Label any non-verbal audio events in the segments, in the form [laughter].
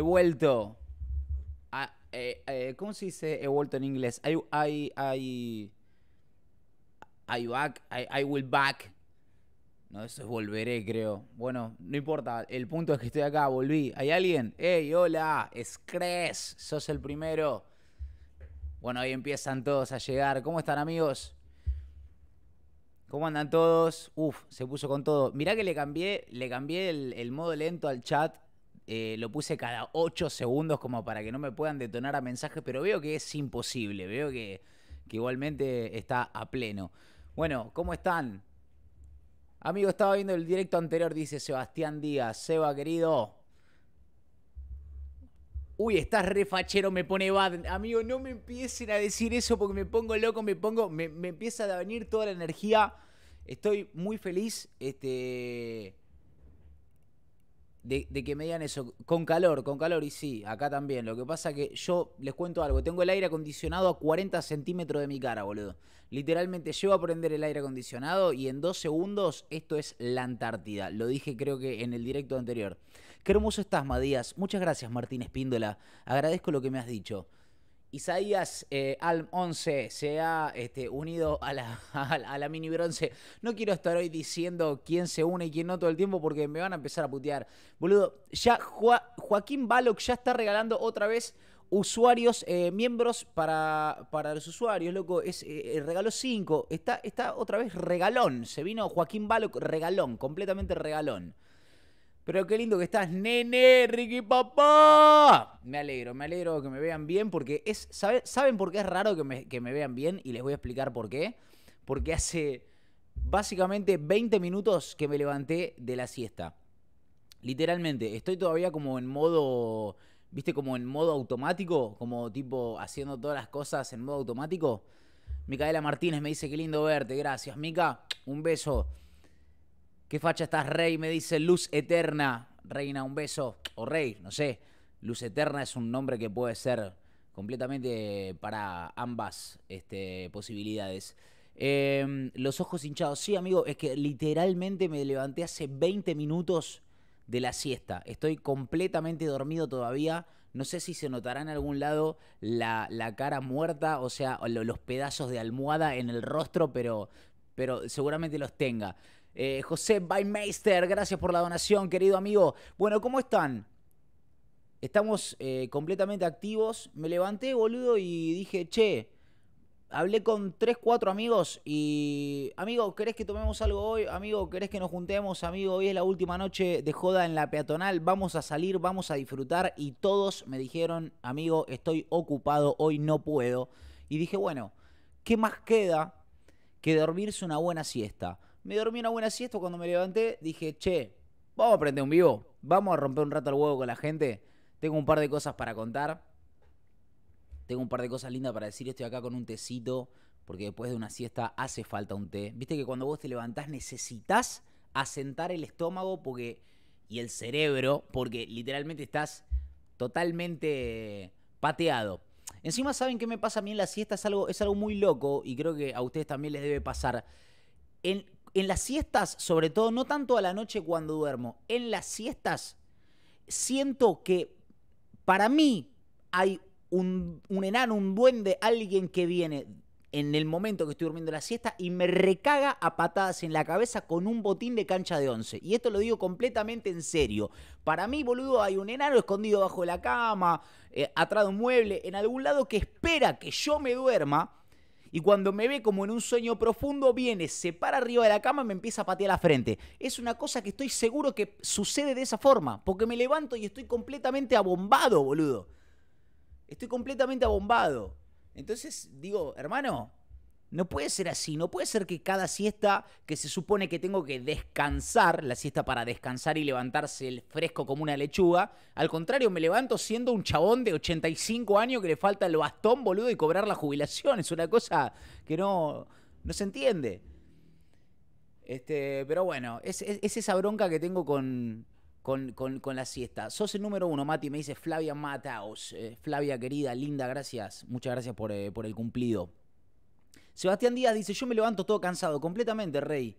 he vuelto. Eh, eh, ¿Cómo se dice he vuelto en inglés? I, I, I, I back, I, will back. No, eso es volveré, creo. Bueno, no importa. El punto es que estoy acá, volví. ¿Hay alguien? ¡Ey, hola! ¡Scres! Sos el primero. Bueno, ahí empiezan todos a llegar. ¿Cómo están, amigos? ¿Cómo andan todos? Uf, se puso con todo. Mirá que le cambié, le cambié el modo lento al chat eh, lo puse cada 8 segundos como para que no me puedan detonar a mensajes, pero veo que es imposible, veo que, igualmente está a pleno. Bueno, ¿cómo están? Amigo, estaba viendo el directo anterior, dice Sebastián Díaz. Seba, querido. Uy, estás refachero, me pone bad. Amigo, no me empiecen a decir eso porque me pongo loco, me pongo. Me, me empieza a venir toda la energía. Estoy muy feliz. Este de, que me digan eso, con calor, con calor, y sí, acá también. Lo que pasa que yo les cuento algo, tengo el aire acondicionado a 40 centímetros de mi cara, boludo. Literalmente llevo a prender el aire acondicionado y en dos segundos esto es la Antártida. Lo dije creo que en el directo anterior. Qué hermoso estás, Madías. Muchas gracias, Martín Espíndola. Agradezco lo que me has dicho. Isaías eh, Alm 11 se ha este, unido a la, [laughs] a, la, mini bronce. No quiero estar hoy diciendo quién se une y quién no todo el tiempo porque me van a empezar a putear. Boludo, ya Joaquín Baloc ya está regalando otra vez usuarios, eh, miembros para, para, los usuarios, loco. Es eh, regalo 5. Está, está otra vez regalón. Se vino Joaquín Baloc regalón, completamente regalón. Pero qué lindo que estás, nene, Ricky Papá. Me alegro, me alegro que me vean bien porque es. ¿Saben por qué es raro que me, que me vean bien? Y les voy a explicar por qué. Porque hace básicamente 20 minutos que me levanté de la siesta. Literalmente, estoy todavía como en modo. ¿Viste? Como en modo automático. Como tipo haciendo todas las cosas en modo automático. Micaela Martínez me dice, qué lindo verte, gracias. Mica, un beso. ¿Qué facha estás, rey? Me dice Luz Eterna. Reina, un beso. O rey, no sé. Luz Eterna es un nombre que puede ser completamente para ambas este, posibilidades. Em, los ojos hinchados. Sí, amigo, es que literalmente me levanté hace 20 minutos de la siesta. Estoy completamente dormido todavía. No sé si se notará en algún lado la, cara muerta, o sea, los pedazos de almohada en el rostro, pero, pero seguramente los tenga. Eh, José Baimeister, gracias por la donación, querido amigo. Bueno, ¿cómo están? Estamos eh, completamente activos. Me levanté, boludo, y dije, che, hablé con tres, cuatro amigos y, amigo, ¿querés que tomemos algo hoy? Amigo, ¿querés que nos juntemos? Amigo, hoy es la última noche de joda en la peatonal. Vamos a salir, vamos a disfrutar. Y todos me dijeron, amigo, estoy ocupado, hoy no puedo. Y dije, bueno, ¿qué más queda que dormirse una buena siesta? Me dormí una buena siesta cuando me levanté. Dije, che, vamos a prender un vivo. Vamos a romper un rato el huevo con la gente. Tengo un par de cosas para contar. Tengo un par de cosas lindas para decir. Estoy acá con un tecito. Porque después de una siesta hace falta un té. Viste que cuando vos te levantás necesitas asentar el estómago porque, y el cerebro. Porque literalmente estás totalmente pateado. Encima, ¿saben qué me pasa a mí en la siesta? Es algo, es algo muy loco y creo que a ustedes también les debe pasar. En, en las siestas, sobre todo, no tanto a la noche cuando duermo, en las siestas siento que para mí hay un, enano, un duende, alguien que viene en el momento que estoy durmiendo la siesta y me recaga a patadas en la cabeza con un botín de cancha de once. Y esto lo digo completamente en serio. Para mí, boludo, hay un enano escondido bajo la cama, eh, atrás un mueble, en algún lado que espera que yo me duerma y cuando me ve como en un sueño profundo, viene, se para arriba de la cama y me empieza a patear la frente. Es una cosa que estoy seguro que sucede de esa forma. Porque me levanto y estoy completamente abombado, boludo. Estoy completamente abombado. Entonces digo, hermano, no puede ser así, no puede ser que cada siesta que se supone que tengo que descansar, la siesta para descansar y levantarse el fresco como una lechuga, al contrario me levanto siendo un chabón de 85 años que le falta el bastón, boludo, y cobrar la jubilación. Es una cosa que no, no se entiende. Este, pero bueno, es, esa bronca que tengo con, con, la siesta. Sos el número uno, Mati, me dice Flavia Mataos. Eh, Flavia, querida, linda, gracias. Muchas gracias por eh, el cumplido. Sebastián Díaz dice, yo me levanto todo cansado, completamente, Rey.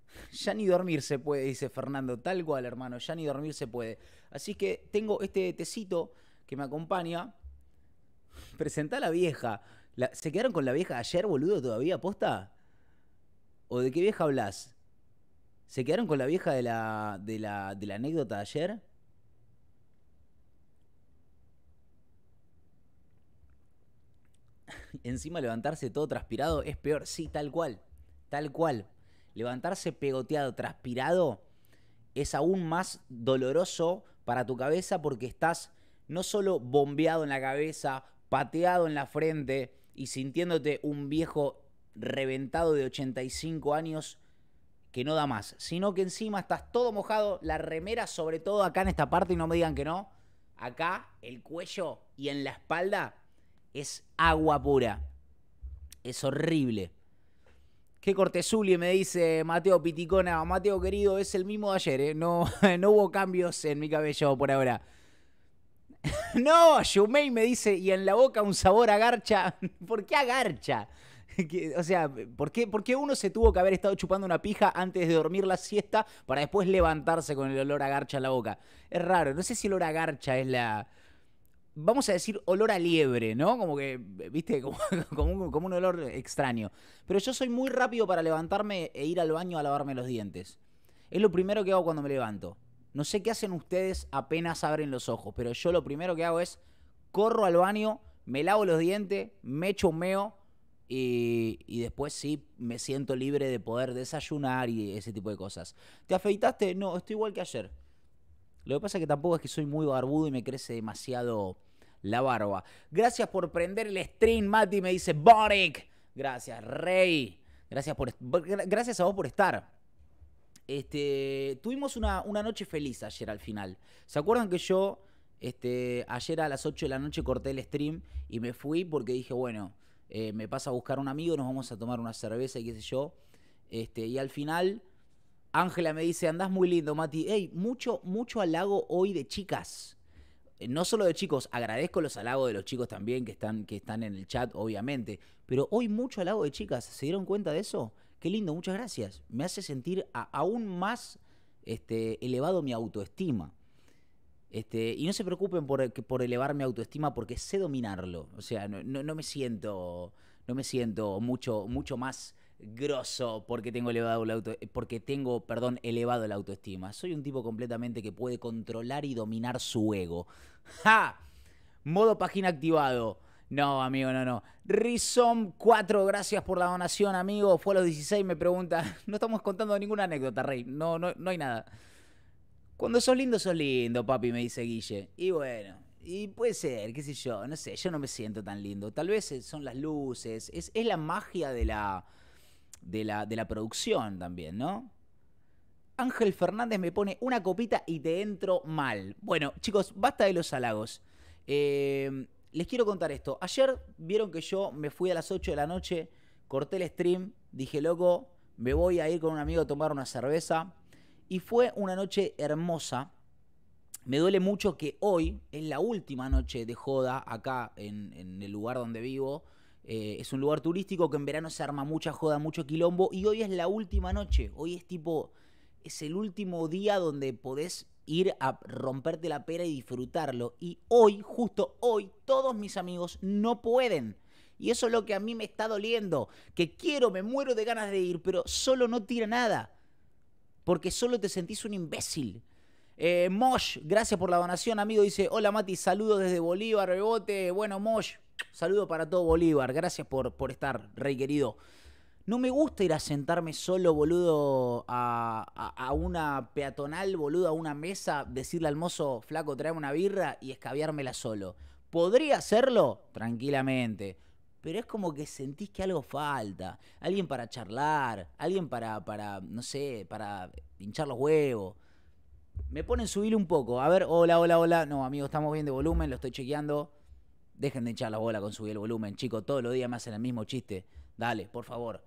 [laughs] Ya ni dormir se puede, dice Fernando, tal cual, hermano, ya ni dormir se puede. Así que tengo este tecito que me acompaña. [laughs] presenta a la vieja. ¿Se quedaron con la vieja ayer, boludo, todavía, posta? ¿O de qué vieja hablas? ¿Se quedaron con la vieja de la, de la, de la anécdota de ayer? [laughs] encima levantarse todo transpirado es peor. Sí, tal cual. Tal cual. Levantarse pegoteado, transpirado, es aún más doloroso para tu cabeza porque estás no solo bombeado en la cabeza, pateado en la frente y sintiéndote un viejo reventado de 85 años que no da más, sino que encima estás todo mojado, la remera sobre todo acá en esta parte y no me digan que no, acá el cuello y en la espalda es agua pura. Es horrible. Qué cortezuli me dice Mateo Piticona. Mateo querido, es el mismo de ayer, ¿eh? No, [laughs] no hubo cambios en mi cabello por ahora. [laughs] no, Shumei me dice, y en la boca un sabor a garcha. [laughs] ¿Por qué a garcha? o sea, ¿por qué, ¿por qué, uno se tuvo que haber estado chupando una pija antes de dormir la siesta para después levantarse con el olor a garcha en la boca? Es raro, no sé si el olor a garcha es la, vamos a decir, olor a liebre, ¿no? Como que, viste, [laughs] como, un, olor extraño. Pero yo soy muy rápido para levantarme e ir al baño a lavarme los dientes. Es lo primero que hago cuando me levanto. No sé qué hacen ustedes apenas abren los ojos, pero yo lo primero que hago es corro al baño, me lavo los dientes, me echo un meo y, y después sí me siento libre de poder desayunar y ese tipo de cosas. ¿Te afeitaste? No, estoy igual que ayer. Lo que pasa es que tampoco es que soy muy barbudo y me crece demasiado la barba. Gracias por prender el stream, Mati, me dice Boric. Gracias, Rey. Gracias, por, gracias a vos por estar. Este, tuvimos una, noche feliz ayer al final. ¿Se acuerdan que yo este, ayer a las 8 de la noche corté el stream y me fui porque dije, bueno, eh, me pasa a buscar un amigo, nos vamos a tomar una cerveza y qué sé yo. Este, y al final Ángela me dice, andás muy lindo, Mati. Ey, mucho, mucho halago hoy de chicas. Eh, no solo de chicos, agradezco los halagos de los chicos también que están, que están en el chat, obviamente. Pero hoy mucho halago de chicas. ¿Se dieron cuenta de eso? Qué lindo, muchas gracias. Me hace sentir aún más este, elevado mi autoestima. Este, y no se preocupen por, por elevar mi autoestima porque sé dominarlo. O sea, no, no me siento. No me siento mucho, mucho más grosso porque tengo elevado el auto, porque tengo, perdón, elevado la autoestima. Soy un tipo completamente que puede controlar y dominar su ego. [laughs] ¡Ja! Modo página activado. No, amigo, no, no. Rizom 4, gracias por la donación, amigo. Fue a los 16, me pregunta. [laughs] No estamos contando ninguna anécdota, Rey. No, no, no hay nada. Cuando sos lindo, sos lindo, papi, me dice Guille. Y bueno, y puede ser, qué sé yo, no sé, yo no me siento tan lindo. Tal vez son las luces, es la magia de la, de la, de la producción también, ¿no? Ángel Fernández me pone una copita y te entro mal. Bueno, chicos, basta de los halagos. Em, les quiero contar esto. Ayer vieron que yo me fui a las 8 de la noche, corté el stream, dije, loco, me voy a ir con un amigo a tomar una cerveza. Y fue una noche hermosa. Me duele mucho que hoy es la última noche de joda acá en, en el lugar donde vivo. Eh, es un lugar turístico que en verano se arma mucha joda, mucho quilombo. Y hoy es la última noche. Hoy es tipo. Es el último día donde podés ir a romperte la pera y disfrutarlo. Y hoy, justo hoy, todos mis amigos no pueden. Y eso es lo que a mí me está doliendo. Que quiero, me muero de ganas de ir, pero solo no tira nada. Porque solo te sentís un imbécil. Eh, Mosh, gracias por la donación, amigo. Dice, hola Mati, saludos desde Bolívar, rebote. Bueno, Mosh, Saludo para todo Bolívar, gracias por, por estar, rey querido. No me gusta ir a sentarme solo, boludo, a, a, una peatonal, boludo, a una mesa, decirle al mozo, flaco, trae una birra y la solo. ¿Podría hacerlo? Tranquilamente. Pero es como que sentís que algo falta. Alguien para charlar, alguien para, para no sé, para pinchar los huevos. Me ponen subir un poco. A ver, hola, hola, hola. No, amigo, estamos bien de volumen, lo estoy chequeando. Dejen de echar la bola con subir el volumen, chicos. Todos los días me hacen el mismo chiste. Dale, por favor.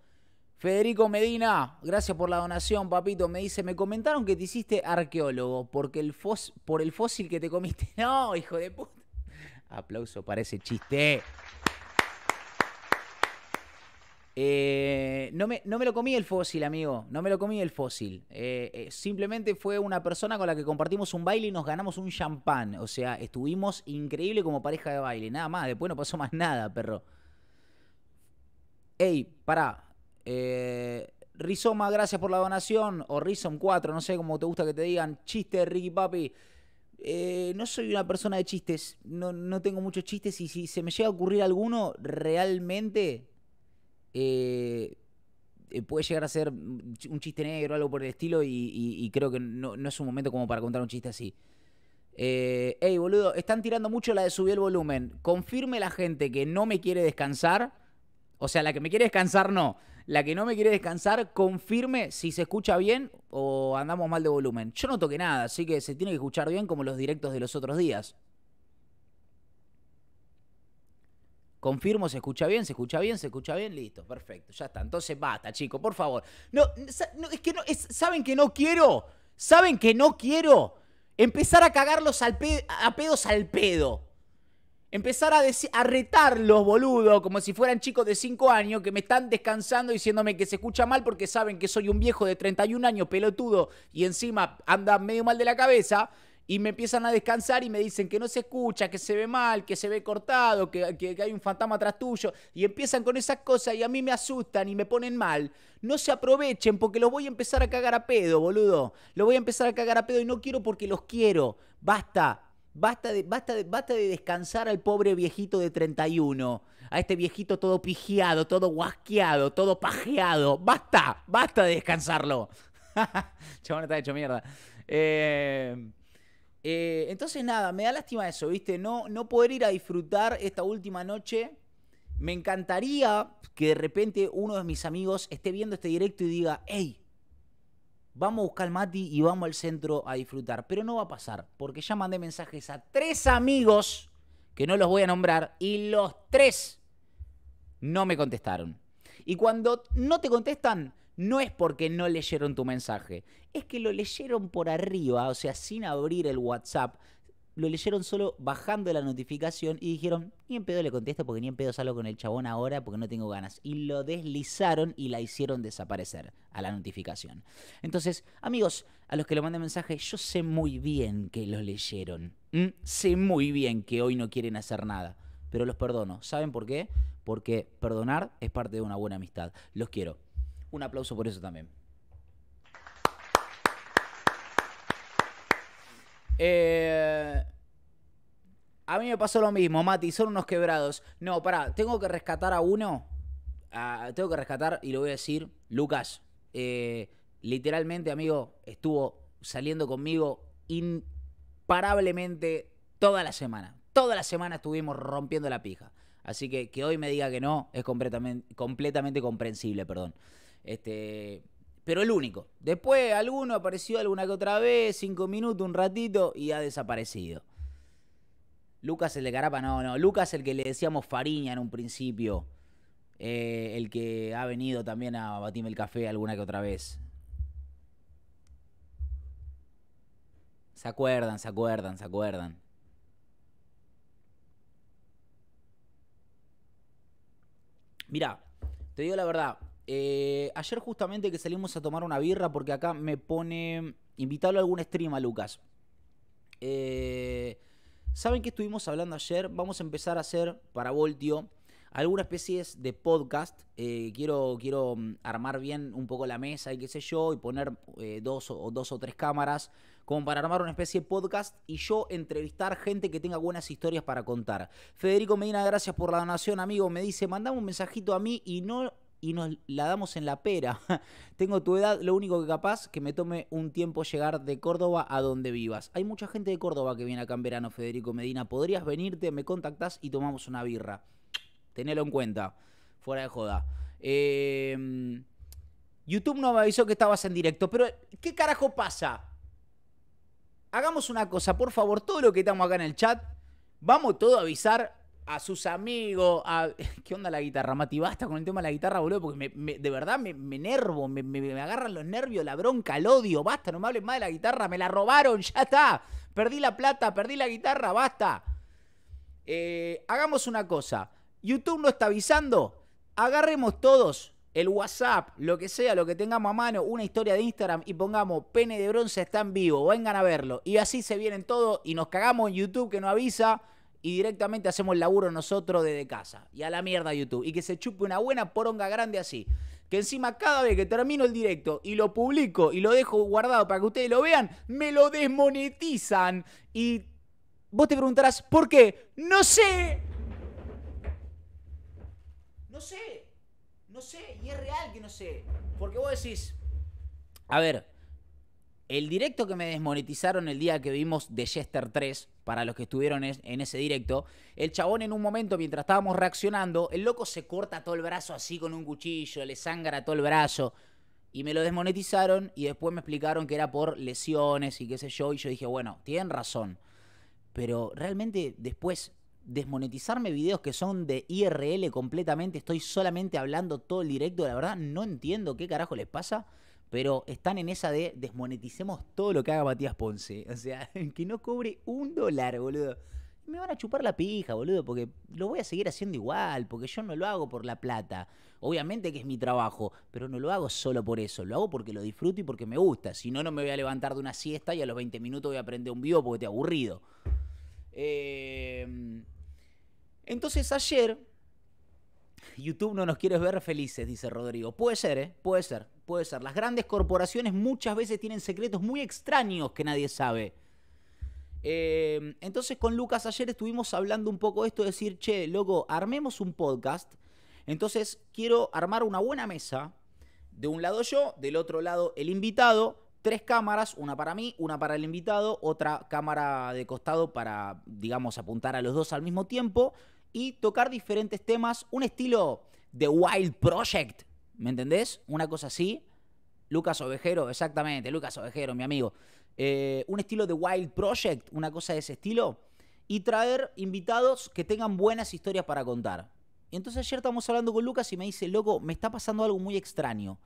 Federico Medina, gracias por la donación, papito. Me dice, me comentaron que te hiciste arqueólogo porque el fos por el fósil que te comiste. [laughs] No, hijo de puta. Aplauso para ese chiste. Eh, no, me, no, me, lo comí el fósil, amigo. No me lo comí el fósil. Eh, eh, simplemente fue una persona con la que compartimos un baile y nos ganamos un champán. O sea, estuvimos increíble como pareja de baile. Nada más, después no pasó más nada, perro. Ey, pará. Eh, Rizoma, gracias por la donación. O Rizom 4, no sé cómo te gusta que te digan. Chiste, Ricky Papi. no soy una persona de chistes, no, no, tengo muchos chistes y si se me llega a ocurrir alguno, realmente eh, eh, puede llegar a ser un chiste negro, o algo por el estilo, y, creo que no, es un momento como para contar un chiste así. Eh, hey, boludo, están tirando mucho la de subir el volumen. Confirme la gente que no me quiere descansar. O sea, la que me quiere descansar no. La que no me quiere descansar, confirme si se escucha bien o andamos mal de volumen. Yo no toqué nada, así que se tiene que escuchar bien como los directos de los otros días. Confirmo, se escucha bien, se escucha bien, se escucha bien, listo, perfecto, ya está. Entonces basta, chicos, por favor. No, es que no, es, ¿saben que no quiero? ¿Saben que no quiero? Empezar a cagarlos a pedos al pedo. Empezar a, a retarlos, boludo, como si fueran chicos de 5 años que me están descansando diciéndome que se escucha mal porque saben que soy un viejo de 31 años pelotudo y encima anda medio mal de la cabeza y me empiezan a descansar y me dicen que no se escucha, que se ve mal, que se ve cortado, que, hay un fantasma atrás tuyo, y empiezan con esas cosas y a mí me asustan y me ponen mal. No se aprovechen porque los voy a empezar a cagar a pedo, boludo. Los voy a empezar a cagar a pedo y no quiero porque los quiero. Basta. Basta de, basta, basta de descansar al pobre viejito de 31. A este viejito todo pijeado, todo guasqueado, todo pajeado. Basta, basta de descansarlo. [laughs] Chabón está hecho mierda. Eh... Eh, entonces, nada, me da lástima eso, ¿viste? No, no poder ir a disfrutar esta última noche. Me encantaría que de repente uno de mis amigos esté viendo este directo y diga, hey, vamos a buscar al Mati y vamos al centro a disfrutar. Pero no va a pasar, porque ya mandé mensajes a tres amigos, que no los voy a nombrar, y los tres no me contestaron. Y cuando no te contestan, no es porque no leyeron tu mensaje, es que lo leyeron por arriba, o sea, sin abrir el WhatsApp. Lo leyeron solo bajando la notificación y dijeron, ni en pedo le contesto porque ni en pedo salgo con el chabón ahora porque no tengo ganas. Y lo deslizaron y la hicieron desaparecer a la notificación. Entonces, amigos, a los que le manden mensaje, yo sé muy bien que lo leyeron. Sé muy bien que hoy no quieren hacer nada. Pero los perdono. ¿Saben por qué? Porque perdonar es parte de una buena amistad. Los quiero. Un aplauso por eso también. Eh, a mí me pasó lo mismo, Mati, son unos quebrados. No, pará, tengo que rescatar a uno. Ah, tengo que rescatar, y lo voy a decir, Lucas. Eh, literalmente, amigo, estuvo saliendo conmigo imparablemente toda la semana. Toda la semana estuvimos rompiendo la pija. Así que que hoy me diga que no es completamente, completamente comprensible, perdón. Este, pero el único. Después alguno apareció alguna que otra vez, cinco minutos, un ratito, y ha desaparecido. Lucas el de Carapa, no, no. Lucas el que le decíamos Fariña en un principio. Eh, el que ha venido también a batirme el café alguna que otra vez. Se acuerdan, se acuerdan, se acuerdan. Mirá, te digo la verdad, eh, ayer justamente que salimos a tomar una birra porque acá me pone invitarlo a algún stream a Lucas. Eh, ¿Saben qué estuvimos hablando ayer? Vamos a empezar a hacer para Voltio Alguna especie de podcast. Eh, quiero, quiero mm, armar bien un poco la mesa y qué sé yo, y poner dos, o, dos o tres cámaras, como para armar una especie de podcast y yo entrevistar gente que tenga buenas historias para contar. Federico Medina, gracias por la donación, amigo. Me dice, mandame un mensajito a mí y no y nos la damos en la pera. [laughs] Tengo tu edad, lo único que capaz que me tome un tiempo llegar de Córdoba a donde vivas. Hay mucha gente de Córdoba que viene acá en verano, Federico Medina. Podrías venirte, me contactás y tomamos una birra. Tenelo en cuenta. Fuera de joda. Em, YouTube no me avisó que estabas en directo, pero ¿qué carajo pasa? Hagamos una cosa, por favor, todo lo que estamos acá en el chat, vamos todo a avisar a sus amigos, a... [laughs] ¿Qué onda la guitarra, Mati? Basta con el tema de la guitarra, boludo, porque me, de verdad me, me enervo, me, agarran los nervios, la bronca, el odio, basta, no me hables más de la guitarra, me la robaron, ya está, perdí la plata, perdí la guitarra, basta. Eh, hagamos una cosa, YouTube no está avisando, agarremos todos el WhatsApp, lo que sea, lo que tengamos a mano, una historia de Instagram y pongamos pene de bronce está en vivo, vengan a verlo. Y así se vienen todos y nos cagamos en YouTube que no avisa y directamente hacemos el laburo nosotros desde casa. Y a la mierda YouTube. Y que se chupe una buena poronga grande así. Que encima cada vez que termino el directo y lo publico y lo dejo guardado para que ustedes lo vean, me lo desmonetizan. Y vos te preguntarás, ¿por qué? No sé. No sé. No sé. Y es real que no sé. Porque vos decís, a ver, el directo que me desmonetizaron el día que vimos de Chester 3, para los que estuvieron en ese directo, el chabón en un momento, mientras estábamos reaccionando, el loco se corta todo el brazo así con un cuchillo, le sangra todo el brazo. Y me lo desmonetizaron y después me explicaron que era por lesiones y qué sé yo. Y yo dije, bueno, tienen razón. Pero realmente después desmonetizarme videos que son de IRL completamente, estoy solamente hablando todo el directo, la verdad no entiendo qué carajo les pasa pero están en esa de desmoneticemos todo lo que haga Matías Ponce. [laughs] O sea, que no cobre un dólar, boludo. Me van a chupar la pija, boludo, porque lo voy a seguir haciendo igual, porque yo no lo hago por la plata. Obviamente que es mi trabajo, pero no lo hago solo por eso, lo hago porque lo disfruto y porque me gusta. Si no, no me voy a levantar de una siesta y a los 20 minutos voy a aprender un video porque te aburrido. Eh, entonces ayer, YouTube no nos quiere ver felices, dice Rodrigo. Puede ser, ¿eh? Puede ser. Puede ser. Las grandes corporaciones muchas veces tienen secretos muy extraños que nadie sabe. Em, entonces con Lucas ayer estuvimos hablando un poco de esto, de decir, che, loco, armemos un podcast. Entonces quiero armar una buena mesa. De un lado yo, del otro lado el invitado. Tres cámaras, una para mí, una para el invitado, otra cámara de costado para, digamos, apuntar a los dos al mismo tiempo y tocar diferentes temas. Un estilo de Wild Project, ¿Me entendés? Una cosa así. Lucas Ovejero, exactamente, Lucas Ovejero, mi amigo. Eh, un estilo de Wild Project, una cosa de ese estilo. Y traer invitados que tengan buenas historias para contar. Y entonces ayer estamos hablando con Lucas y me dice, loco, me está pasando algo muy extraño.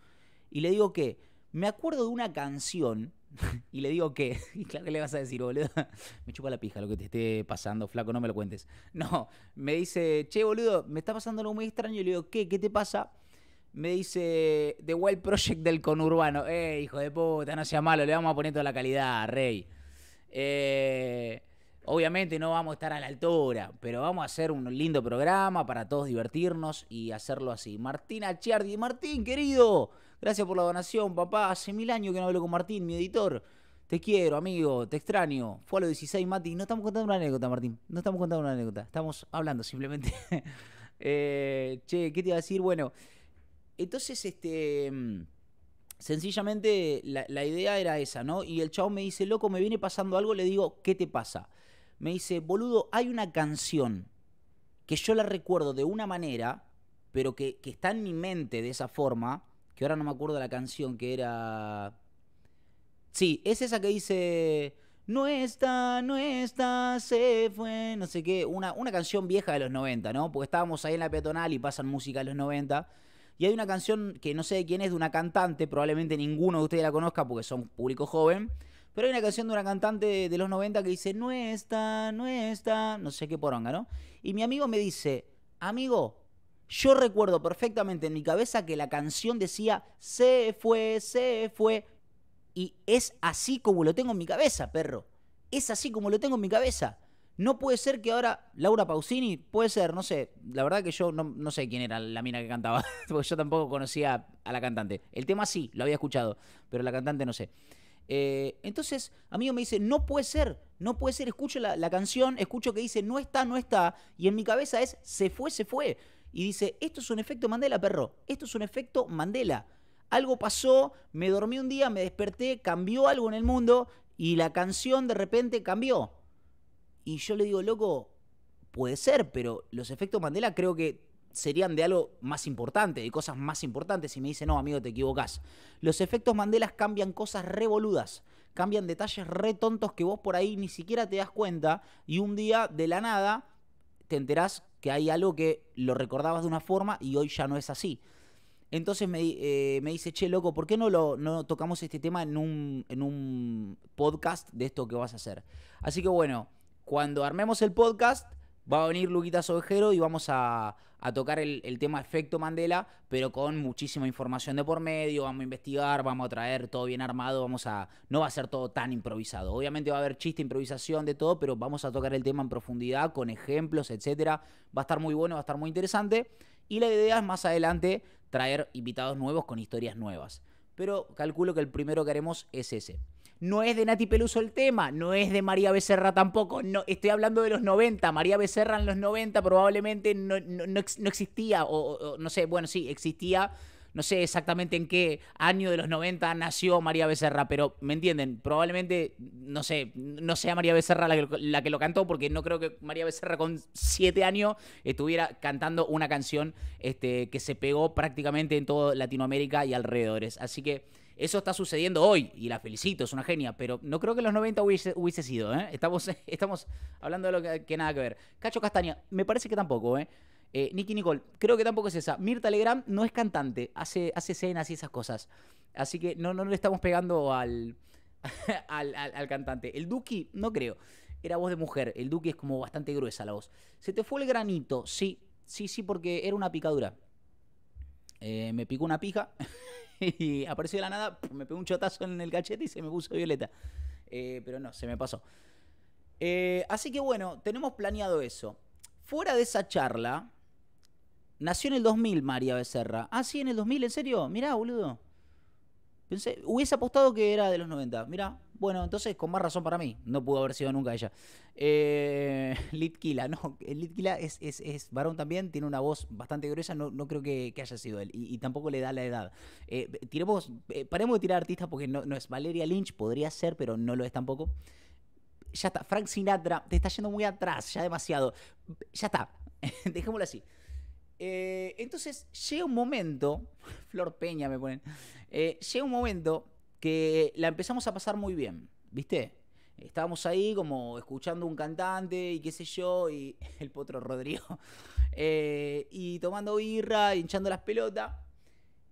Y le digo que me acuerdo de una canción [laughs] y le digo que, [laughs] y claro que le vas a decir, boludo, [laughs] me chupa la pija lo que te esté pasando, flaco, no me lo cuentes. No, me dice, che, boludo, me está pasando algo muy extraño y le digo, ¿qué? ¿Qué te pasa? me dice The Wild Project del conurbano. Eh, hijo de puta, no sea malo, le vamos a poner toda la calidad, rey. Eh, obviamente no vamos a estar a la altura, pero vamos a hacer un lindo programa para todos divertirnos y hacerlo así. Martina Chardi, Martín, querido, gracias por la donación, papá. Hace mil años que no hablo con Martín, mi editor. Te quiero, amigo, te extraño. Fue a los 16, Mati. No estamos contando una anécdota, Martín. No estamos contando una anécdota. Estamos hablando simplemente. [laughs] Eh, che, ¿qué te iba a decir? Bueno, entonces, este. Mm, sencillamente la, idea era esa, ¿no? Y el chavo me dice, loco, me viene pasando algo, le digo, ¿qué te pasa? Me dice, boludo, hay una canción que yo la recuerdo de una manera, pero que, está en mi mente de esa forma, que ahora no me acuerdo la canción, que era... Sí, es esa que dice, no está, no está, se fue, no sé qué, una, una canción vieja de los 90, ¿no? Porque estábamos ahí en la peatonal y pasan música de los 90. Y hay una canción que no sé de quién es, de una cantante, probablemente ninguno de ustedes la conozca porque son público joven. Pero hay una canción de una cantante de, los 90 que dice, no está, no está, no sé qué poronga, ¿no? Y mi amigo me dice, amigo, yo recuerdo perfectamente en mi cabeza que la canción decía, se fue, se fue. Y es así como lo tengo en mi cabeza, perro. Es así como lo tengo en mi cabeza. No puede ser que ahora Laura Pausini, puede ser, no sé, la verdad que yo no, sé quién era la mina que cantaba, [laughs] porque yo tampoco conocía a la cantante. El tema sí, lo había escuchado, pero la cantante no sé. Eh, entonces, amigo me dice, no puede ser, no puede ser, escucho la, la, canción, escucho que dice, no está, no está, y en mi cabeza es, se fue, se fue. Y dice, esto es un efecto Mandela, perro, esto es un efecto Mandela. Algo pasó, me dormí un día, me desperté, cambió algo en el mundo y la canción de repente cambió y yo le digo, loco, puede ser, pero los efectos Mandela creo que serían de algo más importante, de cosas más importantes. Y me dice, no, amigo, te equivocás. Los efectos Mandela cambian cosas revoludas, cambian detalles re tontos que vos por ahí ni siquiera te das cuenta. Y un día, de la nada, te enterás que hay algo que lo recordabas de una forma y hoy ya no es así. Entonces me, eh, dice, che, loco, ¿por qué no, lo, tocamos este tema en en un podcast de esto que vas a hacer? Así que bueno, cuando armemos el podcast, va a venir Luquitas Ovejero y vamos a, tocar el, tema efecto Mandela, pero con muchísima información de por medio, vamos a investigar, vamos a traer todo bien armado, vamos a no va a ser todo tan improvisado. Obviamente va a haber chiste, improvisación de todo, pero vamos a tocar el tema en profundidad con ejemplos, etcétera. Va a estar muy bueno, va a estar muy interesante y la idea es más adelante traer invitados nuevos con historias nuevas. Pero calculo que el primero que haremos es ese. No es de Nati Peluso el tema, no es de María Becerra tampoco. No, estoy hablando de los 90. María Becerra en los 90 probablemente no, existía, o, no sé, bueno, sí, existía. No sé exactamente en qué año de los 90 nació María Becerra, pero me entienden, probablemente, no sé, no sea María Becerra la que, lo cantó, porque no creo que María Becerra con 7 años estuviera cantando una canción este, que se pegó prácticamente en toda Latinoamérica y alrededores. Así que eso está sucediendo hoy y la felicito, es una genia, pero no creo que en los 90 hubiese, sido, ¿eh? Estamos, [laughs] estamos hablando de lo que, nada que ver. Cacho Castaña, me parece que tampoco, ¿eh? ¿eh? Nicky Nicole, creo que tampoco es esa. Mirta Legrand no es cantante, hace, hace escenas y esas cosas. Así que no, no le estamos pegando [laughs] al, al, al, cantante. El Duki, no creo. Era voz de mujer. El Duki es como bastante gruesa la voz. Se te fue el granito, sí. Sí, sí, porque era una picadura. Eh, me picó una pija. [laughs] [laughs] y apareció de la nada, me pegó un chotazo en el cachete y se me puso violeta. Eh, pero no, se me pasó. Eh, así que bueno, tenemos planeado eso. Fuera de esa charla, nació en el 2000 María Becerra. Ah, sí, en el 2000, ¿en serio? Mirá, boludo. hubiese apostado que era de los 90. Mirá, bueno, entonces con más razón para mí. No pudo haber sido nunca ella. Eh, [laughs] Litkila, no. Eh, Litkila es, es, varón también, tiene una voz bastante gruesa. No, creo que, haya sido él. Y, tampoco le da la edad. Eh, eh, paremos de tirar artistas porque no, es Valeria Lynch, podría ser, pero no lo es tampoco. Ya está. Frank Sinatra, te está yendo muy atrás, ya demasiado. Ya está. [laughs] Dejémoslo así. entonces llega un momento, [laughs] Flor Peña me ponen, llega un momento que la empezamos a pasar muy bien, ¿viste? Estábamos ahí como escuchando un cantante y qué sé yo, y [laughs] el potro Rodrigo, [laughs] eh, y tomando birra, hinchando las pelotas.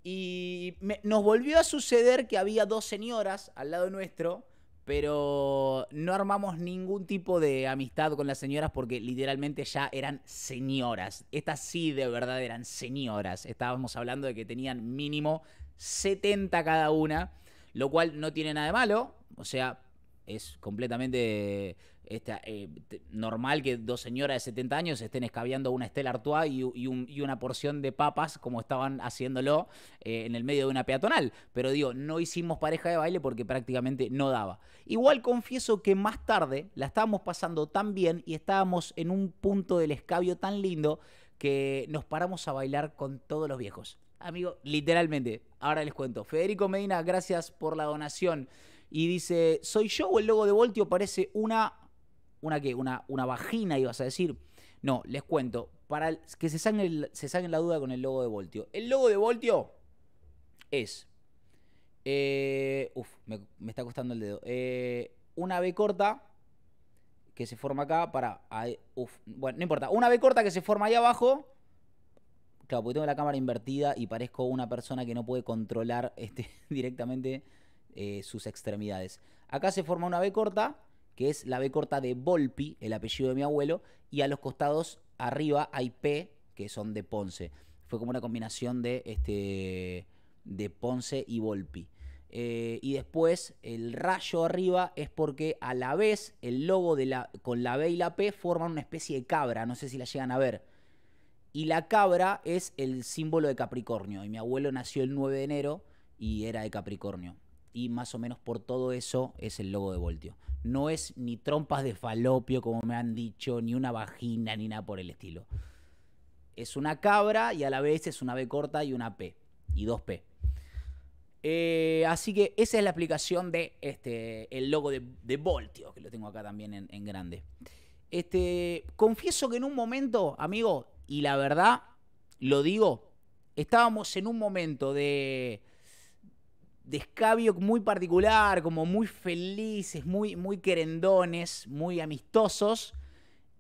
Y nos volvió a suceder que había dos señoras al lado nuestro, pero no armamos ningún tipo de amistad con las señoras porque literalmente ya eran señoras. Estas sí de verdad eran señoras. Estábamos hablando de que tenían mínimo 70 cada una lo cual no tiene nada de malo, o sea, es completamente este, eh, normal que dos señoras de 70 años estén escabeando una Estela Artois y, una porción de papas como estaban haciéndolo eh, en el medio de una peatonal. Pero digo, no hicimos pareja de baile porque prácticamente no daba. Igual confieso que más tarde la estábamos pasando tan bien y estábamos en un punto del escabio tan lindo que nos paramos a bailar con todos los viejos. Amigo, literalmente. Ahora les cuento. Federico Medina, gracias por la donación. Y dice, ¿soy yo o el logo de Voltio parece una... ¿Una qué? Una, una vagina, ibas a decir. No, les cuento. Para que se saquen, se la duda con el logo de Voltio. El logo de Voltio es... Eh, uf, me, está costando el dedo. Eh, una B corta que se forma acá para... Uf, bueno, no importa. Una B corta que se forma ahí abajo Claro, porque tengo la cámara invertida y parezco una persona que no puede controlar este, [laughs] directamente eh, sus extremidades. Acá se forma una B corta, que es la B corta de Volpi, el apellido de mi abuelo, y a los costados arriba hay P, que son de Ponce. Fue como una combinación de, este, de Ponce y Volpi. Eh, y después el rayo arriba es porque a la vez el logo de la, con la B y la P forman una especie de cabra, no sé si la llegan a ver y la cabra es el símbolo de Capricornio. Y mi abuelo nació el 9 de enero y era de Capricornio. Y más o menos por todo eso es el logo de Voltio. No es ni trompas de falopio, como me han dicho, ni una vagina, ni nada por el estilo. Es una cabra y a la vez es una B corta y una P. Y dos P. Eh, así que esa es la explicación de este, el logo de, Voltio, que lo tengo acá también en, grande. Este, confieso que en un momento, amigo, y la verdad, lo digo, estábamos en un momento de, escabio muy particular, como muy felices, muy, muy querendones, muy amistosos.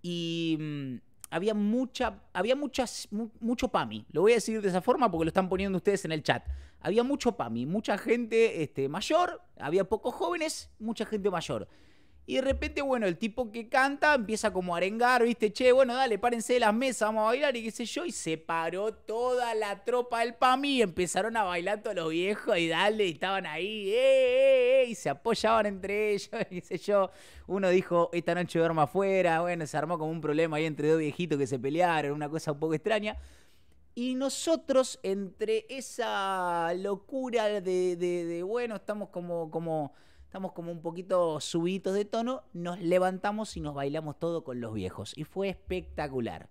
Y mm, había mucha, había muchas, mucho PAMI. Lo voy a decir de esa forma porque lo están poniendo ustedes en el chat. Había mucho PAMI, mucha gente este, mayor, había pocos jóvenes, mucha gente mayor. Y de repente, bueno, el tipo que canta empieza como a arengar, ¿viste? Che, bueno, dale, párense de las mesas, vamos a bailar y qué sé yo. Y se paró toda la tropa del PAMI y empezaron a bailar todos los viejos y dale, y estaban ahí, ¡eh, eh, eh Y se apoyaban entre ellos, y [laughs] qué sé yo. Uno dijo, esta noche duerma afuera. Bueno, se armó como un problema ahí entre dos viejitos que se pelearon, una cosa un poco extraña. Y nosotros, entre esa locura de, de bueno, estamos como, como estamos como un poquito subidos de tono, nos levantamos y nos bailamos todo con los viejos. Y fue espectacular.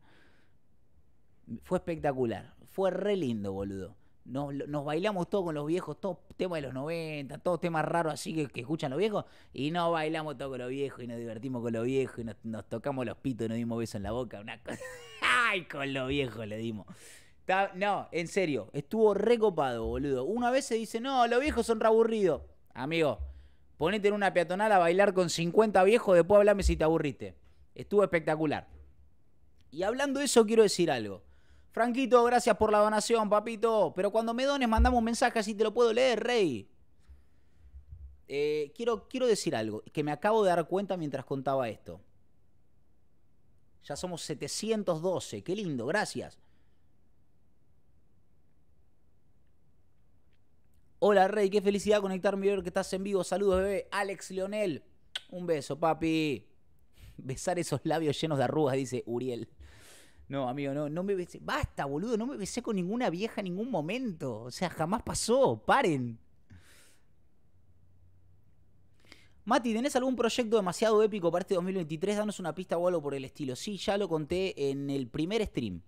Fue espectacular. Fue re lindo, boludo. Nos, nos, bailamos todo con los viejos, todo tema de los 90, todo tema raro así que, escuchan los viejos, y nos bailamos todo con los viejos, y nos divertimos con los viejos, y nos, tocamos los pitos, y nos dimos besos en la boca, una cosa. [laughs] ¡Ay! Con los viejos le dimos. No, en serio, estuvo recopado, boludo. Una vez se dice, no, los viejos son aburridos. Amigo, Ponete en una peatonal a bailar con 50 viejos, después hablame si te aburriste. Estuvo espectacular. Y hablando de eso, quiero decir algo. Franquito, gracias por la donación, papito. Pero cuando me dones, mandame un mensaje así te lo puedo leer, rey. Eh, quiero, quiero decir algo que me acabo de dar cuenta mientras contaba esto. Ya somos 712, qué lindo, gracias. Hola Rey, qué felicidad conectarme y ver que estás en vivo. Saludos, bebé. Alex Leonel. Un beso, papi. Besar esos labios llenos de arrugas, dice Uriel. No, amigo, no, no me besé. Basta, boludo, no me besé con ninguna vieja en ningún momento. O sea, jamás pasó. Paren. Mati, ¿tenés algún proyecto demasiado épico para este 2023? Danos una pista o algo por el estilo. Sí, ya lo conté en el primer stream.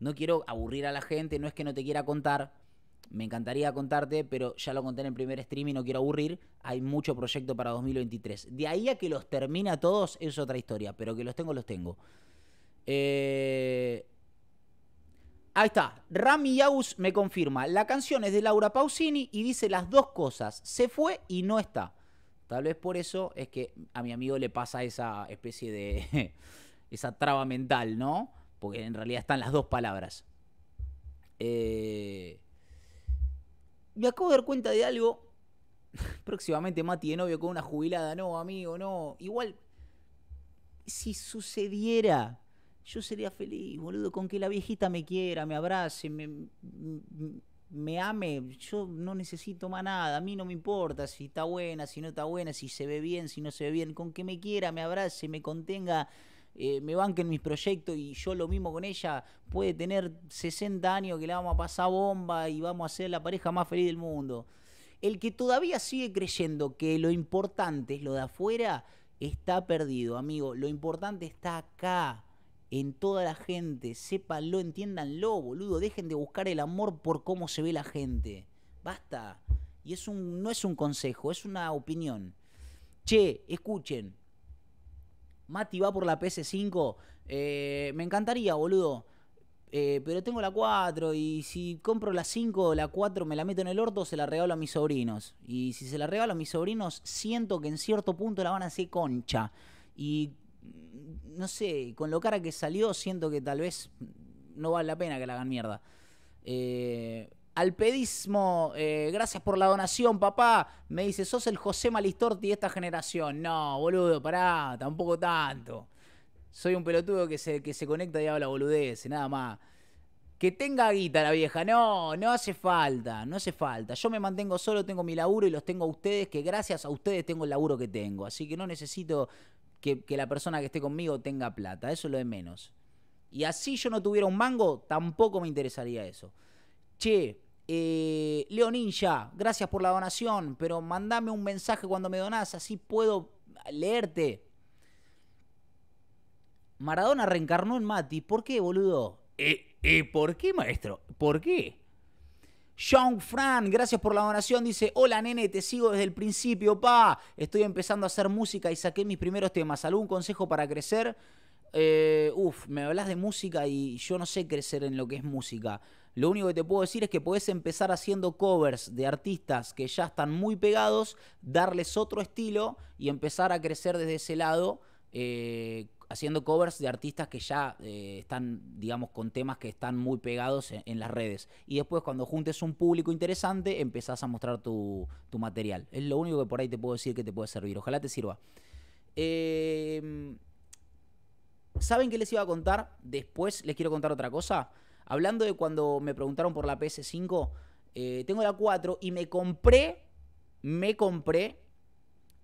No quiero aburrir a la gente, no es que no te quiera contar, me encantaría contarte, pero ya lo conté en el primer stream y no quiero aburrir. Hay mucho proyecto para 2023. De ahí a que los termina todos es otra historia, pero que los tengo, los tengo. Eh, ahí está. Rami me confirma. La canción es de Laura Pausini y dice las dos cosas. Se fue y no está. Tal vez por eso es que a mi amigo le pasa esa especie de... [laughs] esa traba mental, ¿no? Porque en realidad están las dos palabras. Eh me acabo de dar cuenta de algo. [laughs] Próximamente Mati de novio con una jubilada. No, amigo, no. Igual, si sucediera, yo sería feliz, boludo. Con que la viejita me quiera, me abrace, me, me, me ame. Yo no necesito más nada. A mí no me importa si está buena, si no está buena, si se ve bien, si no se ve bien. Con que me quiera, me abrace, me contenga eh, me banquen mis proyectos y yo lo mismo con ella, puede tener 60 años que la vamos a pasar bomba y vamos a ser la pareja más feliz del mundo. El que todavía sigue creyendo que lo importante es lo de afuera, está perdido, amigo. Lo importante está acá, en toda la gente. Sépanlo, entiéndanlo, boludo. Dejen de buscar el amor por cómo se ve la gente. Basta. Y es un, no es un consejo, es una opinión. Che, escuchen, Mati va por la PS5, eh, me encantaría, boludo. Eh, pero tengo la 4 y si compro la 5 la 4 me la meto en el orto, se la regalo a mis sobrinos. Y si se la regalo a mis sobrinos, siento que en cierto punto la van a hacer concha. Y mm, no sé, con lo cara que salió, siento que tal vez no vale la pena que la hagan mierda. Eh, al pedismo, eh, gracias por la donación, papá. Me dice, sos el José Malistorti de esta generación. No, boludo, pará, tampoco tanto. Soy un pelotudo que se, conecta y habla boludez, nada más. Que tenga guita la vieja. No, no hace falta, no hace falta. Yo me mantengo solo, tengo mi laburo y los tengo a ustedes, que gracias a ustedes tengo el laburo que tengo. Así que no necesito que, que la persona que esté conmigo tenga plata, eso es lo de menos. Y así yo no tuviera un mango, tampoco me interesaría eso che, eh, Leo Ninja, gracias por la donación, pero mandame un mensaje cuando me donás, así puedo leerte. Maradona reencarnó en Mati. ¿Por qué, boludo? Eh, eh, ¿Por qué, maestro? ¿Por qué? Sean Fran, gracias por la donación. Dice: Hola, nene, te sigo desde el principio, pa. Estoy empezando a hacer música y saqué mis primeros temas. ¿Algún consejo para crecer? Eh, uf, me hablas de música y yo no sé crecer en lo que es música. Lo único que te puedo decir es que podés empezar haciendo covers de artistas que ya están muy pegados, darles otro estilo y empezar a crecer desde ese lado. Eh, haciendo covers de artistas que ya eh, están, digamos, con temas que están muy pegados en, las redes. Y después, cuando juntes un público interesante, empezás a mostrar tu, material. Es lo único que por ahí te puedo decir que te puede servir. Ojalá te sirva. Eh, ¿Saben qué les iba a contar? Después les quiero contar otra cosa. Hablando de cuando me preguntaron por la PS5, eh, tengo la 4 y me compré, me compré,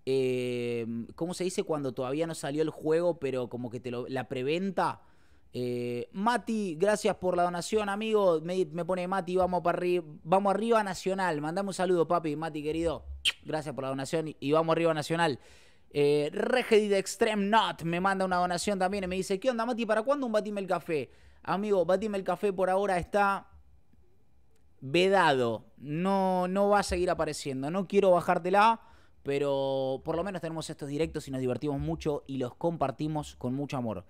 eh, ¿cómo se dice cuando todavía no salió el juego, pero como que te la preventa? Eh, Mati, gracias por la donación, amigo. Me, pone Mati, vamos para arriba, vamos arriba Nacional. Mandame un saludo, papi, Mati querido. Gracias por la donación y, vamos arriba Nacional. Eh, Extreme Not me manda una donación también y me dice, ¿qué onda Mati? ¿Para cuándo un Batime el Café? Amigo, Batime el Café por ahora está vedado. No, no va a seguir apareciendo. No quiero bajártela, pero por lo menos tenemos estos directos y nos divertimos mucho y los compartimos con mucho amor.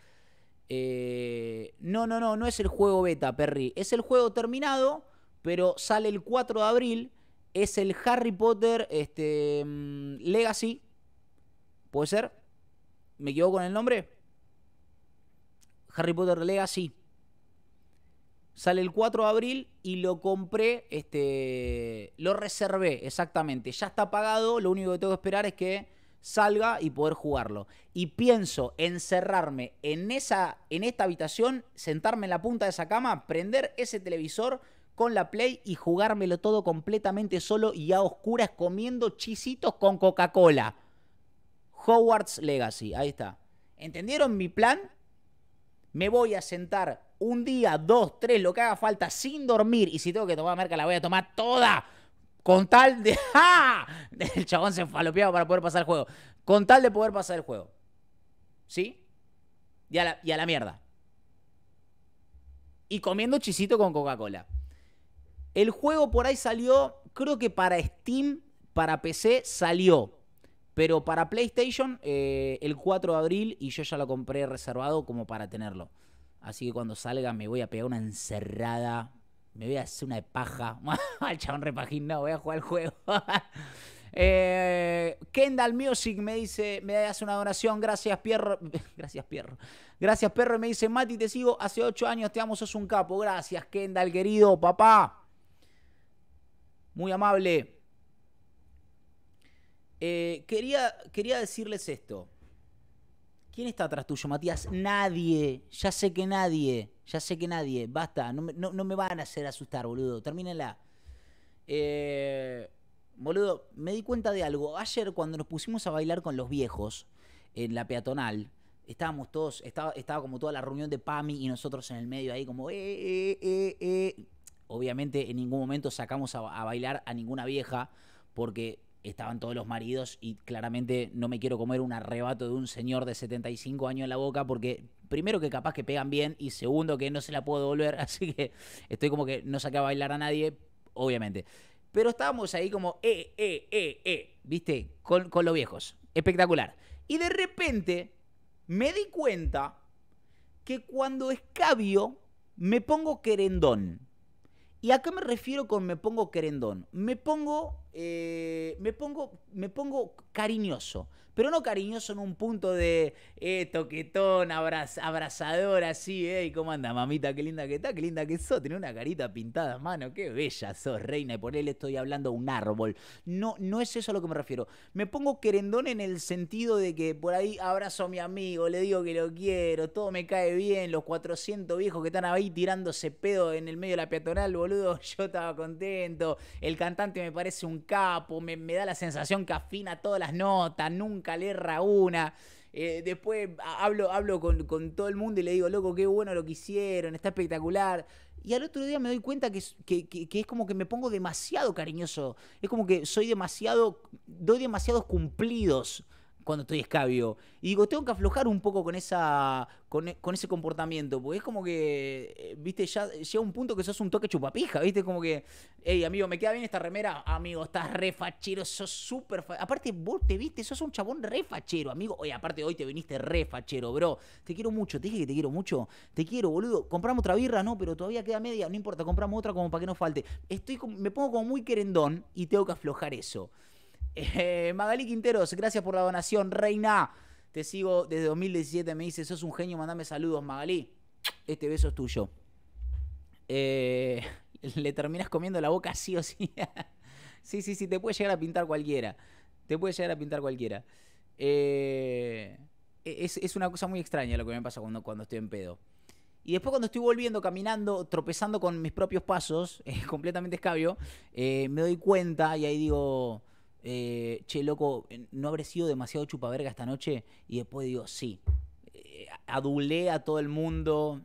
Eh, no, no, no, no es el juego beta, Perry. Es el juego terminado, pero sale el 4 de abril. Es el Harry Potter este, mm, Legacy. ¿Puede ser? ¿Me equivoco con el nombre? Harry Potter Legacy. Sale el 4 de abril y lo compré, este, lo reservé exactamente. Ya está pagado, lo único que tengo que esperar es que salga y poder jugarlo. Y pienso encerrarme en, esa, en esta habitación, sentarme en la punta de esa cama, prender ese televisor con la Play y jugármelo todo completamente solo y a oscuras comiendo chisitos con Coca-Cola. Howards Legacy, ahí está. ¿Entendieron mi plan? me voy a sentar un día, dos, tres, lo que haga falta, sin dormir. Y si tengo que tomar merca, la voy a tomar toda. Con tal de. ¡Ah! [laughs] El chabón se falopeaba para poder pasar el juego. Con tal de poder pasar el juego. ¿Sí? la, y a la mierda. Y comiendo chisito con Coca-Cola. El juego por ahí salió, creo que para Steam, para PC, salió pero para PlayStation, eh, el 4 de abril y yo ya lo compré reservado como para tenerlo. Así que cuando salga me voy a pegar una encerrada. Me voy a hacer una de paja. [laughs] Al chabón no, voy a jugar el juego. [laughs] Eh, Kendall Music me dice, me hace una donación. Gracias, Pierro. [laughs] Gracias, Pierro. Gracias, Perro. Y me dice, Mati, te sigo. Hace 8 años te amo, sos un capo. Gracias, Kendall, querido papá. Muy amable. Eh, quería, quería decirles esto. ¿Quién está atrás tuyo, Matías? Nadie. Ya sé que nadie. Ya sé que nadie. Basta. No me, van a hacer asustar, boludo. Termínenla. Eh, boludo, me di cuenta de algo. Ayer cuando nos pusimos a bailar con los viejos en la peatonal, estábamos todos, estaba, estaba como toda la reunión de PAMI y nosotros en el medio ahí como... Eh, Obviamente en ningún momento sacamos a bailar a ninguna vieja porque estaban todos los maridos y claramente no me quiero comer un arrebato de un señor de 75 años en la boca porque primero que capaz que pegan bien y segundo que no se la puedo devolver, [laughs] así que estoy como que no saqué a bailar a nadie, obviamente. Pero estábamos ahí como, eh, eh, eh, eh, viste, con, los viejos. Espectacular. Y de repente me di cuenta que cuando escabio me pongo querendón. ¿Y a qué me refiero con me pongo querendón? Me pongo eh, me, pongo, me pongo cariñoso, pero no cariñoso en un punto de eh, toquetón, abrazador, así, ¿eh? cómo anda, mamita? Qué linda que está, qué linda que sos. Tiene una carita pintada, mano, qué bella sos, reina. Y por él estoy hablando un árbol. No, no es eso a lo que me refiero. Me pongo querendón en el sentido de que por ahí abrazo a mi amigo, le digo que lo quiero, todo me cae bien, los 400 viejos que están ahí tirándose pedo en el medio de la peatonal, boludo, [laughs] yo estaba contento. El cantante me parece un capo, me da la sensación que afina todas las notas, nunca calé una, eh, después hablo, hablo con, todo el mundo y le digo, loco, qué bueno lo que hicieron, está espectacular. Y al otro día me doy cuenta que, que es como que me pongo demasiado cariñoso. Es como que soy demasiado, doy demasiados cumplidos cuando estoy escabio. Y digo, tengo que aflojar un poco con esa con, e, con, ese comportamiento, porque es como que, eh, viste, ya llega un punto que sos un toque chupapija, viste, como que, hey, amigo, me queda bien esta remera, amigo, estás re fachero, sos súper... Aparte, vos te viste, sos un chabón refachero, amigo. Oye, aparte, hoy te viniste refachero, bro. Te quiero mucho, te dije que te quiero mucho. Te quiero, boludo. Compramos otra birra, no, pero todavía queda media, no importa, compramos otra como para que no falte. Estoy, me pongo como muy querendón y tengo que aflojar eso. Eh, Magalí Quinteros, gracias por la donación, reina. Te sigo desde 2017, me dice, sos un genio, mandame saludos, Magalí. Este beso es tuyo. Eh, [laughs] le terminas comiendo la boca sí o sí. [laughs] sí, sí, sí, te puede llegar a pintar cualquiera. Te puede llegar a pintar cualquiera. Eh, es, una cosa muy extraña lo que me pasa cuando, cuando estoy en pedo. Y después cuando estoy volviendo, caminando, tropezando con mis propios pasos, [laughs] completamente escabio, eh, me doy cuenta y ahí digo, eh, che, loco, eh, ¿no habré sido demasiado chupaverga esta noche? Y después digo, sí. Eh, adulé a todo el mundo,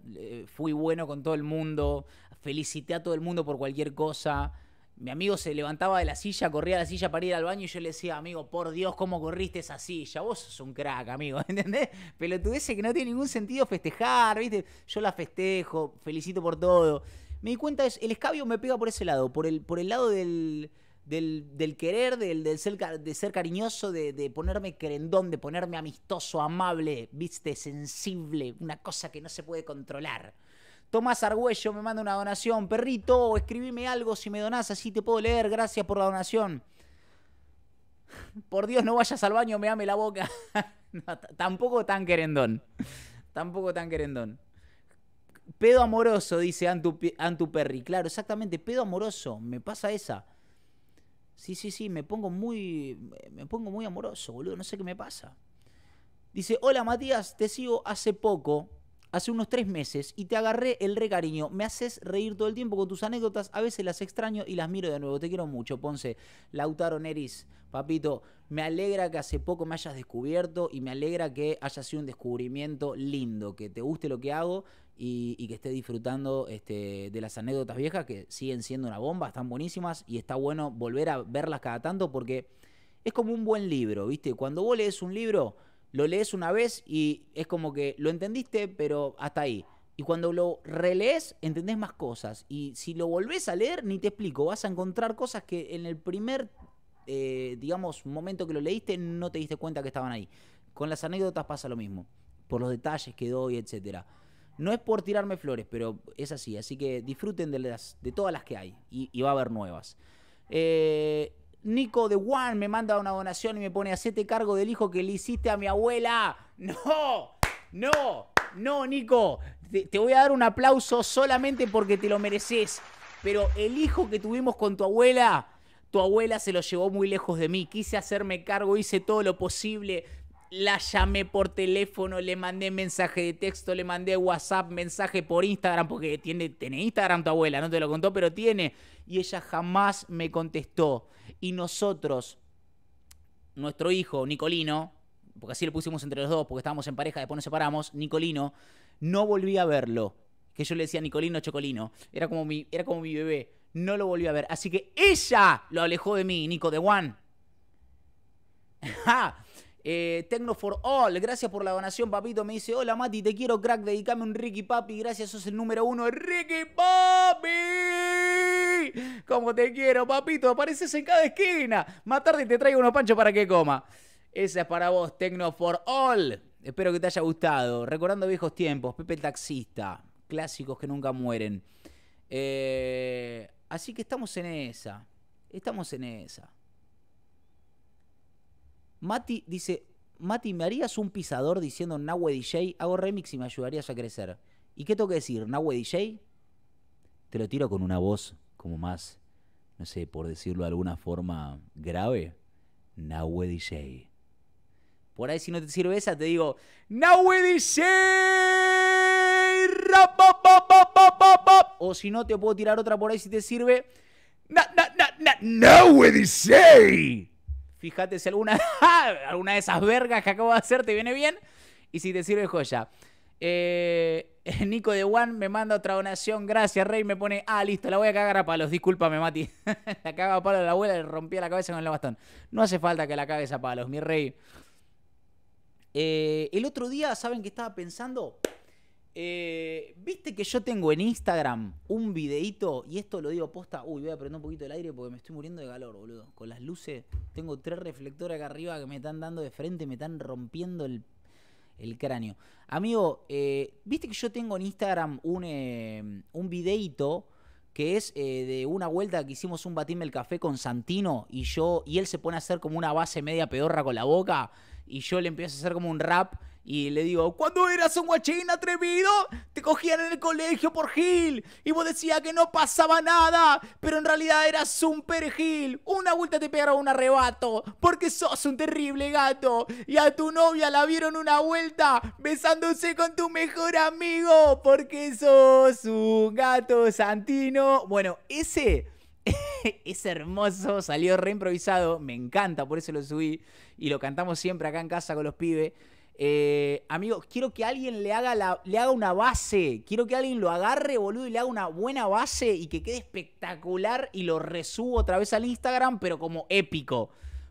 fui bueno con todo el mundo, felicité a todo el mundo por cualquier cosa. Mi amigo se levantaba de la silla, corría a la silla para ir al baño y yo le decía, amigo, por Dios, ¿cómo corriste esa silla? Vos sos un crack, amigo, [laughs] ¿entendés? Pero tú dices que no tiene ningún sentido festejar, ¿viste? Yo la festejo, felicito por todo. Me di cuenta, es, el escabio me pega por ese lado, por el, por el lado del, del, querer, del, ser, de ser cariñoso, de, ponerme querendón, de ponerme amistoso, amable, viste, sensible, una cosa que no se puede controlar. Tomás Argüello me manda una donación. Perrito, escribime algo si me donás, así te puedo leer. Gracias por la donación. Por Dios, no vayas al baño, me ame la boca. [laughs] tampoco tan querendón. Tampoco tan querendón. Pedo amoroso, dice Antu, Antu Perry. Claro, exactamente, pedo amoroso. Me pasa esa. Sí, sí, sí, me pongo muy. Me pongo muy amoroso, boludo. No sé qué me pasa. Dice, hola Matías, te sigo hace poco, hace unos tres meses, y te agarré el re cariño. Me haces reír todo el tiempo con tus anécdotas, a veces las extraño y las miro de nuevo. Te quiero mucho, Ponce. Lautaro Neris, papito, me alegra que hace poco me hayas descubierto y me alegra que haya sido un descubrimiento lindo, que te guste lo que hago y, que esté disfrutando este, de las anécdotas viejas que siguen siendo una bomba, están buenísimas y está bueno volver a verlas cada tanto porque es como un buen libro, ¿viste? Cuando vos lees un libro, lo lees una vez y es como que lo entendiste, pero hasta ahí. Y cuando lo relees, entendés más cosas. Y si lo volvés a leer, ni te explico, vas a encontrar cosas que en el primer, eh, digamos, momento que lo leíste, no te diste cuenta que estaban ahí. Con las anécdotas pasa lo mismo, por los detalles que doy, etcétera. No es por tirarme flores, pero es así. Así que disfruten de, las, de todas las que hay y, va a haber nuevas. Eh, Nico de One me manda una donación y me pone, hacete cargo del hijo que le hiciste a mi abuela. [laughs] No, no, no, Nico. Te, te, voy a dar un aplauso solamente porque te lo mereces. Pero el hijo que tuvimos con tu abuela, tu abuela se lo llevó muy lejos de mí. Quise hacerme cargo, hice todo lo posible la llamé por teléfono, le mandé mensaje de texto, le mandé WhatsApp, mensaje por Instagram, porque tiene, tiene Instagram tu abuela, no te lo contó, pero tiene. Y ella jamás me contestó. Y nosotros, nuestro hijo, Nicolino, porque así le pusimos entre los dos, porque estábamos en pareja, después nos separamos, Nicolino, no volví a verlo. Que yo le decía Nicolino Chocolino. Era como mi, era como mi bebé. No lo volví a ver. Así que ella lo alejó de mí, Nico de Juan. [laughs] Eh, Tecno for All, gracias por la donación, papito. Me dice, hola Mati, te quiero, crack, dedicame un Ricky Papi. Gracias, sos el número uno. ¡Ricky Papi! Como te quiero, papito? Apareces en cada esquina. Más tarde te traigo unos panchos para que coma. Esa es para vos, Tecno for All. Espero que te haya gustado. Recordando viejos tiempos, Pepe Taxista. Clásicos que nunca mueren. Eh, así que estamos en esa. Estamos en esa. Mati dice, Mati, ¿me harías un pisador diciendo Nahue DJ? Hago remix y me ayudarías a crecer. ¿Y qué tengo que decir? ¿Nahue DJ? Te lo tiro con una voz como más, no sé, por decirlo de alguna forma grave. Nahue DJ. Por ahí si no te sirve esa, te digo, Nahue DJ. O si no, te puedo tirar otra por ahí si te sirve. Na, DJ. Fíjate si alguna, [laughs] alguna de esas vergas que acabo de hacer te viene bien y si te sirve joya. Eh, [laughs] Nico de Juan me manda otra donación. Gracias, Rey. Me pone, ah, listo, la voy a cagar a palos. Discúlpame, Mati. [laughs] la cagaba a palos la abuela, le rompía la cabeza con el bastón. No hace falta que la cagues a palos, mi Rey. Eh, el otro día, ¿saben qué estaba pensando? Eh, viste que yo tengo en Instagram un videito, y esto lo digo posta. Uy, voy a prender un poquito el aire porque me estoy muriendo de calor, boludo. Con las luces, tengo tres reflectores acá arriba que me están dando de frente, me están rompiendo el, cráneo. Amigo, eh, viste que yo tengo en Instagram un, eh, un videito que es de una vuelta que hicimos un batime el café con Santino y yo y él se pone a hacer como una base media pedorra con la boca y yo le empiezo a hacer como un rap y le digo, cuando eras un guachín atrevido, te cogían en el colegio por Gil. Y vos decías que no pasaba nada, pero en realidad eras un pergil Una vuelta te pegaron un arrebato, porque sos un terrible gato. Y a tu novia la vieron una vuelta besándose con tu mejor amigo, porque sos un gato santino. Bueno, ese... [laughs] es hermoso, salió reimprovisado, me encanta, por eso lo subí y lo cantamos siempre acá en casa con los pibes amigos, eh, amigo, quiero que alguien le haga, le haga una base. Quiero que alguien lo agarre, boludo, y le haga una buena base y que quede espectacular y lo resubo otra vez al Instagram, pero como épico.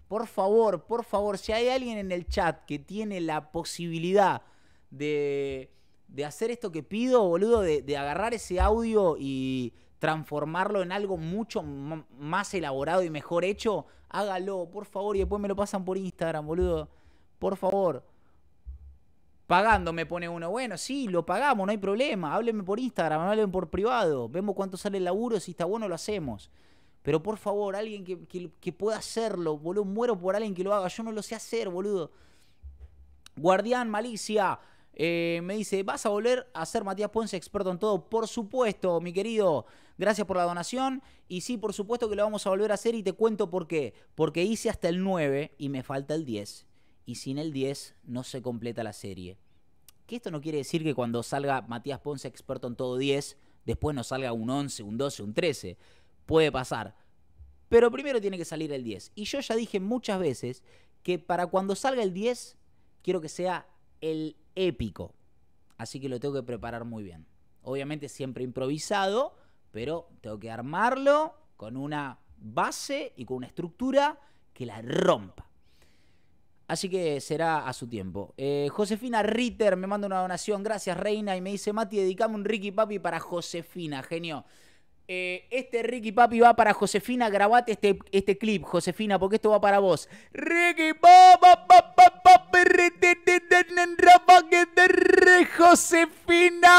Por favor, por favor, si hay alguien en el chat que tiene la posibilidad de, hacer esto que pido, boludo, de, de agarrar ese audio y transformarlo en algo mucho más elaborado y mejor hecho, hágalo, por favor, y después me lo pasan por Instagram, boludo. Por favor. Pagando, me pone uno. Bueno, sí, lo pagamos, no hay problema. Háblenme por Instagram, háblenme por privado. Vemos cuánto sale el laburo, si está bueno lo hacemos. Pero por favor, alguien que, pueda hacerlo, boludo. Muero por alguien que lo haga. Yo no lo sé hacer, boludo. Guardián Malicia eh, me dice: ¿Vas a volver a ser Matías Ponce experto en todo? Por supuesto, mi querido. Gracias por la donación. Y sí, por supuesto que lo vamos a volver a hacer y te cuento por qué. Porque hice hasta el 9 y me falta el 10 y sin el 10 no se completa la serie. Que esto no quiere decir que cuando salga Matías Ponce experto en todo 10, después no salga un 11, un 12, un 13. Puede pasar. Pero primero tiene que salir el 10. Y yo ya dije muchas veces que para cuando salga el 10, quiero que sea el épico. Así que lo tengo que preparar muy bien. Obviamente siempre improvisado, pero tengo que armarlo con una base y con una estructura que la rompa. Así que será a su tiempo. Eh, Josefina Ritter me manda una donación. Gracias, Reina. Y me dice, Mati, dedicame un Ricky Papi para Josefina. Genio. Eh, este Ricky Papi va para Josefina. Grabate este, este clip, Josefina, porque esto va para vos. Ricky Papi, Josefina.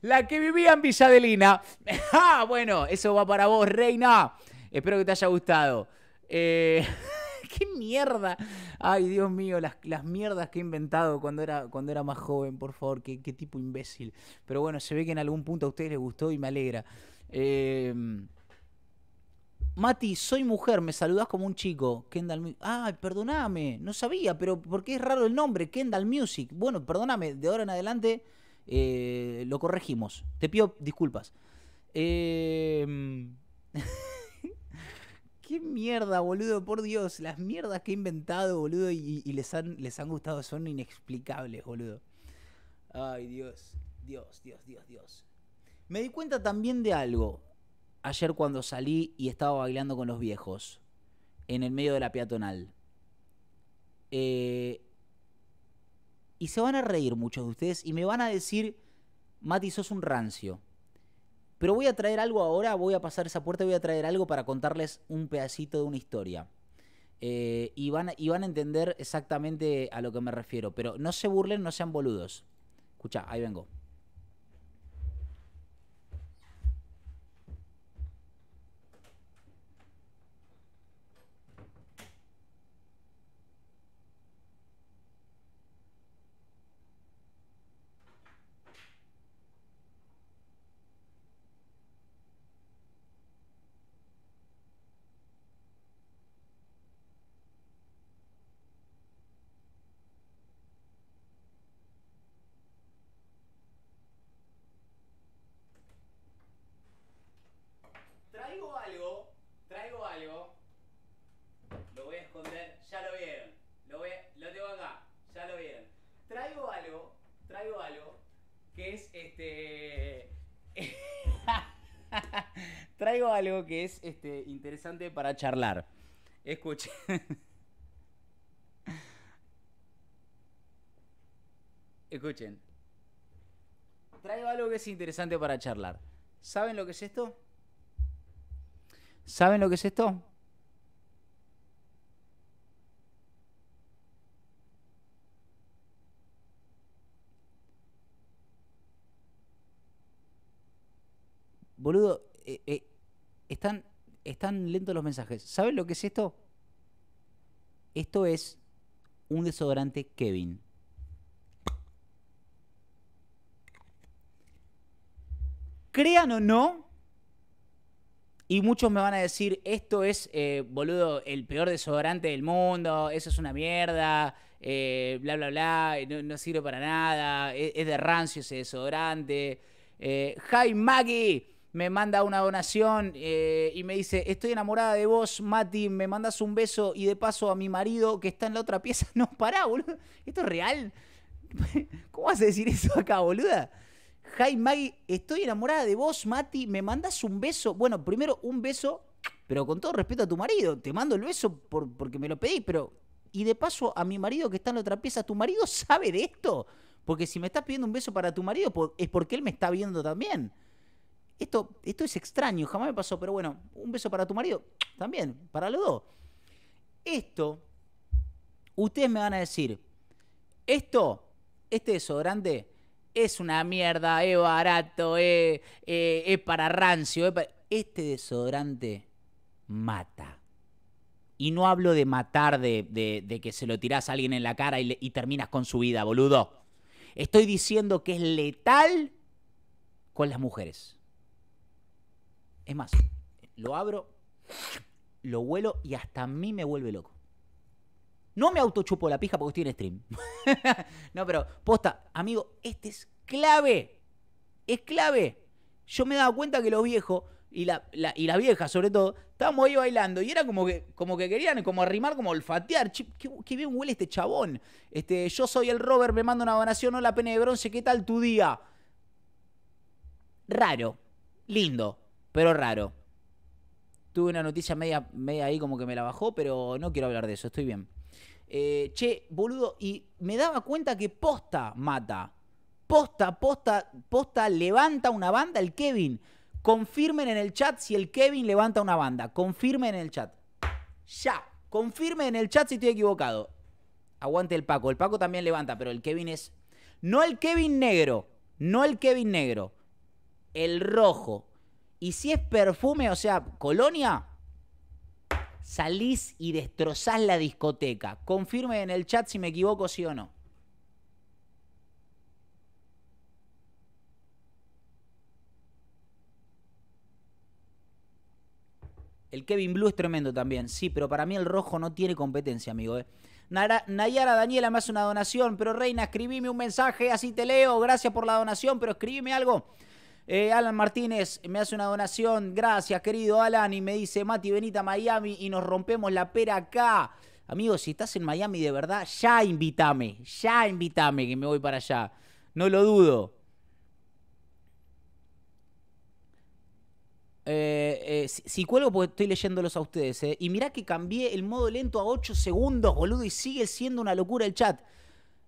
La que vivía en Villadelina. [laughs] Ah, bueno, eso va para vos, Reina. Espero que te haya gustado. Eh, [laughs] ¡Qué mierda! Ay, Dios mío, las, las, mierdas que he inventado cuando era, cuando era más joven, por favor, qué, tipo imbécil. Pero bueno, se ve que en algún punto a ustedes les gustó y me alegra. Em, Mati, soy mujer, me saludas como un chico. Kendall Music. Ay, perdoname, no sabía, pero por qué es raro el nombre, Kendall Music. Bueno, perdóname, de ahora en adelante eh, lo corregimos. Te pido disculpas. Eh. [laughs] qué mierda, boludo, por Dios. Las mierdas que he inventado, boludo, y, les, han, les han gustado son inexplicables, boludo. Ay, Dios, Dios, Dios, Dios, Dios. Me di cuenta también de algo ayer cuando salí y estaba bailando con los viejos en el medio de la peatonal. Eh, y se van a reír muchos de ustedes y me van a decir, Mati, sos un rancio. Pero voy a traer algo ahora, voy a pasar esa puerta y voy a traer algo para contarles un pedacito de una historia. Eh, y, van, y van a entender exactamente a lo que me refiero. Pero no se burlen, no sean boludos. Escucha, ahí vengo. este, interesante para charlar. Escuchen. [laughs] Escuchen. Traigo algo que es interesante para charlar. ¿Saben lo que es esto? ¿Saben lo que es esto? Boludo, eh, eh, están están lentos los mensajes. ¿Saben lo que es esto? Esto es un desodorante Kevin. Crean o no, y muchos me van a decir, esto es, eh, boludo, el peor desodorante del mundo, eso es una mierda, eh, bla, bla, bla, no, sirve para nada, e, es, de rancio ese desodorante. Eh, Hi Maggie, me manda una donación eh, y me dice, estoy enamorada de vos, Mati, me mandas un beso y de paso a mi marido que está en la otra pieza. [laughs] No, pará, boludo. ¿Esto es real? [laughs] ¿Cómo vas a decir eso acá, boluda? Hi Maggie, estoy enamorada de vos, Mati, me mandas un beso. Bueno, primero un beso, pero con todo respeto a tu marido. Te mando el beso porque me lo pedís, pero... Y de paso a mi marido que está en la otra pieza, ¿tu marido sabe de esto? Porque si me estás pidiendo un beso para tu marido, es porque él me está viendo también. Esto, es extraño, jamás me pasó, pero bueno, un beso para tu marido, también, para los dos. Esto, ustedes me van a decir, esto, este desodorante es una mierda, es barato, es, eh, para rancio. Este desodorante mata. Y no hablo de matar, de, de, que se lo tiras a alguien en la cara y terminas con su vida, boludo. Estoy diciendo que es letal con las mujeres. Es más, lo abro, lo huelo y hasta a mí me vuelve loco. No me autochupo la pija porque estoy en stream. [laughs] no, pero posta, amigo, este es clave. Es clave. Yo me daba cuenta que los viejos, y la, y las viejas sobre todo, estábamos ahí bailando y era como que, como que querían como arrimar, como olfatear. qué, bien huele este chabón. Este, yo soy el Robert, me mando una donación, hola pene de bronce, ¿qué tal tu día? Raro, lindo, pero raro. Tuve una noticia media, media ahí como que me la bajó, pero no quiero hablar de eso, estoy bien. Eh, che, boludo, y me daba cuenta que posta mata. Posta, posta, posta levanta una banda el Kevin. Confirmen en el chat si el Kevin levanta una banda. Confirmen en el chat. Ya. Confirmen en el chat si estoy equivocado. Aguante el Paco. El Paco también levanta, pero el Kevin es. No el Kevin negro. No el Kevin negro. El rojo. Y si es perfume, o sea, colonia, salís y destrozás la discoteca. Confirme en el chat si me equivoco, sí o no. El Kevin Blue es tremendo también, sí, pero para mí el rojo no tiene competencia, amigo. Eh. Nayara Daniela me hace una donación, pero Reina, escribime un mensaje, así te leo, gracias por la donación, pero escribime algo. Eh, Alan Martínez me hace una donación. Gracias, querido Alan. Y me dice, Mati, venita a Miami y nos rompemos la pera acá. Amigos, si estás en Miami de verdad, ya invítame. Ya invítame que me voy para allá. No lo dudo. Eh, eh, si, cuelgo porque estoy leyéndolos a ustedes. Y mirá que cambié el modo lento a 8 segundos, boludo, y sigue siendo una locura el chat.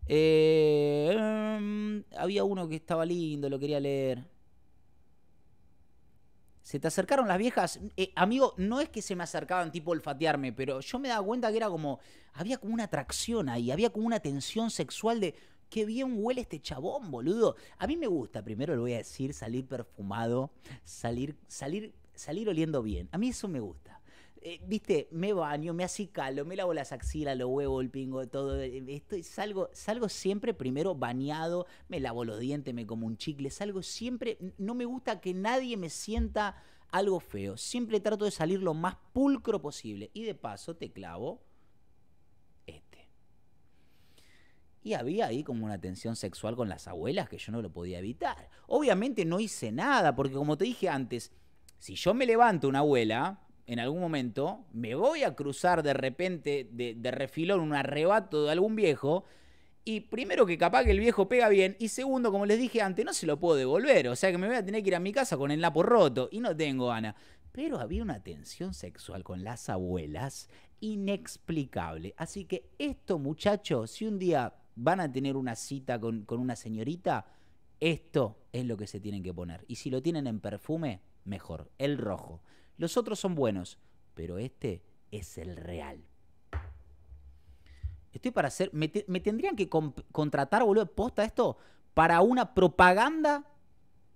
Em, había uno que estaba lindo, lo quería leer. Se te acercaron las viejas. Eh, amigo, no es que se me acercaban tipo olfatearme, pero yo me daba cuenta que era como. Había como una atracción ahí, había como una tensión sexual de. Qué bien huele este chabón, boludo. A mí me gusta, primero lo voy a decir, salir perfumado, salir, salir, salir oliendo bien. A mí eso me gusta. Eh, viste, me baño, me acicalo, me lavo las axilas, lo huevo el pingo, todo. Eh, salgo, salgo siempre primero bañado, me lavo los dientes, me como un chicle, salgo siempre. No me gusta que nadie me sienta algo feo. Siempre trato de salir lo más pulcro posible. Y de paso te clavo este. Y había ahí como una tensión sexual con las abuelas que yo no lo podía evitar. Obviamente no hice nada, porque como te dije antes, si yo me levanto una abuela, en algún momento, me voy a cruzar de repente, de, refilón, un arrebato de algún viejo. Y primero que capaz que el viejo pega bien. Y segundo, como les dije antes, no se lo puedo devolver. O sea que me voy a tener que ir a mi casa con el lapo roto. Y no tengo Ana Pero había una tensión sexual con las abuelas inexplicable. Así que esto, muchachos, si un día van a tener una cita con una señorita, esto es lo que se tienen que poner. Y si lo tienen en perfume, mejor. El rojo. Los otros son buenos, pero este es el real. Estoy para hacer. Me, tendrían que contratar, boludo, posta esto para una propaganda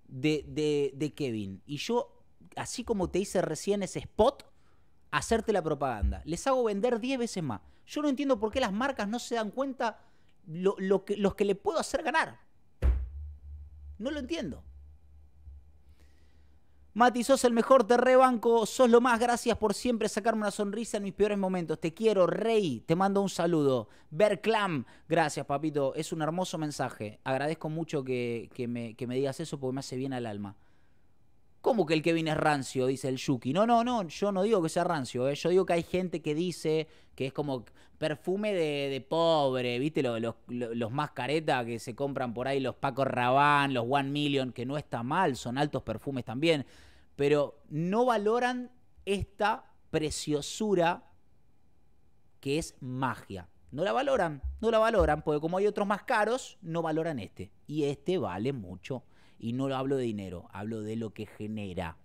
de, de, Kevin. Y yo, así como te hice recién ese spot, hacerte la propaganda. Les hago vender 10 veces más. Yo no entiendo por qué las marcas no se dan cuenta lo, lo que, los que le puedo hacer ganar. No lo entiendo. Mati, sos el mejor, te rebanco, sos lo más, gracias por siempre sacarme una sonrisa en mis peores momentos. Te quiero, Rey, te mando un saludo. Berclam, gracias, papito, es un hermoso mensaje. Agradezco mucho que, que, me, que me digas eso porque me hace bien al alma. ¿Cómo que el Kevin es rancio? Dice el Yuki. No, no, no, yo no digo que sea rancio, eh. yo digo que hay gente que dice que es como perfume de, de pobre, ¿viste? Los, los, que se compran por ahí, los Paco Rabanne, los One Million, que no está mal, son altos perfumes también, pero no valoran esta preciosura que es magia. No la valoran, no la valoran, porque como hay otros más caros, no valoran este. Y este vale mucho y no hablo de dinero, hablo de lo que genera.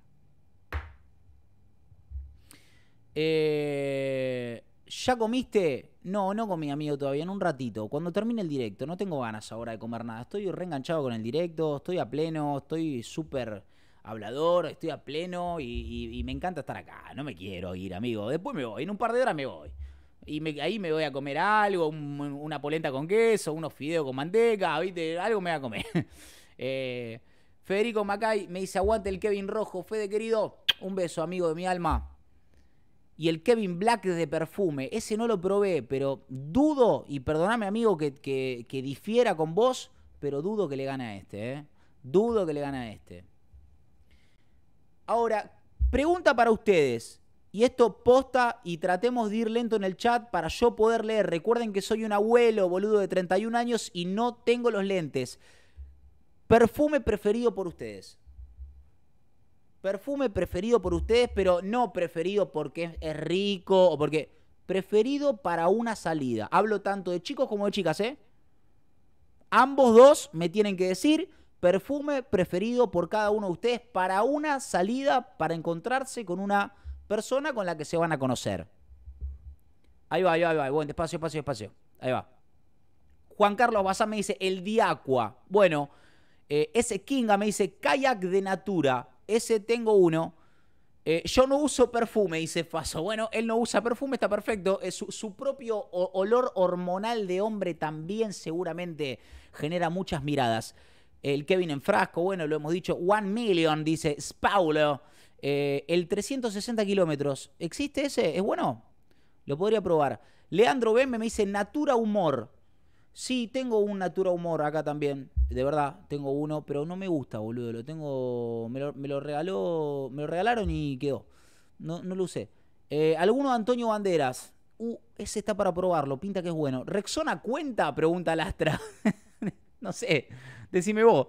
Eh, ¿Ya comiste? No, no comí, amigo, todavía. En un ratito. Cuando termine el directo. No tengo ganas ahora de comer nada. Estoy reenganchado con el directo. Estoy a pleno. Estoy súper hablador. Estoy a pleno. Y, me encanta estar acá. No me quiero ir, amigo. Después me voy. En un par de horas me voy. Y me, ahí me voy a comer algo. una polenta con queso. Unos fideos con manteca. Algo me voy a comer. [laughs] Eh, Federico Macay me dice, aguante el Kevin Rojo. Fede, querido, un beso, amigo de mi alma. Y el Kevin Black de perfume, ese no lo probé, pero dudo, y perdoname amigo que, difiera con vos, pero dudo que le gane a este, eh. Dudo que le gane a este. Ahora, pregunta para ustedes, y esto posta y tratemos de ir lento en el chat para yo poder leer. Recuerden que soy un abuelo, boludo, de 31 años y no tengo los lentes. Perfume preferido por ustedes. Perfume preferido por ustedes, pero no preferido porque es rico o porque... Preferido para una salida. Hablo tanto de chicos como de chicas, ¿eh? Ambos dos me tienen que decir perfume preferido por cada uno de ustedes para una salida, para encontrarse con una persona con la que se van a conocer. Ahí va, ahí va, ahí va. Bueno, despacio, despacio, despacio. Ahí va. Juan Carlos Bazán me dice el Diacua. Bueno, eh, ese Kinga me dice kayak de Natura. Ese tengo uno. Eh, yo no uso perfume, dice Faso. Bueno, él no usa perfume, está perfecto. Es eh, su, propio olor hormonal de hombre también seguramente genera muchas miradas. El Kevin en frasco, bueno, lo hemos dicho. One Million, dice Spaulo. el 360 kilómetros, ¿existe ese? ¿Es bueno? Lo podría probar. Leandro Bembe me dice Natura Humor. Sí, tengo un Natura Humor acá también. De verdad, tengo uno, pero no me gusta, boludo. Lo tengo. Me lo, regaló. Me lo regalaron y quedó. No, lo usé. Eh, alguno de Antonio Banderas. Uh, ese está para probarlo. Pinta que es bueno. ¿Rexona cuenta? Pregunta Lastra. [laughs] no sé. Decime vos.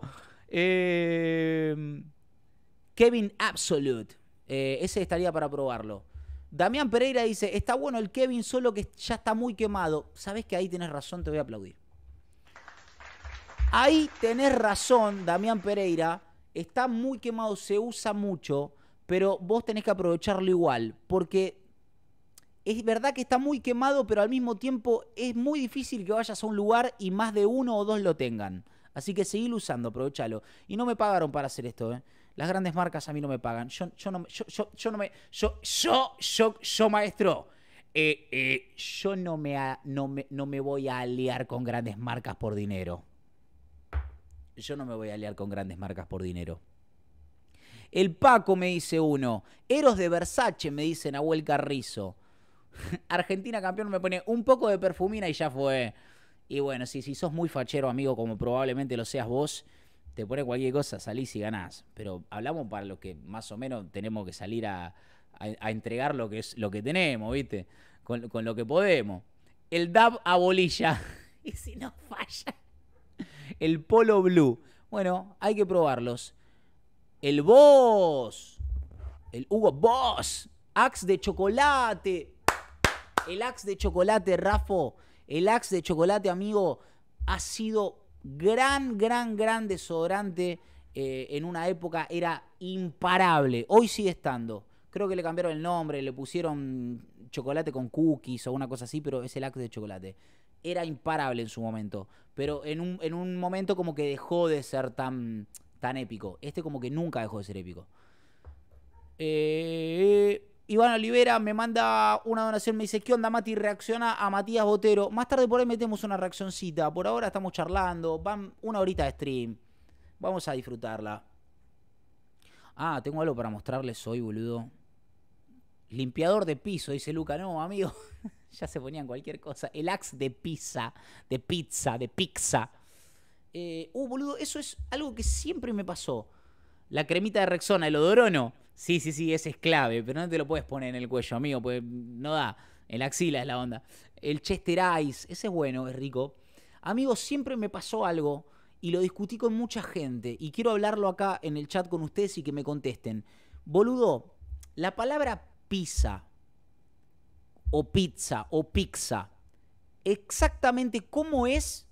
Eh, Kevin Absolute. Eh, ese estaría para probarlo. Damián Pereira dice, está bueno el Kevin, solo que ya está muy quemado. Sabes que ahí tenés razón, te voy a aplaudir. Ahí tenés razón, Damián Pereira. Está muy quemado, se usa mucho, pero vos tenés que aprovecharlo igual, porque es verdad que está muy quemado, pero al mismo tiempo es muy difícil que vayas a un lugar y más de uno o dos lo tengan. Así que seguilo usando, aprovechalo. Y no me pagaron para hacer esto, ¿eh? Las grandes marcas a mí no me pagan. Yo, yo no, yo, yo, no me. Yo, yo, yo, yo, maestro. Eh, eh, yo no me, no, me, no me voy a aliar con grandes marcas por dinero. Yo no me voy a aliar con grandes marcas por dinero. El Paco me dice uno. Eros de Versace me dicen, Nahuel Carrizo. [laughs] Argentina campeón me pone un poco de perfumina y ya fue. Y bueno, si, si sos muy fachero, amigo, como probablemente lo seas vos, te pones cualquier cosa, salís y ganás. Pero hablamos para los que más o menos tenemos que salir a, entregar lo que, es, lo que tenemos, ¿viste? Con, lo que podemos. El dab a bolilla. [laughs] y si no falla. El polo blue. Bueno, hay que probarlos. El boss. El Hugo Boss. Axe de chocolate. El axe de chocolate, Rafo. El axe de chocolate, amigo, ha sido gran, gran, gran desodorante eh, en una época era imparable. Hoy sigue estando. Creo que le cambiaron el nombre, le pusieron chocolate con cookies o una cosa así, pero es el acto de chocolate. Era imparable en su momento, pero en un, momento como que dejó de ser tan, tan épico. Este como que nunca dejó de ser épico. Eh... Iván Olivera me manda una donación, me dice, ¿qué onda Mati? Reacciona a Matías Botero. Más tarde por ahí metemos una reaccioncita. Por ahora estamos charlando. Van una horita de stream. Vamos a disfrutarla. Ah, tengo algo para mostrarles hoy, boludo. Limpiador de piso, dice Luca. No, amigo. [laughs] ya se ponían cualquier cosa. El axe de pizza. De pizza, de pizza. Eh, uh, boludo, eso es algo que siempre me pasó. La cremita de Rexona, el odorono. Sí, sí, sí, ese es clave, pero no te lo puedes poner en el cuello, amigo, pues no da. El axila es la onda. El Chester Ice, ese es bueno, es rico. Amigo, siempre me pasó algo y lo discutí con mucha gente y quiero hablarlo acá en el chat con ustedes y que me contesten. Boludo, la palabra pizza o pizza o pizza, exactamente cómo es,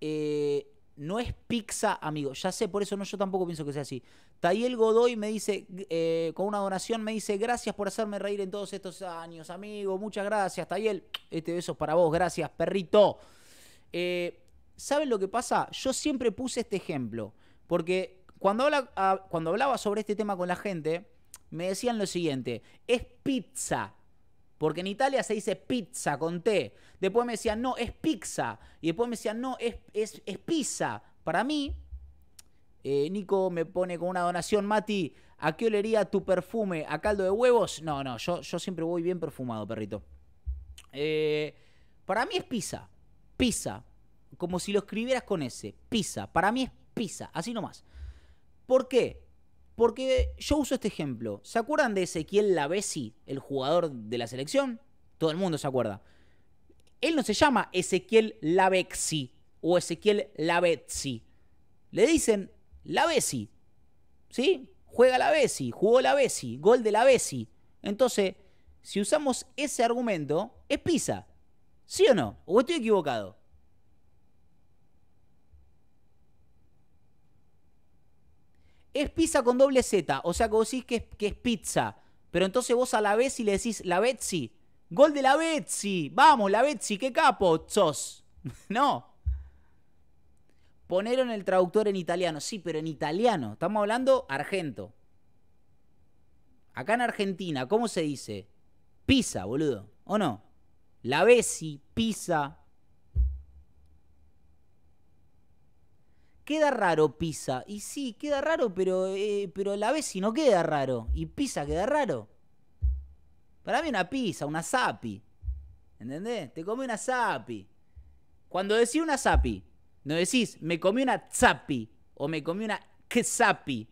eh, no es pizza, amigo. Ya sé, por eso no, yo tampoco pienso que sea así. Tayel Godoy me dice, eh, con una donación, me dice, gracias por hacerme reír en todos estos años, amigo, muchas gracias, Tayel. Este beso es para vos, gracias, perrito. Eh, ¿Saben lo que pasa? Yo siempre puse este ejemplo, porque cuando, ah, cuando hablaba sobre este tema con la gente, me decían lo siguiente, es pizza. Porque en Italia se dice pizza con T. Después me decían, no, es pizza. Y después me decían, no, es pizza. Para mí, eh, Nico me pone con una donación, Mati, ¿a qué olería tu perfume? ¿A caldo de huevos? No, no, yo, siempre voy bien perfumado, perrito. Eh, para mí es pizza, pizza, como si lo escribieras con S, pizza, para mí es pizza, así nomás. ¿Por qué? Porque yo uso este ejemplo. ¿Se acuerdan de Ezequiel Lavesi, el jugador de la selección? Todo el mundo se acuerda. Él no se llama Ezequiel Lavexi o Ezequiel Labetsi, Le dicen la Bessi. ¿Sí? Juega la Bessi, jugó la Bessi, gol de la Bessi. Entonces, si usamos ese argumento, es pizza, ¿Sí o no? ¿O estoy equivocado? Es pizza con doble Z, o sea que vos decís que es, que es pizza. Pero entonces vos a la Bessi le decís, la Betsy, gol de la Betsy, vamos, la Betsy, qué capo sos. [laughs] no, Poneron el traductor en italiano. Sí, pero en italiano. Estamos hablando argento. Acá en Argentina, ¿cómo se dice? Pisa, boludo. ¿O no? La Bessi, pisa. Queda raro pisa. Y sí, queda raro, pero, eh, pero la Bessi no queda raro. Y pisa queda raro. Para mí una pizza, una zapi. ¿Entendés? Te come una zapi. Cuando decía una zapi, no decís, me comí una zapi o me comí una quesapi.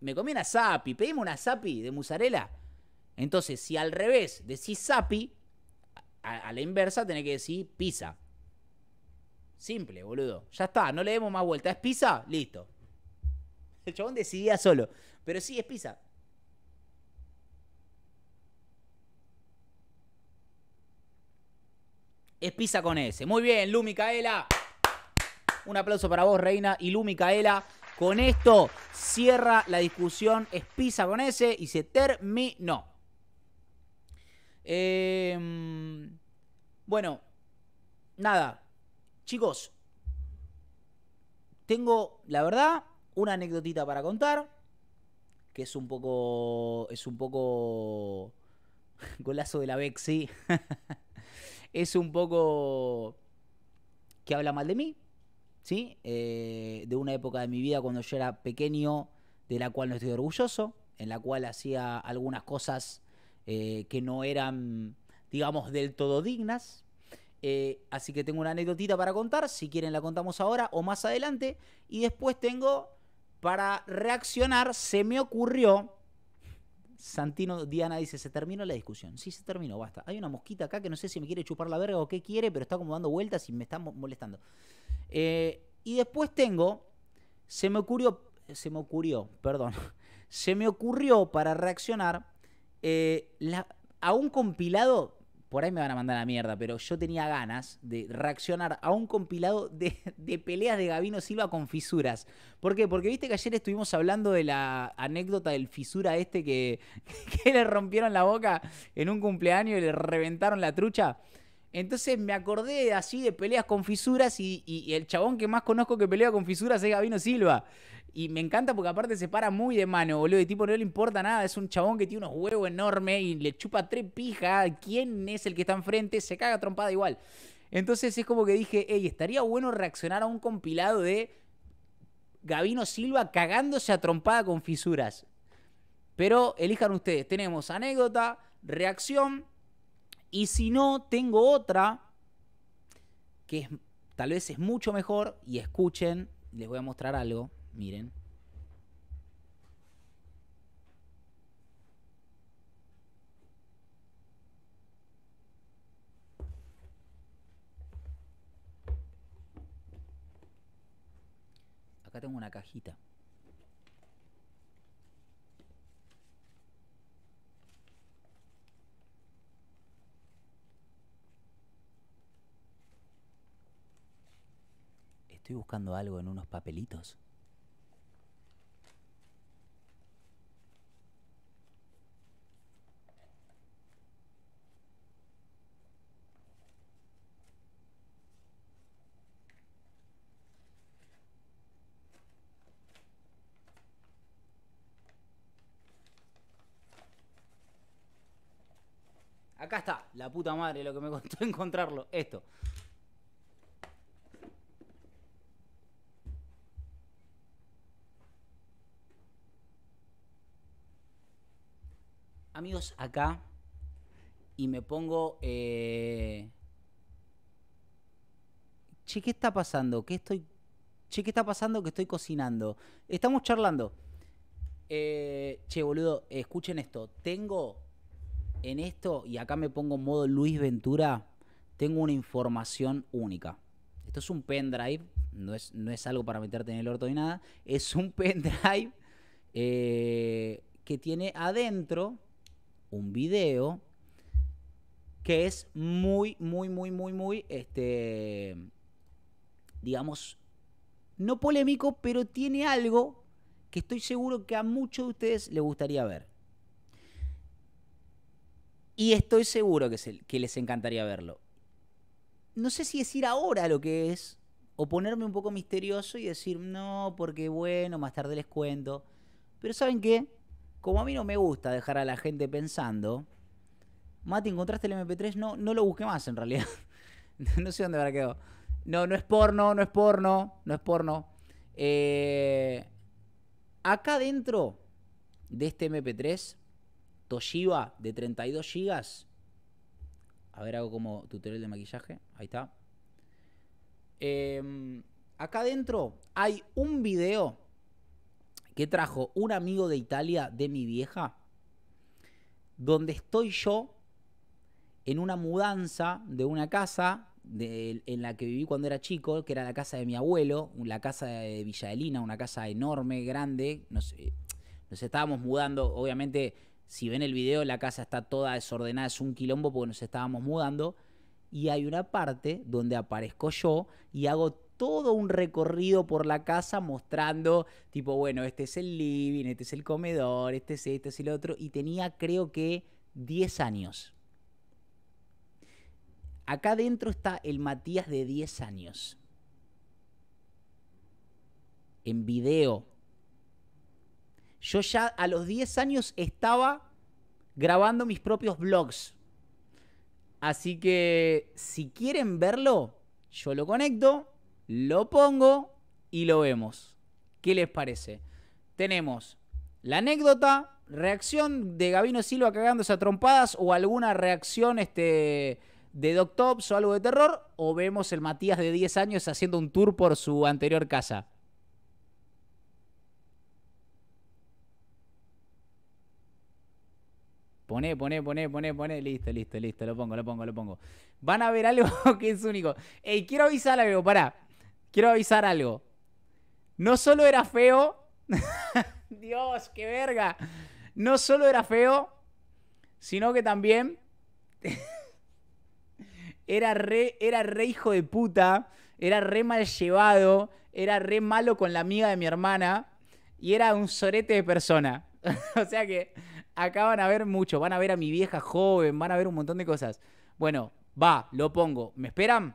Me comí una zapi. Pedimos una zapi de mozzarella. Entonces, si al revés decís zapi, a, la inversa tenés que decir pizza. Simple, boludo. Ya está, no le demos más vueltas. ¿Es pizza? Listo. El chabón decidía solo. Pero sí, es pizza. Es pizza con S. Muy bien, Lu Micaela. Un aplauso para vos, Reina. Y Con esto cierra la discusión Espisa con ese y se terminó. Em, bueno, nada. Chicos, tengo, la verdad, una anécdotita para contar. Que es un poco. Es un poco. [laughs] Golazo de la Bexi. [laughs] es un poco. Que habla mal de mí. ¿sí? Eh, de una época de mi vida cuando yo era pequeño, de la cual no estoy orgulloso, en la cual hacía algunas cosas eh, que no eran, digamos, del todo dignas. Eh, así que tengo una anécdotita para contar, si quieren la contamos ahora o más adelante. Y después tengo, para reaccionar, se me ocurrió Santino Diana dice, se terminó la discusión. Sí, se terminó, basta. Hay una mosquita acá que no sé si me quiere chupar la verga o qué quiere, pero está como dando vueltas y me está molestando. Eh, y después tengo, se me ocurrió, se me ocurrió, [laughs] perdón, se me ocurrió para reaccionar eh, a un compilado por ahí me van a mandar a la mierda, pero yo tenía ganas de reaccionar a un compilado de, peleas de Gabino Silva con fisuras. ¿Por qué? Porque viste que ayer estuvimos hablando de la anécdota del fisura este que, [laughs] que le rompieron la boca en un cumpleaños y le reventaron la trucha. Entonces me acordé así de peleas con fisuras y, el chabón que más conozco que pelea con fisuras es Gabino Silva. Y me encanta porque aparte se para muy de mano, boludo. De tipo no le importa nada. Es un chabón que tiene unos huevos enormes y le chupa tres pijas. ¿Quién es el que está enfrente? Se caga trompada igual. Entonces es como que dije, hey, estaría bueno reaccionar a un compilado de Gabino Silva cagándose a trompada con fisuras. Pero elijan ustedes. Tenemos anécdota, reacción y si no, tengo otra que tal vez es mucho mejor. Y escuchen, les voy a mostrar algo. Miren. Acá tengo una cajita. Estoy buscando algo en unos papelitos. Acá está, la puta madre, lo que me costó [laughs] encontrarlo. Esto. amigos acá y me pongo... Eh, che, ¿qué está pasando? ¿Qué estoy... Che, ¿qué está pasando que estoy cocinando? Estamos charlando. Eh, che, boludo, escuchen esto. Tengo en esto, y acá me pongo en modo Luis Ventura, tengo una información única. Esto es un pendrive, no es, no es algo para meterte en el orto ni nada. Es un [laughs] pendrive eh, que tiene adentro un video que es muy, muy, muy, muy, muy, este, digamos, no polémico, pero tiene algo que estoy seguro que a muchos de ustedes les gustaría ver. Y estoy seguro que, que les encantaría verlo. No sé si decir ahora lo que es, o ponerme un poco misterioso y decir, no, porque bueno, más tarde les cuento. Pero ¿saben qué? Como a mí no me gusta dejar a la gente pensando, Mati, ¿encontraste el MP3? No, no lo busqué más en realidad. [laughs] no sé dónde habrá quedado. No, no es porno, no es porno, no es porno. Eh, acá dentro de este MP3, Toshiba de 32 GB. A ver, hago como tutorial de maquillaje. Ahí está. Em, acá dentro hay un video que trajo un amigo de Italia de mi vieja, donde estoy yo en una mudanza de una casa en la que viví cuando era chico, que era la casa de mi abuelo, la casa de Villadelina una casa enorme, grande. Nos, nos estábamos mudando, obviamente, si ven el video, la casa está toda desordenada, es un quilombo porque nos estábamos mudando. Y hay una parte donde aparezco yo y hago todo un recorrido por la casa mostrando, tipo, bueno, este es el living, este es el comedor, este es este, es el otro, y tenía creo que 10 años. Acá adentro está el Matías de 10 años. En video. Yo ya a los 10 años estaba grabando mis propios blogs. Así que si quieren verlo, yo lo conecto lo pongo y lo vemos. ¿Qué les parece? Tenemos la anécdota, reacción de Gabino Silva cagándose a trompadas o alguna reacción este, de Doc Tops o algo de terror, o vemos el Matías de 10 años haciendo un tour por su anterior casa. Pone, pone, pone, pone, pone. Listo, listo, listo. Lo pongo, lo pongo, lo pongo. Van a ver algo [laughs] que es único. Ey, quiero avisar algo, pará quiero avisar algo. No solo era feo. [laughs] Dios, qué verga. No solo era feo, sino que también [laughs] era, re, era re hijo de puta, era re mal llevado, era re malo con la amiga de mi hermana y era un sorete de persona. [laughs] o sea que acá van a ver mucho, van a ver a mi vieja joven, van a ver un montón de cosas. Bueno, va, lo pongo. ¿Me esperan?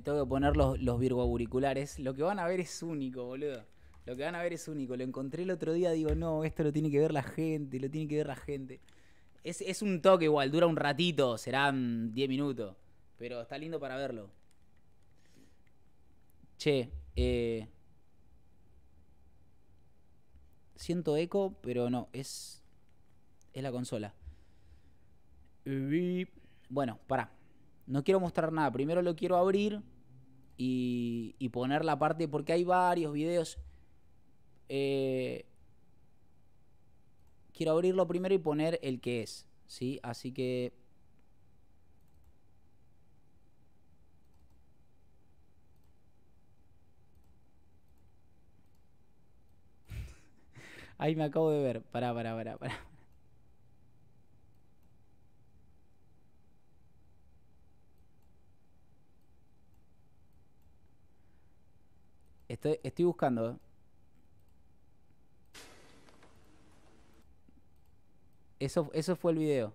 tengo que poner los, los Virgo auriculares. Lo que van a ver es único, boludo. Lo que van a ver es único. Lo encontré el otro día, digo, no, esto lo tiene que ver la gente, lo tiene que ver la gente. Es, es un toque igual, dura un ratito, serán 10 minutos. Pero está lindo para verlo. Che, eh, Siento eco, pero no, es. Es la consola. Eh, bueno, pará no quiero mostrar nada, primero lo quiero abrir y, poner la parte, porque hay varios videos. Eh, quiero abrirlo primero y poner el que es, ¿sí? Así que... Ahí [laughs] me acabo de ver. Pará, pará, pará, pará. Estoy, buscando, Eso, eso fue el video.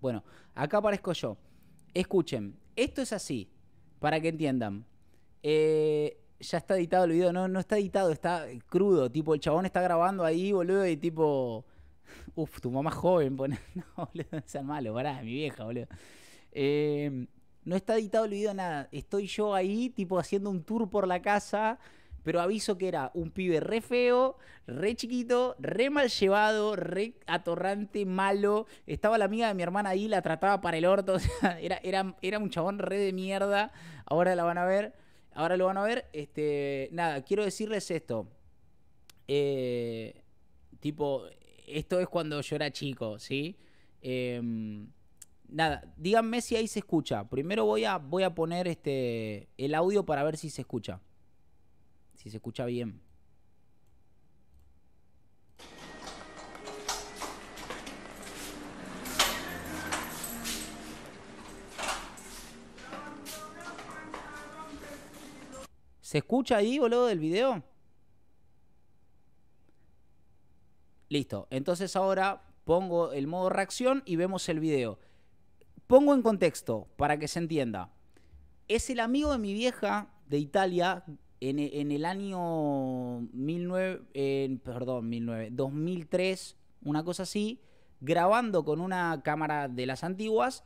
Bueno, acá aparezco yo. Escuchen, esto es así, para que entiendan. Eh, ya está editado el video, no, no está editado, está crudo. Tipo, el chabón está grabando ahí, boludo, y tipo, Uf, tu mamá joven, pone. [laughs] No, boludo, no sean malos, pará, mi vieja, boludo. Em, no está editado el video nada. Estoy yo ahí, tipo, haciendo un tour por la casa. Pero aviso que era un pibe re feo, re chiquito, re mal llevado, re atorrante, malo. Estaba la amiga de mi hermana ahí, la trataba para el orto. [laughs] era, era, un chabón re de mierda. Ahora la van a ver. Ahora lo van a ver. Este, nada, quiero decirles esto. Eh, tipo, esto es cuando yo era chico, ¿sí? Em, nada, díganme si ahí se escucha. Primero voy a, voy a poner este, el audio para ver si se escucha. Si se escucha bien. ¿Se escucha ahí, boludo, del video? Listo. Entonces ahora pongo el modo reacción y vemos el video. Pongo en contexto para que se entienda. Es el amigo de mi vieja de Italia en, e, el año 2003, una cosa así, grabando con una cámara de las antiguas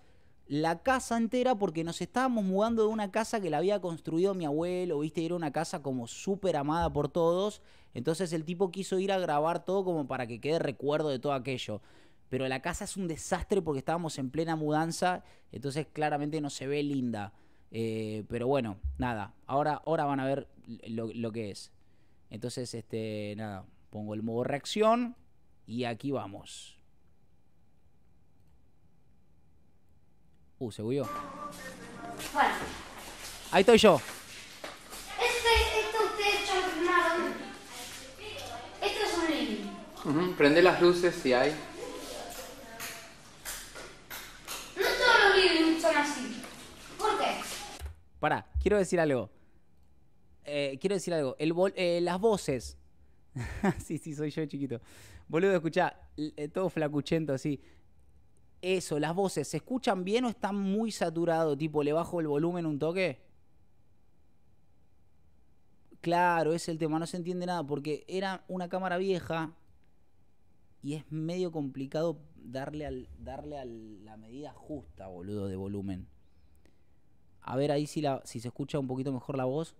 la casa entera porque nos estábamos mudando de una casa que la había construido mi abuelo, viste, era una casa como súper amada por todos. Entonces el tipo quiso ir a grabar todo como para que quede recuerdo de todo aquello. Pero la casa es un desastre porque estábamos en plena mudanza, entonces claramente no se ve linda. Eh, pero bueno, nada, ahora, ahora van a ver lo, lo que es. Entonces, este, nada, pongo el modo reacción y aquí vamos. Uh, se huyó. Bueno. Ahí estoy yo. Este, esto, es un ya Esto es un living. Prende las luces si hay. No todos los living son así. ¿Por qué? Pará, quiero decir algo. Eh, quiero decir algo. El eh, las voces. [laughs] sí, sí, soy yo chiquito. Boludo, escuchá, eh, todo flacuchento así. Eso, las voces, ¿se escuchan bien o están muy saturados? Tipo, le bajo el volumen un toque. Claro, es el tema, no se entiende nada porque era una cámara vieja y es medio complicado darle al darle a la medida justa, boludo, de volumen. A ver ahí si la si se escucha un poquito mejor la voz.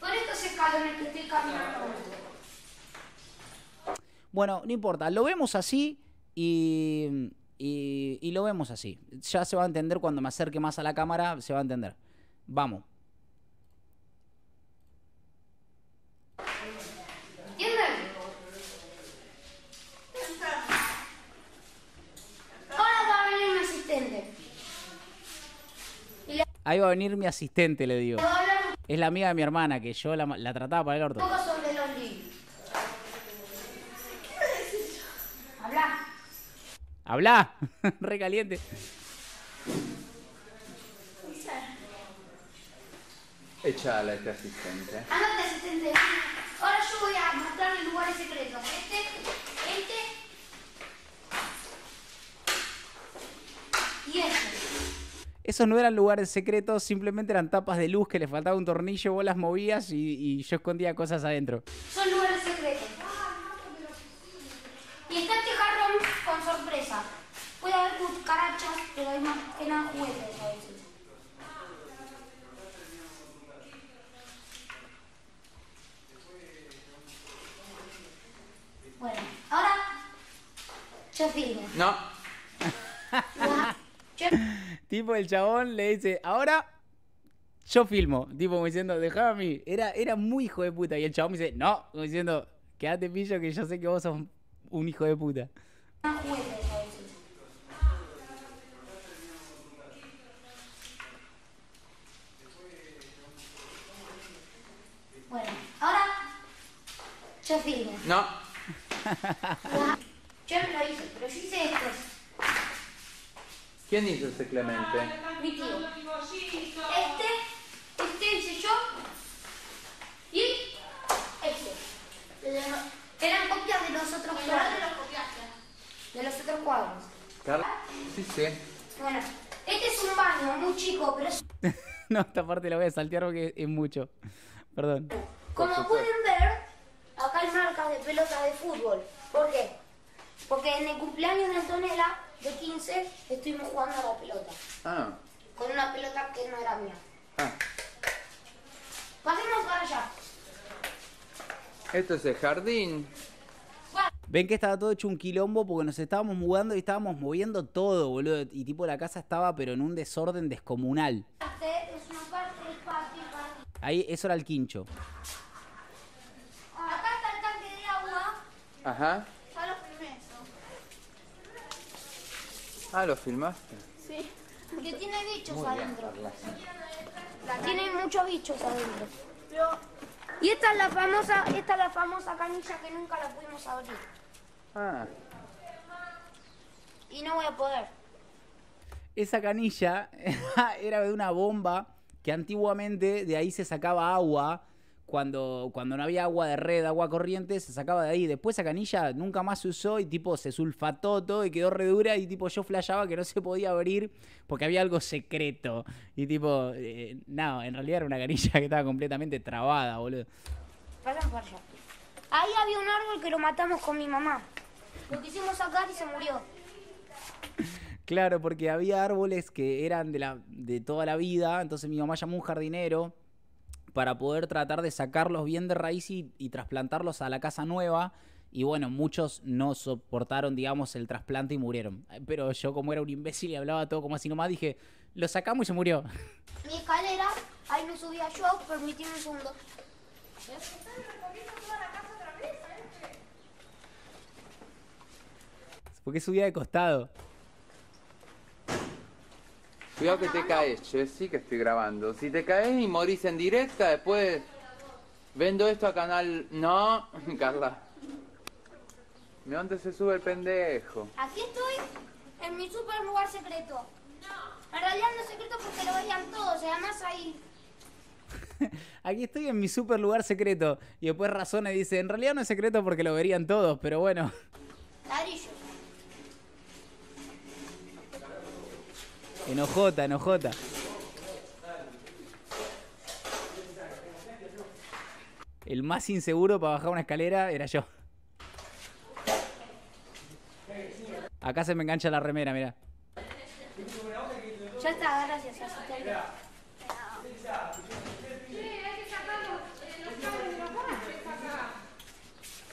Con estos escalones que estoy caminando. Bueno, no importa, lo vemos así y, y, lo vemos así. Ya se va a entender cuando me acerque más a la cámara, se va a entender. Vamos. Ahí va a venir mi asistente, le digo. Es la amiga de mi hermana que yo la, la trataba para el orto. Habla, [laughs] recaliente. Echala este asistente. Andate ah, asistente. Ahora yo voy a mostrarle lugares secretos. Este, este y este. Esos no eran lugares secretos, simplemente eran tapas de luz que le faltaba un tornillo, vos las movías y yo escondía cosas adentro. Son lugares secretos. Puede haber carachas, pero hay más que nada juguetes a Bueno, ahora [laughs] yo filmo. No. Tipo el chabón le dice, ahora yo filmo. Tipo me diciendo, dejame a mí. Era, era muy hijo de puta. Y el chabón me dice, no, como diciendo, quédate pillo que yo sé que vos sos un hijo de puta. Sofía. No. no. Yo no lo hice, pero yo hice esto. ¿Quién hizo este Clemente? Mi tío. Este, este hice yo y este. Eran copias de los otros cuadros. De los otros cuadros. Sí, sí. Bueno, este es un baño muy chico, pero [laughs] no, esta parte la voy a saltear porque es mucho. Perdón. Como pueden ver, acá hay marcas de pelotas de fútbol. ¿Por qué? Porque en el cumpleaños de Antonella, de 15, estuvimos jugando a la pelota. Ah. Con una pelota que no era mía. Ah. Pasemos para allá. Esto es el jardín. Ven que estaba todo hecho un quilombo porque nos estábamos mudando y estábamos moviendo todo, boludo. Y tipo la casa estaba pero en un desorden descomunal. Este Ahí, eso era el quincho. Ajá. Ya lo filmé Ah, ¿lo filmaste? Sí. Porque tiene bichos adentro. tiene muchos bichos adentro. Y esta es la famosa, esta es la famosa canilla que nunca la pudimos abrir. Ah. Y no voy a poder. Esa canilla [laughs] era de una bomba que antiguamente de ahí se sacaba agua cuando, cuando no había agua de red, agua corriente, se sacaba de ahí. Después esa canilla nunca más se usó y tipo se sulfató todo y quedó re dura y tipo yo flashaba que no se podía abrir porque había algo secreto. Y tipo, eh, no, en realidad era una canilla que estaba completamente trabada, boludo. Ahí había un árbol que lo matamos con mi mamá. Lo quisimos sacar y se murió. Claro, porque había árboles que eran de, de toda la vida, entonces mi mamá llamó un jardinero para poder tratar de sacarlos bien de raíz y, trasplantarlos a la casa nueva. Y bueno, muchos no soportaron, digamos, el trasplante y murieron. Eh, pero yo, como era un imbécil y hablaba todo como así nomás, dije, lo sacamos y se murió. [laughs] Mi escalera, ahí me subía yo, permitíme un segundo. ¿Por qué subía de costado? Cuidado que te caes, che, sí que estoy grabando. Si te caes y morís en directa, después vendo esto a canal... No, [laughs] Carla. ¿De dónde se sube el pendejo? Aquí estoy, en mi super lugar secreto. No. En realidad no es secreto porque lo veían todos, además ahí... [laughs] Aquí estoy en mi super lugar secreto. Y después razona y dice, en realidad no es secreto porque lo verían todos, pero bueno. Enojota, Enojota. El más inseguro para bajar una escalera era yo. Acá se me engancha la remera, mira. Ya está, gracias.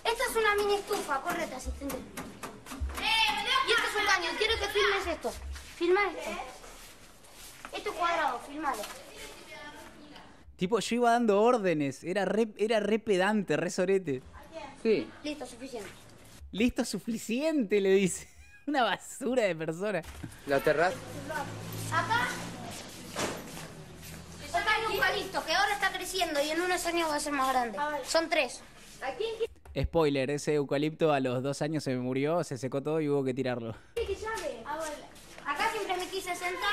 Esta es una mini estufa, correte, asistente. Y esto es un quiero que filmes esto. Filma esto. Esto es cuadrado, filmalo. Tipo, yo iba dando órdenes. Era re, era re pedante, re sorete. Sí. Listo, suficiente. Listo, suficiente, le dice. [laughs] Una basura de persona. La terraza. Acá. Acá hay un palito que ahora está creciendo y en unos años va a ser más grande. Son tres. Spoiler, ese eucalipto a los dos años se me murió, se secó todo y hubo que tirarlo. Acá siempre me quise sentar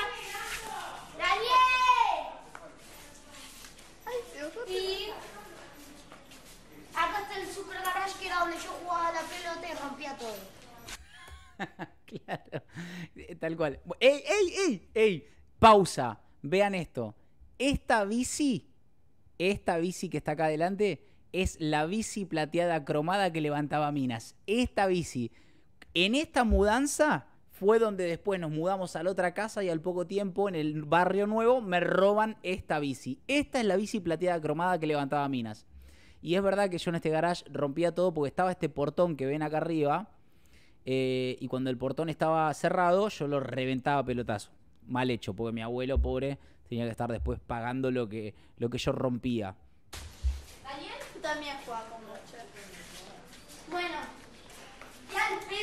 yo jugaba la pelota y rompía todo. [laughs] claro, eh, tal cual. ¡Ey, ey, ey! ¡Ey! Pausa, vean esto. Esta bici, esta bici que está acá adelante, es la bici plateada cromada que levantaba minas. Esta bici. En esta mudanza fue donde después nos mudamos a la otra casa y al poco tiempo en el barrio nuevo me roban esta bici. Esta es la bici plateada cromada que levantaba minas. Y es verdad que yo en este garage rompía todo porque estaba este portón que ven acá arriba. Eh, y cuando el portón estaba cerrado, yo lo reventaba pelotazo. Mal hecho, porque mi abuelo pobre tenía que estar después pagando lo que, lo que yo rompía. Bueno, ya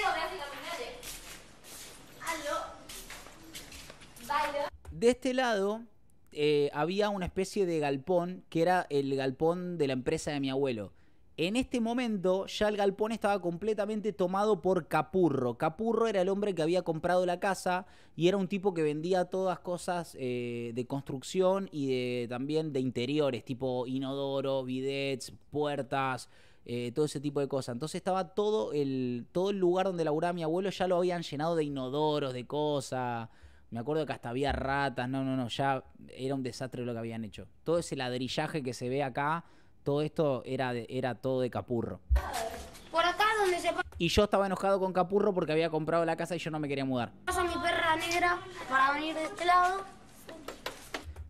De este lado eh, había una especie de galpón que era el galpón de la empresa de mi abuelo. En este momento ya el galpón estaba completamente tomado por Capurro. Capurro era el hombre que había comprado la casa y era un tipo que vendía todas cosas eh, de construcción y de, también de interiores, tipo inodoro, bidets, puertas, eh, todo ese tipo de cosas. Entonces estaba todo el, todo el lugar donde laburaba mi abuelo ya lo habían llenado de inodoros, de cosas. Me acuerdo que hasta había ratas, no, no, no, ya era un desastre lo que habían hecho. Todo ese ladrillaje que se ve acá, todo esto era, era todo de capurro. Y yo estaba enojado con capurro porque había comprado la casa y yo no me quería mudar. Pasa mi perra negra para venir de este lado.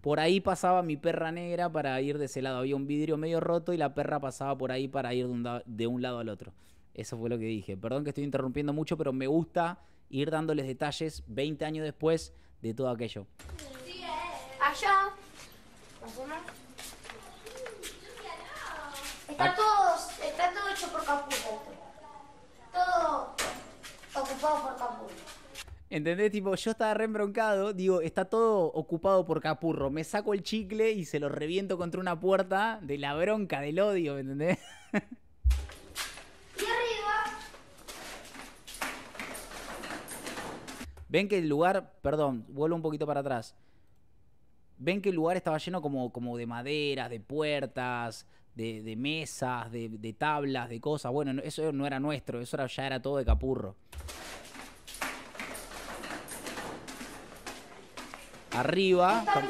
Por ahí pasaba mi perra negra para ir de ese lado. Había un vidrio medio roto y la perra pasaba por ahí para ir de de un lado al otro. Eso fue lo que dije. Perdón que estoy interrumpiendo mucho, pero me gusta ir dándoles detalles 20 años después de todo aquello. Allá. Está todo, hecho por Capullo. Todo ocupado por Capullo. ¿Entendés? Tipo, yo estaba re digo, está todo ocupado por capurro. Me saco el chicle y se lo reviento contra una puerta de la bronca, del odio, ¿entendés? [laughs] Ven que el lugar, perdón, vuelvo un poquito para atrás. Ven que el lugar estaba lleno como, como de maderas, de puertas, de, mesas, de, tablas, de cosas. Bueno, eso no era nuestro, eso ya era todo de capurro. Arriba. super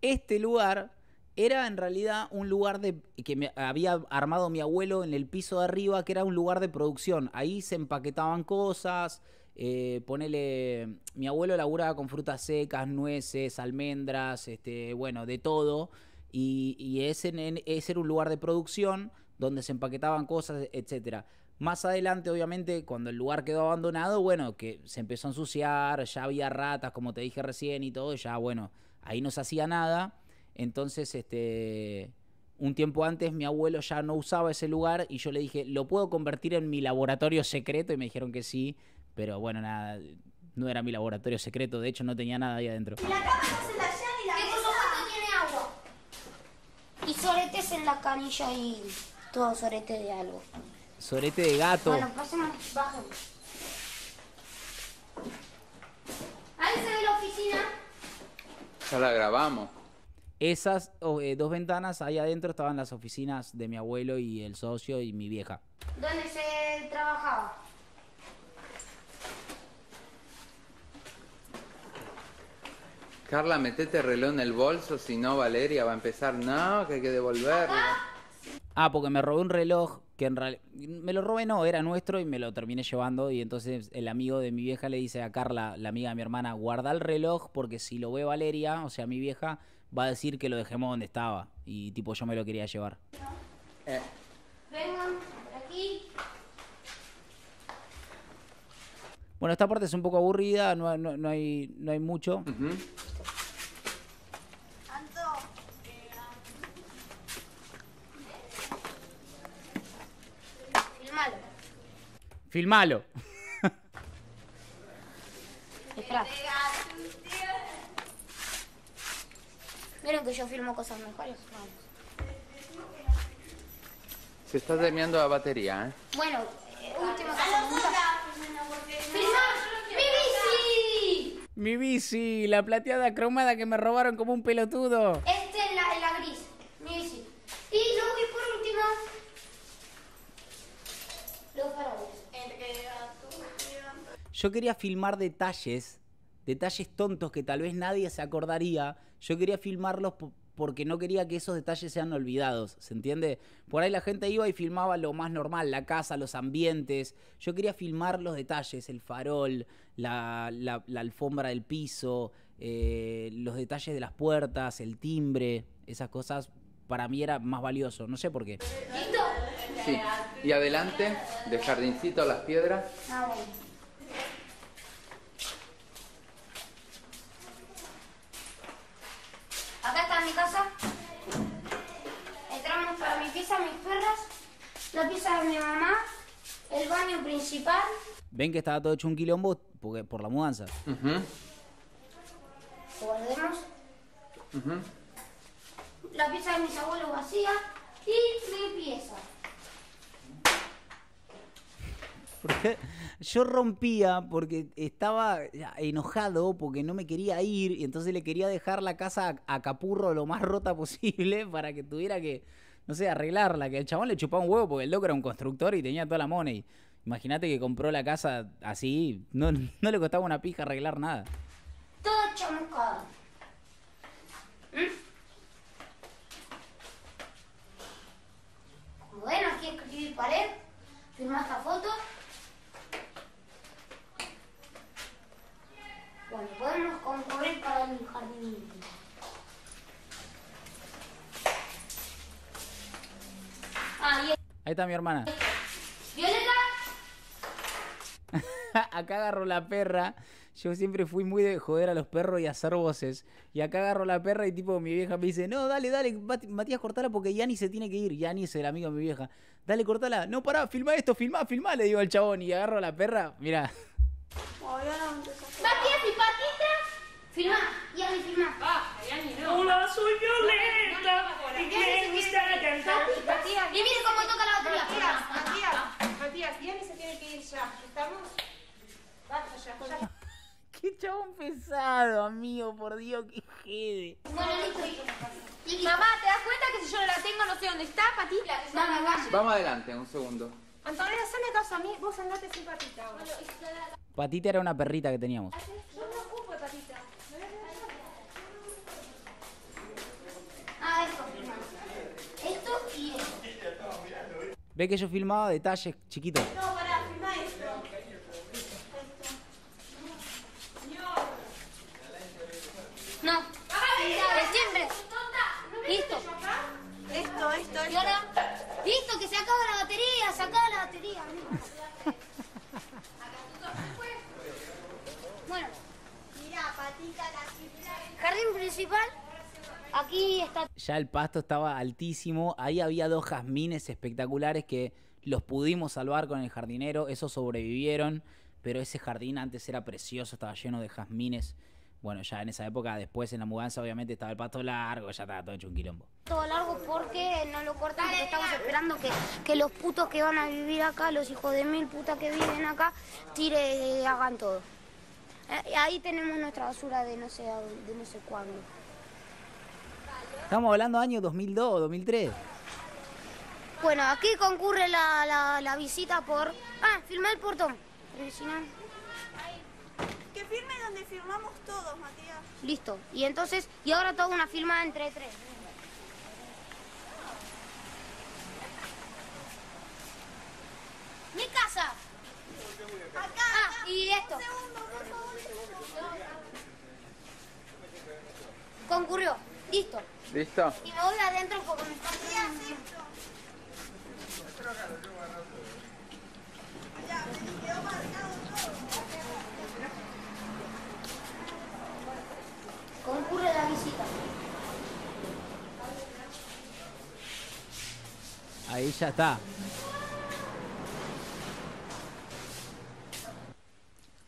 Este lugar era en realidad un lugar de, que me había armado mi abuelo en el piso de arriba, que era un lugar de producción. Ahí se empaquetaban cosas, eh, ponele, mi abuelo laburaba con frutas secas, nueces, almendras, este, bueno, de todo. Y, y ese, ese era un lugar de producción donde se empaquetaban cosas, etcétera. Más adelante, obviamente, cuando el lugar quedó abandonado, bueno, que se empezó a ensuciar, ya había ratas, como te dije recién, y todo, ya, bueno, ahí no se hacía nada. Entonces, este, un tiempo antes mi abuelo ya no usaba ese lugar y yo le dije, ¿lo puedo convertir en mi laboratorio secreto? Y me dijeron que sí, pero bueno, nada, no era mi laboratorio secreto, de hecho no tenía nada ahí adentro. Y la cama no se la y la mesa... tiene agua. Y soretes en la canilla y todo sorete de algo. Sorete de gato. Bueno, pasen, bajen. Ahí la oficina. Ya la grabamos. Esas eh, dos ventanas ahí adentro estaban las oficinas de mi abuelo y el socio y mi vieja. ¿Dónde se trabajaba? Carla, metete el reloj en el bolso, si no Valeria va a empezar, no, que hay que devolverlo. Ah, porque me robé un reloj que en realidad. Me lo robé, no, era nuestro y me lo terminé llevando. Y entonces el amigo de mi vieja le dice a Carla, la amiga de mi hermana, guarda el reloj porque si lo ve Valeria, o sea, mi vieja, va a decir que lo dejemos donde estaba. Y tipo, yo me lo quería llevar. Eh. Vengan, aquí. Bueno, esta parte es un poco aburrida, no, hay, no hay mucho. Filmalo. Vieron que yo filmo cosas mejores. Vamos. Se está terminando la batería, ¿eh? Bueno, eh, última ¡Mi bici! ¡Mi bici! La plateada cromada que me robaron como un pelotudo. Yo quería filmar detalles, detalles tontos que tal vez nadie se acordaría. Yo quería filmarlos porque no quería que esos detalles sean olvidados, ¿se entiende? Por ahí la gente iba y filmaba lo más normal, la casa, los ambientes. Yo quería filmar los detalles, el farol, la, alfombra del piso, eh, los detalles de las puertas, el timbre, esas cosas para mí era más valioso, no sé por qué. Sí, y adelante, de jardincito a las piedras. Vamos, ah, mi casa. Entramos para mi pieza, mis perras, la pieza de mi mamá, el baño principal. Ven que estaba todo hecho un quilombo porque, por la mudanza. guardemos. La pieza de mis abuelos vacía y mi pieza. porque [laughs] yo rompía porque estaba enojado porque no me quería ir y entonces le quería dejar la casa a, Capurro lo más rota [laughs] posible para que tuviera que, no sé, arreglarla, que el chabón le chupaba un huevo porque el loco era un constructor y tenía toda la money. Imagínate que compró la casa así, no, [laughs] le costaba una pija arreglar nada. Todo chamucado. ¿Mm? Bueno, aquí escribí pared, firmar esta foto podemos concurrir para mi jardín ah, Ahí está mi hermana. ¡Violeta! [laughs] acá agarro la perra. Yo siempre fui muy de joder a los perros y hacer voces. Y acá agarro la perra y tipo mi vieja me dice, no, dale, dale, Matías, cortala porque Yanni se tiene que ir. Yanni es el amigo de mi vieja. Dale, cortala. No, pará, filma esto, filma, filma, le digo al chabón. Y agarro la perra, mira ya y firmá Ah, no. Hola, soy Violeta no, y me gusta cantar. y mire cómo toca la batería! Matías, Matías, Matías, se tiene que ir ya. ¿Estamos? ya, Qué chabón pesado, amigo, por Dios, qué jede. Bueno, listo. Mamá, ¿te das cuenta que si yo no la tengo no sé dónde está, Patita? vamos. vamos adelante, un segundo. ¡Antonio, hazme caso a mí, vos andate sin Patita ahora. Patita era una perrita que teníamos. Yo no ocupo de Patita. Esto y esto. Ve que yo filmaba detalles chiquitos. No, pará, filma esto. No. ¡De siempre. Listo. Esto, esto, esto. Y ahora. Listo, que se acaba la batería, se acaba la batería. Pues. bueno. Mira, patita la Jardín principal. Aquí está. Ya el pasto estaba altísimo. Ahí había dos jazmines espectaculares que los pudimos salvar con el jardinero. Esos sobrevivieron. Pero ese jardín antes era precioso, estaba lleno de jazmines. Bueno, ya en esa época, después en la mudanza, obviamente estaba el pasto largo, ya estaba todo hecho un quilombo. Todo largo porque no lo cortan, estamos esperando que, los putos que van a vivir acá, los hijos de mil putas que viven acá, tire, eh, hagan todo. Eh, ahí tenemos nuestra basura de no sé, de no sé cuándo. Estamos hablando año 2002, 2003. Bueno, aquí concurre la, la, visita por... Ah, firmé el portón. Eh, que firme donde firmamos todos, Matías. Listo. Y entonces, y ahora toda una firma entre tres. Mi casa. Acá, Ah, y esto. Concurrió. Listo. ¿Listo? Y me voy adentro porque me está Concurre la visita. Ahí ya está.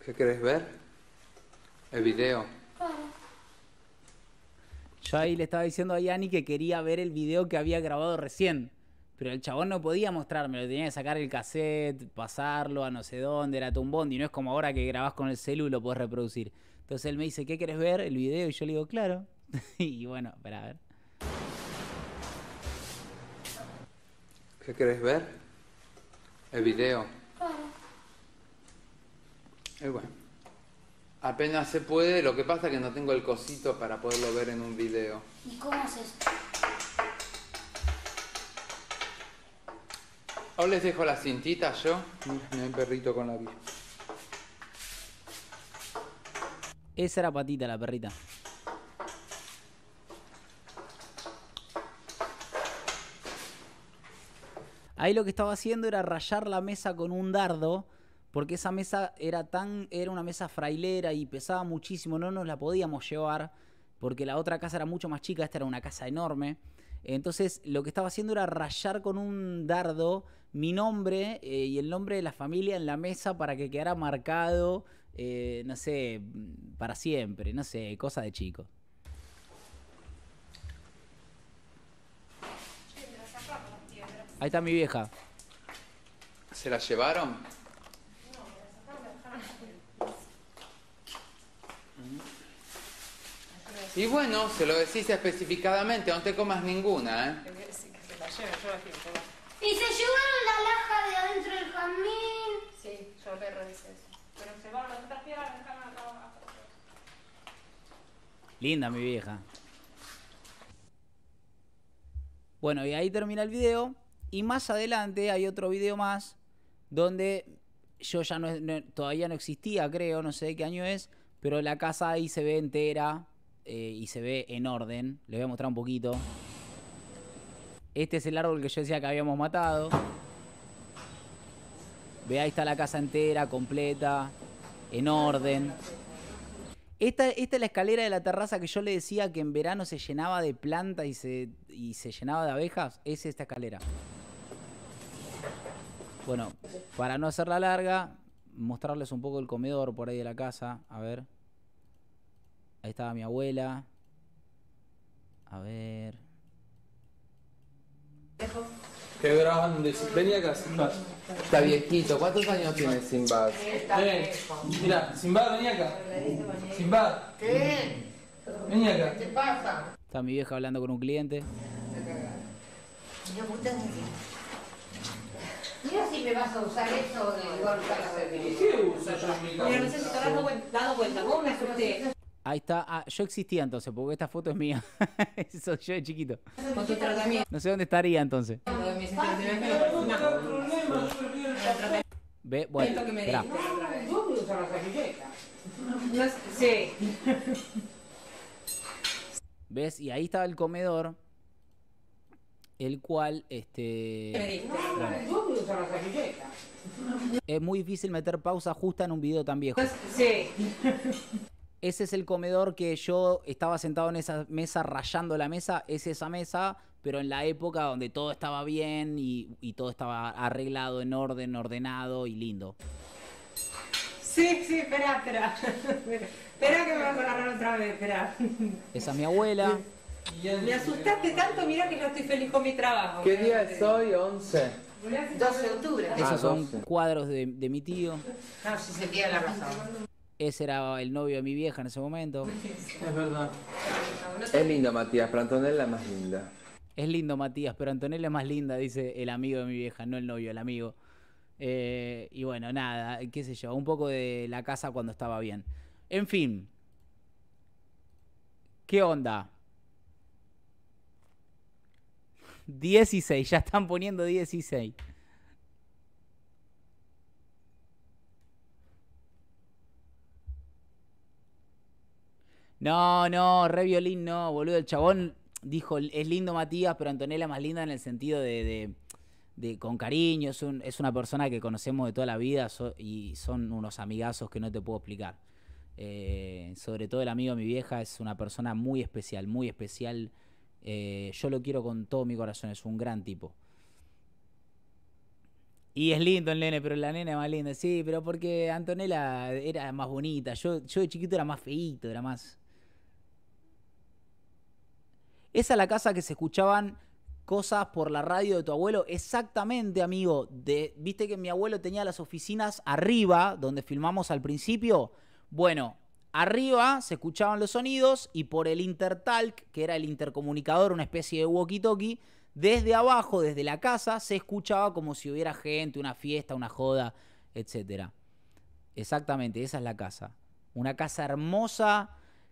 ¿Qué querés ver? El video. Yo ahí le estaba diciendo a Yanni que quería ver el video que había grabado recién. Pero el chabón no podía mostrarme, lo tenía que sacar el cassette, pasarlo a no sé dónde, era tumbón, y no es como ahora que grabás con el celu y lo puedes reproducir. Entonces él me dice, ¿qué quieres ver? El video, y yo le digo, claro. [laughs] y bueno, espera, a ver. ¿Qué querés ver? El video. bueno. Apenas se puede, lo que pasa es que no tengo el cosito para poderlo ver en un video. ¿Y cómo es esto? les dejo la cintita yo. Mira, perrito con la vida. Esa era patita la perrita. Ahí lo que estaba haciendo era rayar la mesa con un dardo porque esa mesa era tan era una mesa frailera y pesaba muchísimo, no nos la podíamos llevar porque la otra casa era mucho más chica, esta era una casa enorme. Entonces lo que estaba haciendo era rayar con un dardo mi nombre eh, y el nombre de la familia en la mesa para que quedara marcado, eh, no sé, para siempre, no sé, cosa de chico. Ahí está mi vieja. ¿Se la llevaron? Y bueno, se lo decís especificadamente, no te comas ninguna, ¿eh? eh que la lleve, yo la Y se llevaron la laja de adentro del jamín. Sí, yo perro dice. eso. Pero se van las otras piedras, están acá Linda mi vieja. Bueno, y ahí termina el video. Y más adelante hay otro video más donde yo ya no, todavía no existía, creo, no sé de qué año es, pero la casa ahí se ve entera eh, y se ve en orden. Les voy a mostrar un poquito. Este es el árbol que yo decía que habíamos matado. Ve, ahí está la casa entera, completa, en orden. Esta, esta, es la escalera de la terraza que yo le decía que en verano se llenaba de plantas y se, y se llenaba de abejas. Es esta escalera. Bueno, para no hacerla larga, mostrarles un poco el comedor por ahí de la casa. A ver. Ahí estaba mi abuela. A ver. Qué grande. Vení acá, Simbad. Está viejito. ¿Cuántos años tiene Simbad? Ven. Mira, Simbad, vení acá. Simbad. ¿Qué? Vení acá. ¿Qué pasa? Está mi vieja hablando con un cliente. Mira si me vas a usar eso de igual para ¿Qué uso yo mi casa? Mira, no sé si te has dado cuenta. ¿Cómo me asusté? Ahí está. Ah, yo existía entonces, porque esta foto es mía. [laughs] Eso, yo de chiquito. Con tu tratamiento. No sé dónde estaría entonces. Ve, bueno. Sí. ¿Ves? Y ahí estaba el comedor. El cual, este. Es muy difícil meter pausa justa en un video tan viejo. Sí. [laughs] ese es el comedor que yo estaba sentado en esa mesa rayando la mesa, es esa mesa, pero en la época donde todo estaba bien y, todo estaba arreglado, en orden, ordenado y lindo. Sí, sí, espera, espera. [laughs] Espera que me vas a agarrar otra vez, espera. Esa es mi abuela. Me asustaste tanto, mira que yo estoy feliz con mi trabajo. ¿Qué día es hoy? 11. 12 de octubre. Esos ah, son cuadros de, mi tío. No, si se queda la razón. Ese era el novio de mi vieja en ese momento. [laughs] Es verdad. Es lindo Matías, pero Antonella es más linda. Es lindo Matías, pero Antonella es más linda, dice el amigo de mi vieja, no el novio, el amigo. Eh, y bueno, nada, qué sé yo, un poco de la casa cuando estaba bien. En fin. ¿Qué onda? 16, ya están poniendo 16. No, no, re violín no, boludo. El chabón dijo, es lindo Matías, pero Antonella más linda en el sentido de, con cariño. Es, una persona que conocemos de toda la vida y son unos amigazos que no te puedo explicar. Eh, sobre todo el amigo de mi vieja es una persona muy especial, muy especial. Eh, yo lo quiero con todo mi corazón, es un gran tipo. Y es lindo el nene, pero la nena es más linda. Sí, pero porque Antonella era más bonita. Yo, yo de chiquito era más feíto, era más. Esa es la casa que se escuchaban cosas por la radio de tu abuelo. Exactamente, amigo. Viste que mi abuelo tenía las oficinas arriba, donde filmamos al principio. Bueno, arriba se escuchaban los sonidos y por el intertalk, que era el intercomunicador, una especie de walkie-talkie, desde abajo, desde la casa, se escuchaba como si hubiera gente, una fiesta, una joda, etc. Exactamente, esa es la casa. Una casa hermosa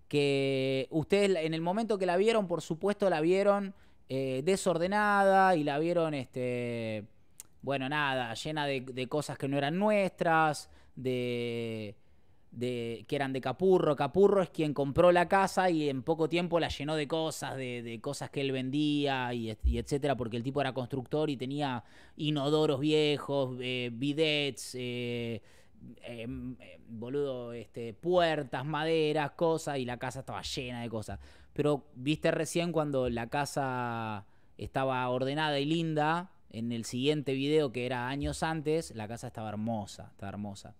que ustedes en el momento que la vieron, por supuesto la vieron eh, desordenada y la vieron, este, bueno, nada, llena de, cosas que no eran nuestras, de, de, que eran de Capurro. Capurro es quien compró la casa y en poco tiempo la llenó de cosas, de, cosas que él vendía y, etcétera, porque el tipo era constructor y tenía inodoros viejos, eh, bidets, eh, Em, em, boludo, este, puertas, maderas, cosas, y la casa estaba llena de cosas. Pero viste recién cuando la casa estaba ordenada y linda, en el siguiente video que era años antes, la casa estaba hermosa, estaba hermosa.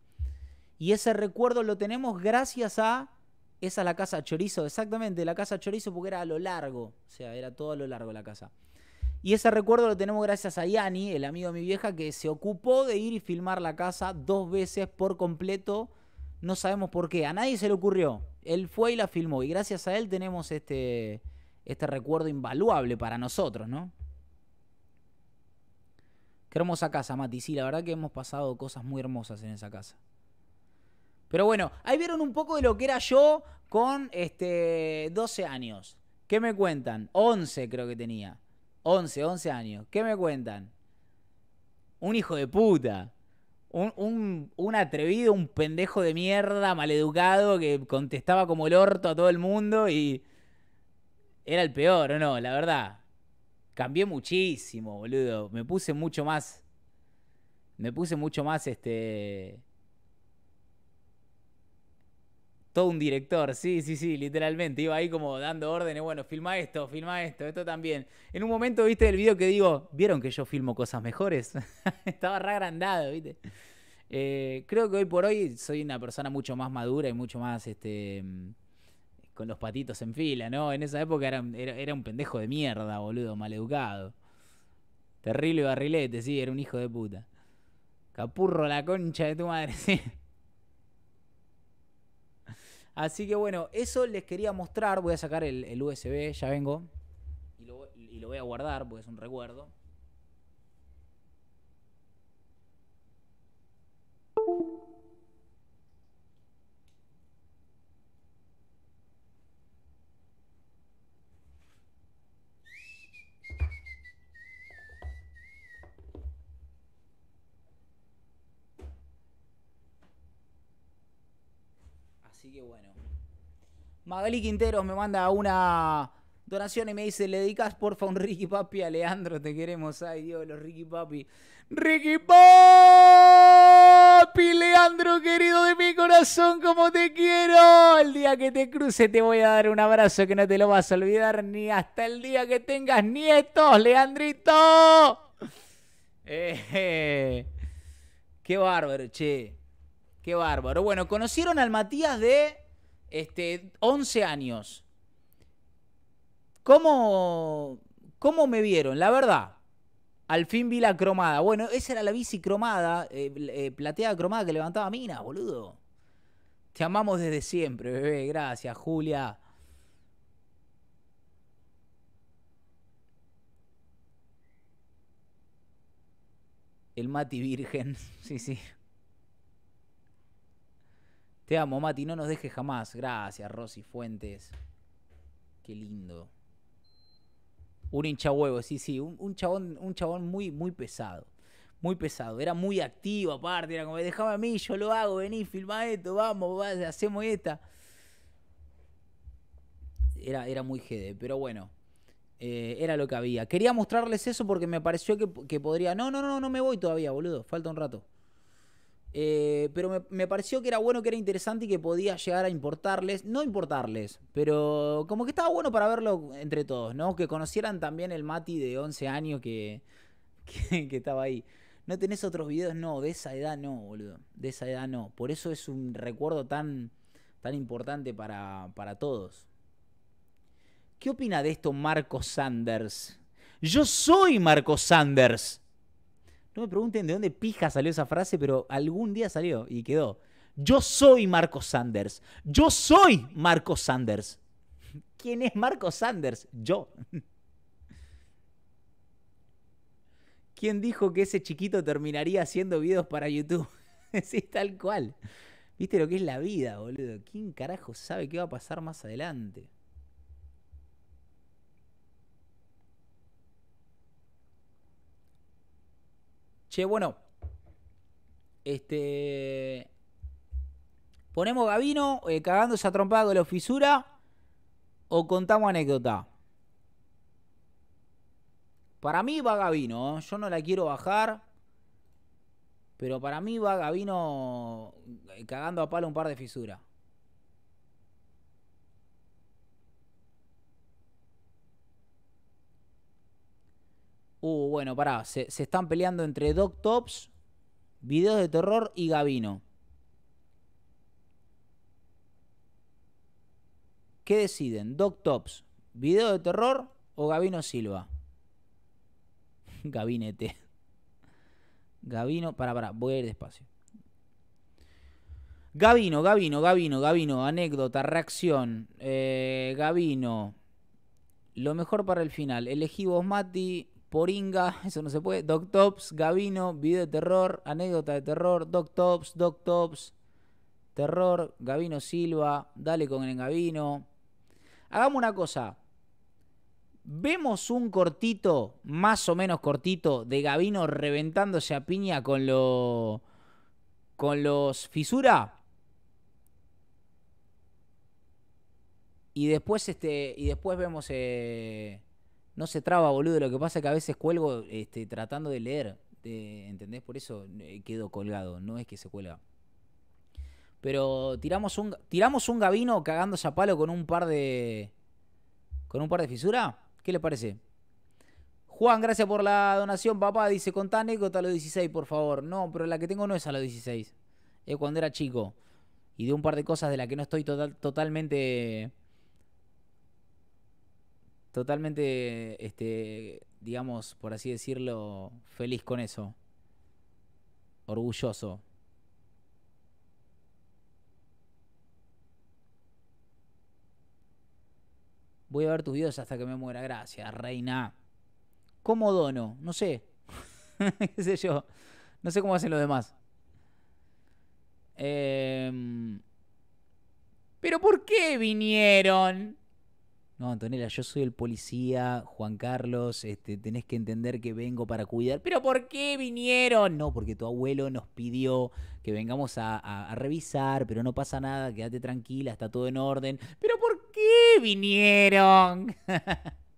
Y ese recuerdo lo tenemos gracias a... Esa es la casa chorizo, exactamente, la casa chorizo porque era a lo largo, o sea, era todo a lo largo la casa. Y ese recuerdo lo tenemos gracias a Yanni, el amigo de mi vieja, que se ocupó de ir y filmar la casa dos veces por completo. No sabemos por qué. A nadie se le ocurrió. Él fue y la filmó. Y gracias a él tenemos este, este recuerdo invaluable para nosotros, ¿no? Qué hermosa casa, Mati. Sí, la verdad que hemos pasado cosas muy hermosas en esa casa. Pero bueno, ahí vieron un poco de lo que era yo con este, 12 años. ¿Qué me cuentan? 11 creo que tenía. 11, 11 años. ¿Qué me cuentan? Un hijo de puta. Un, atrevido, un pendejo de mierda, maleducado, que contestaba como el orto a todo el mundo y era el peor, ¿o no? La verdad. Cambié muchísimo, boludo. Me puse mucho más. Me puse mucho más este todo un director, sí, sí, sí, literalmente. Iba ahí como dando órdenes, bueno, filma esto, filma esto, esto también. En un momento, viste, el video que digo, ¿vieron que yo filmo cosas mejores? [laughs] Estaba re agrandado, viste. Eh, creo que hoy por hoy soy una persona mucho más madura y mucho más, este, con los patitos en fila, ¿no? En esa época era, era un pendejo de mierda, boludo, maleducado. Terrible barrilete, sí, era un hijo de puta. Capurro la concha de tu madre, [laughs] sí. Así que bueno, eso les quería mostrar. Voy a sacar el, USB, ya vengo. Y lo, y lo voy a guardar porque es un recuerdo. Así que bueno. Magali Quinteros me manda una donación y me dice, le dedicas porfa un Ricky Papi a Leandro, te queremos, ay Dios, los Ricky Papi. Ricky Papi, Leandro querido de mi corazón, como te quiero. El día que te cruce te voy a dar un abrazo que no te lo vas a olvidar ni hasta el día que tengas nietos, Leandrito. [laughs] Eh, eh. Qué bárbaro, che. Qué bárbaro. Bueno, conocieron al Matías de este, 11 años. ¿Cómo, ¿Cómo me vieron? La verdad. Al fin vi la cromada. Bueno, esa era la bici cromada, eh, eh, plateada cromada que levantaba Mina, boludo. Te amamos desde siempre, bebé. Gracias, Julia. El Mati Virgen. [laughs] Sí, sí. Te amo, Mati, no nos dejes jamás. Gracias, Rosy Fuentes. Qué lindo. Un hincha huevo, sí, sí. Un, chabón, un chabón muy, muy pesado. Muy pesado. Era muy activo, aparte. Era como, dejaba a mí, yo lo hago, vení, filma esto, vamos, hacemos esta. Era, era muy GD, pero bueno. Eh, era lo que había. Quería mostrarles eso porque me pareció que, que podría. No, no, no, no me voy todavía, boludo. Falta un rato. Eh, pero me, pareció que era bueno, que era interesante y que podía llegar a importarles, no importarles, pero como que estaba bueno para verlo entre todos, ¿no? Que conocieran también el Mati de 11 años [laughs] que, estaba ahí. ¿No tenés otros videos? No, de esa edad no, boludo. De esa edad no. Por eso es un recuerdo tan, tan importante para, para todos. ¿Qué opina de esto Marco Sanders? Yo soy Marco Sanders. No me pregunten de dónde pija salió esa frase, pero algún día salió y quedó. Yo soy Marco Sanders. Yo soy Marco Sanders. [laughs] ¿Quién es Marco Sanders? Yo. [laughs] ¿Quién dijo que ese chiquito terminaría haciendo videos para YouTube? [laughs] sí, tal cual. ¿Viste lo que es la vida, boludo? ¿Quién carajo sabe qué va a pasar más adelante? bueno. Este. ¿Ponemos Gavino eh, cagando esa trompada con la fisura? ¿O contamos anécdota? Para mí va Gavino. ¿eh? Yo no la quiero bajar. Pero para mí va Gavino eh, cagando a palo un par de fisuras. Uh, bueno, pará. Se, están peleando entre Doc Tops, videos de terror y Gabino ¿Qué deciden? ¿Doc Tops, video de terror o Gabino Silva? [laughs] Gabinete. Gabino para, para, voy a ir despacio. Gabino Gabino Gabino Gabino anécdota, reacción. Eh, Gabino lo mejor para el final. Elegí vos, Mati. Poringa, eso no se puede. Doc Tops, Gavino, video de terror, anécdota de terror, Doc Tops, Doc Tops, terror, Gavino Silva, dale con el Gavino. Hagamos una cosa. Vemos un cortito, más o menos cortito, de Gavino reventándose a piña con lo. con los fisura. Y después este. Y después vemos. Eh, no se traba, boludo. Lo que pasa es que a veces cuelgo este, tratando de leer. De, ¿Entendés? Por eso eh, quedo colgado. No es que se cuelga. Pero tiramos un, tiramos un gabino cagándose a palo con un par de. con un par de fisuras. ¿Qué le parece? Juan, gracias por la donación, papá. Dice, contá anécdota a los 16, por favor. No, pero la que tengo no es a los 16. Es cuando era chico. Y de un par de cosas de las que no estoy total, totalmente totalmente, este, digamos, por así decirlo, feliz con eso. Orgulloso. Voy a ver tus videos hasta que me muera. Gracias, reina. ¿Cómo dono? No sé. [laughs] ¿Qué sé yo? No sé cómo hacen los demás. Em, Pero ¿por qué vinieron? No, Antonella, yo soy el policía, Juan Carlos, este, tenés que entender que vengo para cuidar. ¿Pero por qué vinieron? No, porque tu abuelo nos pidió que vengamos a, revisar, pero no pasa nada, quédate tranquila, está todo en orden. ¿Pero por qué vinieron? [laughs]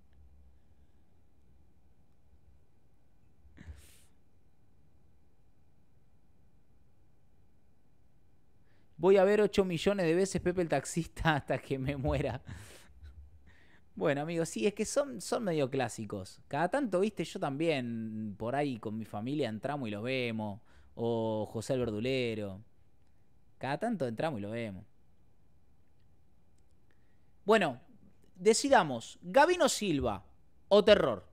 Voy a ver 8 millones de veces Pepe el taxista [laughs] hasta que me muera. Bueno, amigos, sí, es que son, son medio clásicos. Cada tanto, viste, yo también por ahí con mi familia entramos y los vemos. O José el Verdulero. Cada tanto entramos y lo vemos. Bueno, decidamos, ¿Gabino Silva o terror.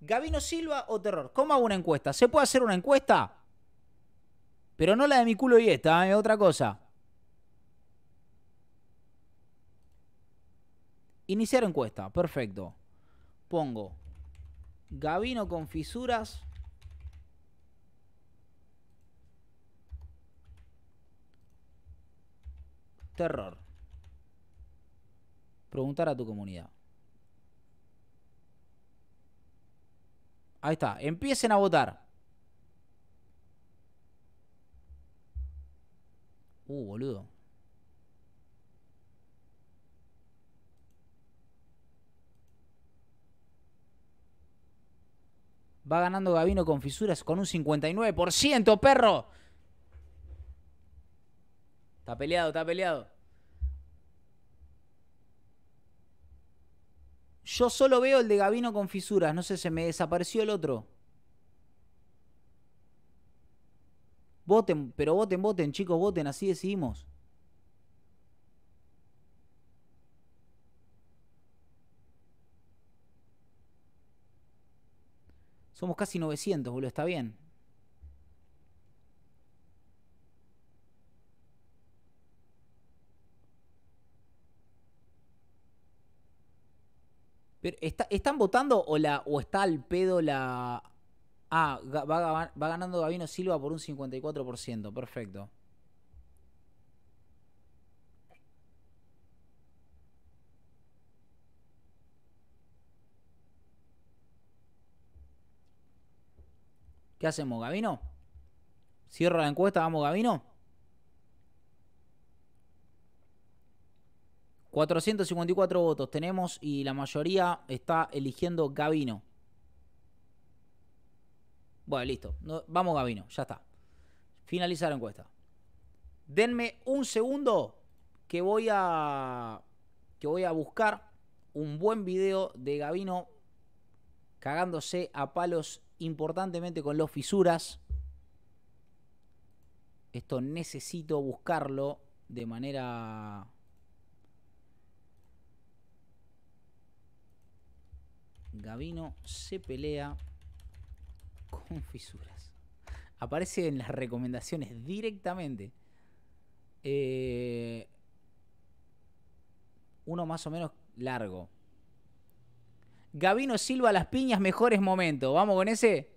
¿Gabino Silva o terror. ¿Cómo hago una encuesta? ¿Se puede hacer una encuesta? Pero no la de mi culo y esta, es ¿eh? otra cosa. Iniciar encuesta, perfecto. Pongo Gabino con fisuras. Terror. Preguntar a tu comunidad. Ahí está. Empiecen a votar. Uh, boludo. Va ganando Gabino con fisuras con un 59%, perro. Está peleado, está peleado. Yo solo veo el de Gabino con fisuras. No sé, se me desapareció el otro. Voten, pero voten, voten, chicos, voten. Así decidimos. Somos casi 900, boludo, está bien. Pero está, ¿Están votando o, la, o está al pedo la... Ah, va, va, ganando Gabino Silva por un 54%, perfecto. ¿Qué hacemos, Gabino? ¿Cierro la encuesta? ¿Vamos, Gabino? 454 votos tenemos y la mayoría está eligiendo Gabino. Bueno, listo. vamos, Gabino, ya está. Finaliza la encuesta. Denme un segundo que voy a que voy a buscar un buen video de Gabino cagándose a palos importantemente con los fisuras. Esto necesito buscarlo de manera... Gabino se pelea con fisuras. Aparece en las recomendaciones directamente. Eh, uno más o menos largo. Gabino Silva, las piñas, mejores momentos. ¿Vamos con ese?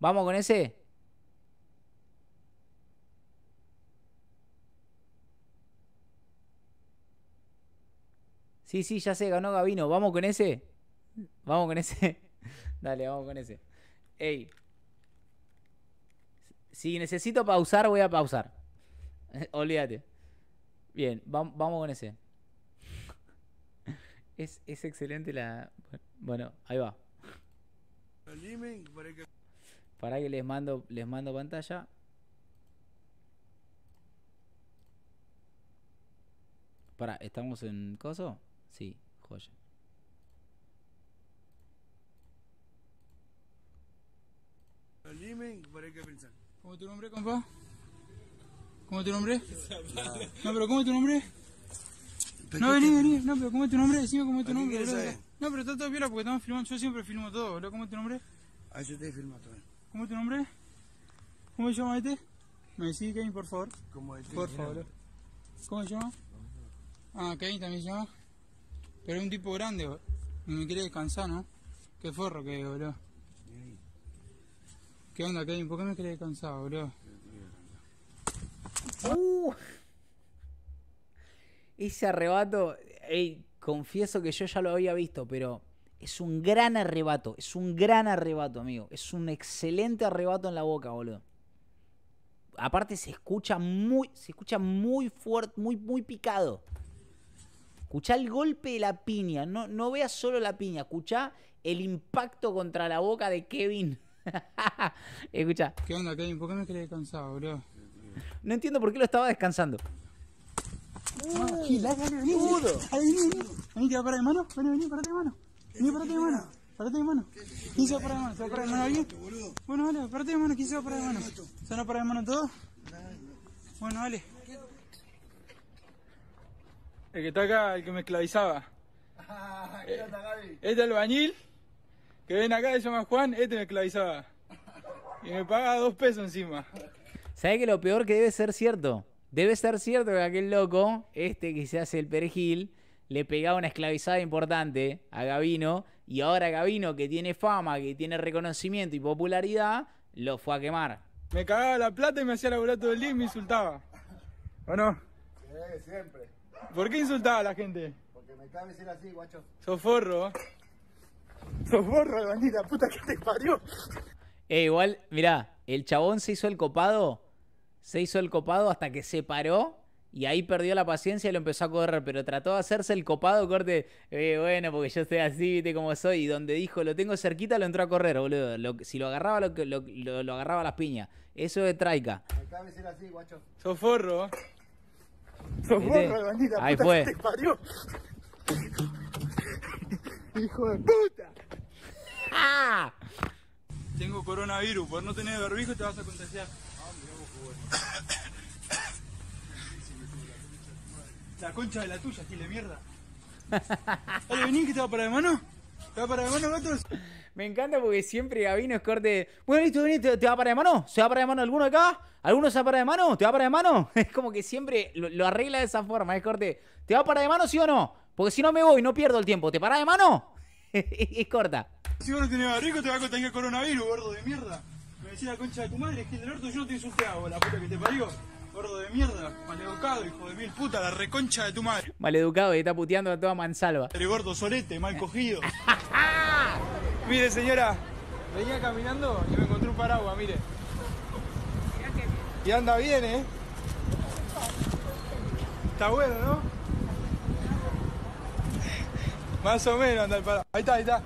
¿Vamos con ese? Sí, sí, ya sé. ganó Gabino. ¿Vamos con ese? ¿Vamos con ese? [laughs] Dale, vamos con ese. Ey. Si necesito pausar, voy a pausar. [laughs] Olvídate. Bien, vamos con ese. Es, excelente la. Bueno, ahí va. Para que les mando, les mando pantalla. Para, ¿estamos en coso? Sí, joya. ¿Cómo es tu nombre, compa? ¿Cómo es tu nombre? [laughs] No, pero ¿cómo es tu nombre? No, vení, vení, no, pero ¿cómo es tu nombre? Decime cómo es tu nombre, bro. No, pero está todo bien porque estamos filmando, yo siempre filmo todo, bro, ¿Cómo es tu nombre? Ah, yo te filmo todo. ¿Cómo es tu nombre? ¿Cómo se llama este? Me decís Kevin, por favor. ¿Cómo este? Por favor. ¿Cómo se llama? Ah, Kevin también se llama. Pero es un tipo grande, boludo. Me quiere descansar, ¿no? Qué forro que es, ¿Qué onda, Kevin? ¿Por qué me quiere descansar, bro? Uh. Ese arrebato, confieso que yo ya lo había visto, pero es un gran arrebato, es un gran arrebato, amigo. Es un excelente arrebato en la boca, boludo. Aparte se escucha muy, se escucha muy fuerte, muy, muy picado. Escucha el golpe de la piña, no, no veas solo la piña, escucha el impacto contra la boca de Kevin. [laughs] Escucha. ¿Qué onda, Kevin? ¿Por qué me quedé cansado, boludo? No entiendo por qué lo estaba descansando. Vení, para de mano. Vení, vení, para de mano. Vení, para de mano. Parate de mano. ¿Quién se va para de mano? ¿Se va parar de mano alguien? Bueno, vale, parate de mano. ¿Quién se va para de mano? ¿Se a parar de mano todo Bueno, vale. El que está acá, el que me esclavizaba. Ah, eh, este es el bañil. Que ven acá, se llama Juan. Este me esclavizaba. Y me paga dos pesos encima. ¿Sabes que lo peor que debe ser cierto? Debe ser cierto que aquel loco, este que se hace el perejil, le pegaba una esclavizada importante a Gabino y ahora Gabino, que tiene fama, que tiene reconocimiento y popularidad, lo fue a quemar. Me cagaba la plata y me hacía el todo el día y me insultaba. ¿O no? siempre. ¿Por qué insultaba a la gente? Porque me cabe ser así, guacho. Soforro. Soforro, bandida, puta que te parió. Eh, igual, mirá, el chabón se hizo el copado se hizo el copado hasta que se paró y ahí perdió la paciencia y lo empezó a correr, pero trató de hacerse el copado, corte, eh, bueno, porque yo estoy así, viste como soy, y donde dijo, lo tengo cerquita, lo entró a correr, boludo. si lo agarraba, lo, lo, lo, agarraba a las piñas. Eso es traica. Ser así, guacho. Soforro. Soforro, bandita. Ahí fue. te parió. [laughs] Hijo de puta. ¡Ah! Tengo coronavirus, por no tener barbijo te vas a contagiar. La concha de la tuya, de mierda. vení que te va para de mano. ¿Te va para de mano, gatos? Me encanta porque siempre Gabino es corte. Bueno, listo, vení, ¿te, va para de mano? ¿Se va para de mano alguno acá? ¿Alguno se va para de mano? ¿Te va para de mano? [laughs] Es como que siempre lo, arregla de esa forma, es corte. ¿Te va para de mano, sí o no? Porque si no me voy, no pierdo el tiempo. ¿Te para de mano? [laughs] es corta. Si vos no tenés barrico, te va a contagiar coronavirus, gordo de mierda. Es la concha de tu madre, es que el orto yo no te insulté la puta que te parió. Gordo de mierda, maleducado, hijo de mil puta, la reconcha de tu madre. Maleducado y está puteando a toda mansalva. El gordo solete, mal cogido. [laughs] mire, señora, venía caminando y me encontré un paraguas, mire. Y anda bien, ¿eh? Está bueno, ¿no? Más o menos anda el paraguas. Ahí está, ahí está.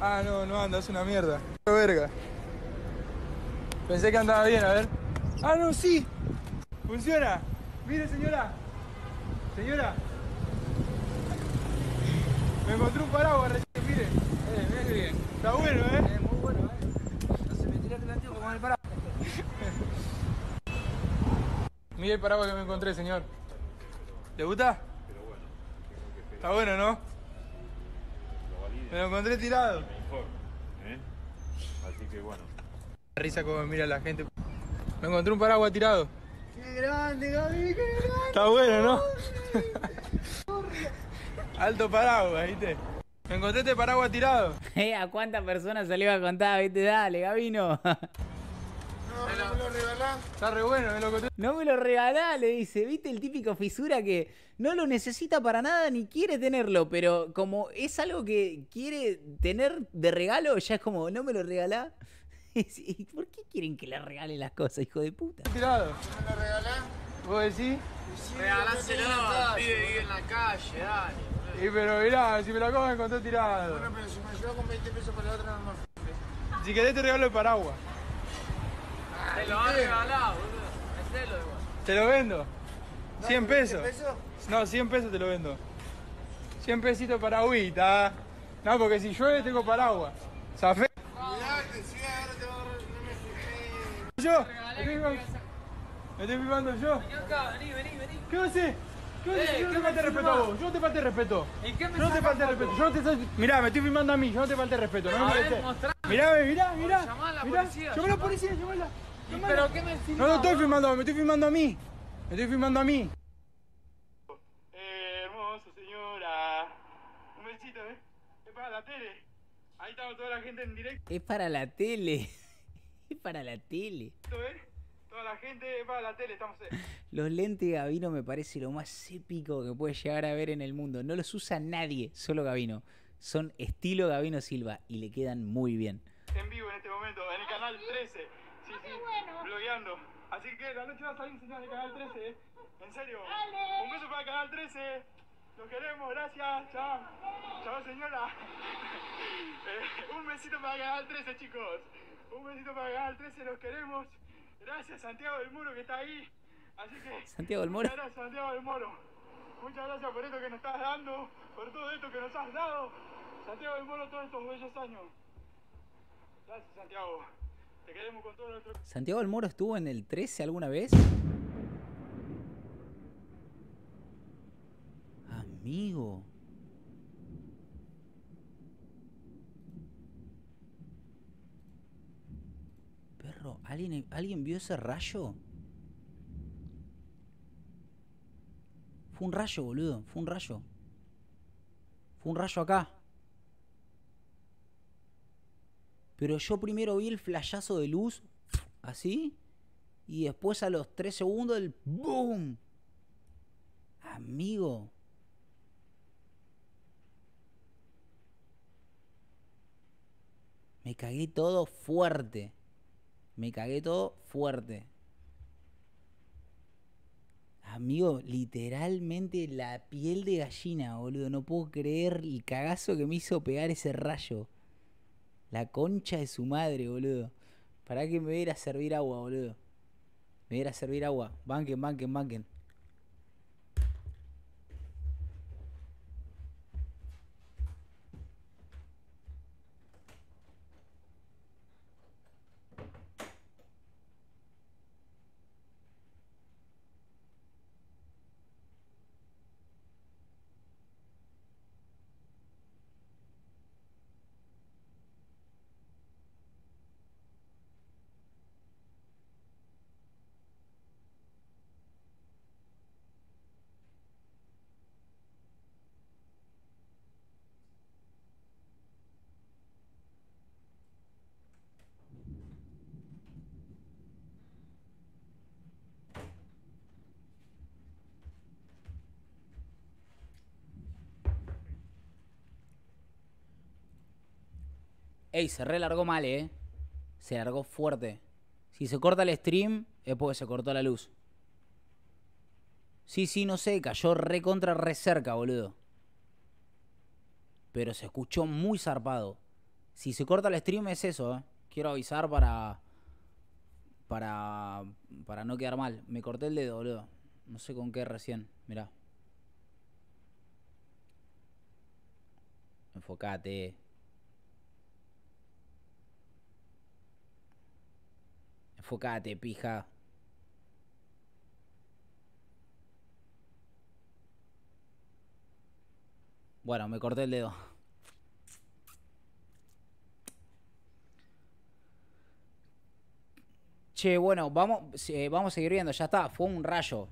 Ah, no, no anda, es una mierda. Verga. Pensé que andaba bien, a ver. Ah, no, sí. Funciona. Mire, señora. Señora. Me encontré un paraguas recién, mire. Eh, bien. Está bueno, ¿eh? muy bueno, ¿eh? No se me tiró el antiguo con el paraguas. [laughs] mire el paraguas que me encontré, señor. ¿Te gusta? Pero bueno. Está bueno, ¿no? Lo me lo encontré tirado. ¿eh? Así que bueno risa como mira la gente. Me encontré un paraguas tirado. ¡Qué grande, Gaby! ¡Qué grande! Está bueno, ¿no? [laughs] Alto paraguas, ¿viste? Me encontré este paraguas tirado. [laughs] Eh, ¿a cuántas personas se le iba a contar? ¿Viste? Dale, Gabino. No, [laughs] no me lo regalás. Está re bueno, me lo No me lo regalás, le dice. ¿Viste el típico fisura que no lo necesita para nada ni quiere tenerlo? Pero como es algo que quiere tener de regalo, ya es como, no me lo regalás. [laughs] ¿Y por qué quieren que le regale las cosas, hijo de puta? Tirado. ¿No lo regalás? ¿Vos decís? Sí, pibe vive en la calle, dale. sí, pero mirá, si me la cogen con todo tirado. Bueno, pero si me llevas con 20 pesos para la otra, no me Si querés te regalo el paraguas. Ah, te lo han regalado, boludo. Te lo vendo. 100 pesos. 100 pesos. No, 100 pesos te lo vendo. 100 pesitos para agüita. ¿eh? No, porque si llueve tengo paraguas. ¿Safé? Mirá, te yo. Me estoy filmando yo. vení, vení, vení. ¿Qué haces? Eh, yo, te respeto a yo no te falté respeto. qué me no te falté respeto, yo Mirá, me estoy filmando a mí, yo no te falté respeto, no, Mirá, mirá, a la policía. a ¿Pero qué me No lo estoy filmando, me estoy filmando a mí. Me estoy filmando a mí. señora. Un besito, ¿eh? Es para la tele. Ahí toda la gente en directo. Es para la tele. [laughs] para la tele. Toda la gente para la tele, estamos. [laughs] Los lentes de Gavino me parece lo más épico que puedes llegar a ver en el mundo. No los usa nadie, solo Gavino. Son estilo Gavino Silva y le quedan muy bien. En vivo en este momento, en el ah, canal 13. Ah, sí, bueno. blogueando. Así que la noche va a salir, señores, en canal 13. ¿eh? En serio. Un beso para el canal 13. ¿eh? Los queremos, gracias. Chao. Chao, señora. [laughs] Eh, un besito para el canal 13, chicos. Un besito para el 13, los queremos. Gracias Santiago del Muro que está ahí. Así que. Santiago del Muro. Gracias Santiago del Muro. Muchas gracias por esto que nos estás dando, por todo esto que nos has dado. Santiago del Moro, todos estos bellos años. Gracias Santiago. Te queremos con todo nuestro. ¿Santiago del Moro estuvo en el 13 alguna vez? Amigo. ¿Alguien, ¿Alguien vio ese rayo? Fue un rayo, boludo. Fue un rayo. Fue un rayo acá. Pero yo primero vi el flashazo de luz. Así. Y después a los 3 segundos el boom. Amigo. Me cagué todo fuerte. Me cagué todo fuerte. Amigo, literalmente la piel de gallina, boludo. No puedo creer el cagazo que me hizo pegar ese rayo. La concha de su madre, boludo. ¿Para que me viera a servir agua, boludo? Me viera servir agua. Banquen, banquen, banquen. Ey, se relargó mal, eh. Se largó fuerte. Si se corta el stream, es porque se cortó la luz. Sí, sí, no sé, cayó re contra re cerca, boludo. Pero se escuchó muy zarpado. Si se corta el stream es eso, eh. Quiero avisar para para para no quedar mal. Me corté el dedo, boludo. No sé con qué recién. Mirá. Enfocate. Focate, pija. Bueno, me corté el dedo. Che, bueno, vamos, vamos a seguir viendo. Ya está, fue un rayo.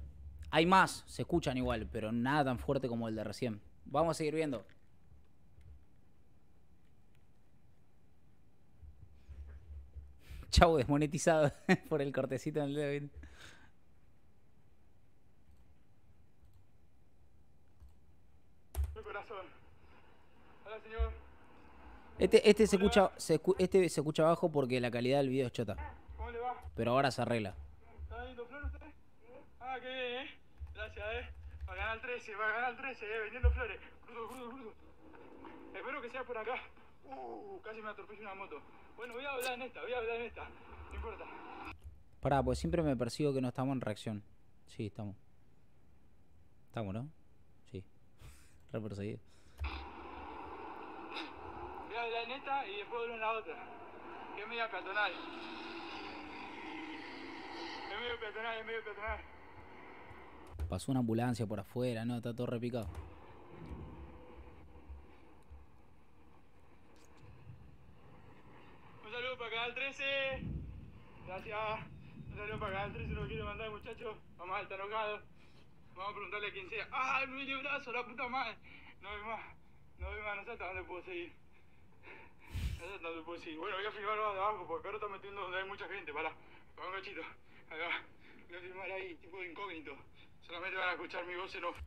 Hay más, se escuchan igual, pero nada tan fuerte como el de recién. Vamos a seguir viendo. [laughs] Chau, desmonetizado [laughs] por el cortecito en el señor. Este, este, se, escucha, se este se escucha bajo porque la calidad del video es chota. ¿Cómo le va? Pero ahora se arregla. ¿Está vendiendo flores usted? Ah, qué bien, eh. Gracias, eh. Va a ganar el 13, va a ganar el 13, eh. Vendiendo flores. Espero que sea por acá. Uh, casi me atropello una moto. Bueno, voy a hablar en esta, voy a hablar en esta. No importa. Pará, pues siempre me percibo que no estamos en reacción. Sí, estamos. Estamos, ¿no? Sí. [laughs] Re perseguido. Voy a hablar en esta y después vuelvo en la otra. Que es medio peatonal. Es medio peatonal, es medio peatonal. Pasó una ambulancia por afuera, ¿no? Está todo repicado. al 13. Gracias. No salió para acá, el 13 lo quiere mandar, muchacho. vamos estar tarocado. Vamos a preguntarle a quien sea. ah, mi dio brazo, la puta madre! No veo más. No veo más, no sé hasta dónde puedo seguir. No sé hasta dónde puedo seguir. Bueno, voy a filmar abajo porque ahora está metiendo donde hay mucha gente. Para, para un cachito. va, Voy a filmar ahí, tipo incógnito.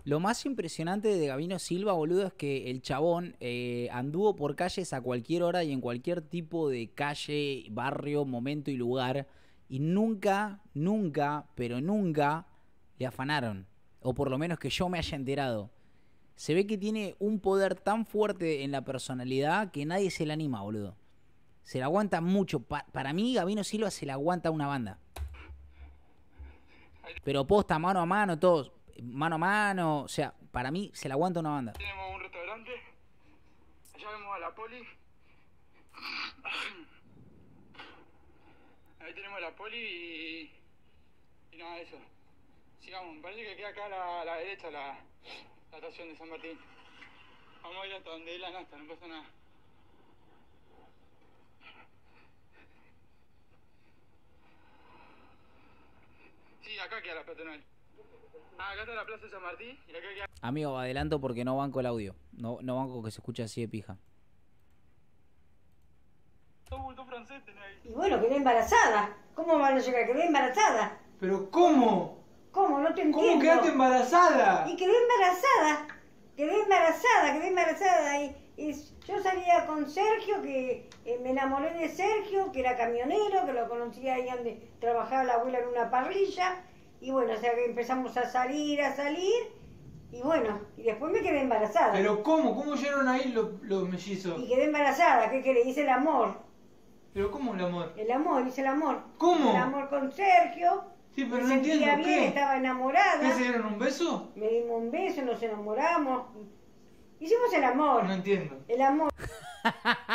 Lo más impresionante de Gabino Silva, boludo, es que el chabón eh, anduvo por calles a cualquier hora y en cualquier tipo de calle, barrio, momento y lugar. Y nunca, nunca, pero nunca le afanaron. O por lo menos que yo me haya enterado. Se ve que tiene un poder tan fuerte en la personalidad que nadie se le anima, boludo. Se le aguanta mucho. para mí, Gabino Silva se le aguanta una banda. Pero posta, mano a mano, todos, mano a mano, o sea, para mí se la aguanta una banda. Tenemos un restaurante, allá vemos a la poli. Ahí tenemos a la poli y, y nada de eso. Sigamos, me parece que queda acá a la, derecha la, la estación de San Martín. Vamos a ir hasta donde es la nasta, no pasa nada. Sí, acá queda la peatonal. Ah, acá está la Plaza de San Martín y acá queda... Amigo, adelanto porque no banco el audio. No, no banco que se escuche así de pija. Y bueno, quedé embarazada. ¿Cómo van a llegar? Quedé embarazada. ¿Pero cómo? ¿Cómo? No te entiendo. ¿Cómo quedaste embarazada? Y quedé embarazada. Quedé embarazada, quedé embarazada y yo salía con Sergio, que eh, me enamoré de Sergio, que era camionero, que lo conocía ahí donde trabajaba la abuela en una parrilla. Y bueno, o sea que empezamos a salir, a salir. Y bueno, y después me quedé embarazada. ¿Pero cómo? ¿Cómo llegaron ahí los, mellizos? Y quedé embarazada, ¿qué querés? Dice el amor. ¿Pero cómo el amor? El amor, dice el amor. ¿Cómo? El amor con Sergio. Sí, pero no entiendo, bien, estaba enamorada. ¿Qué se dieron un beso? Me dimos un beso, nos enamoramos, Hicimos el amor. No entiendo. El amor. [laughs]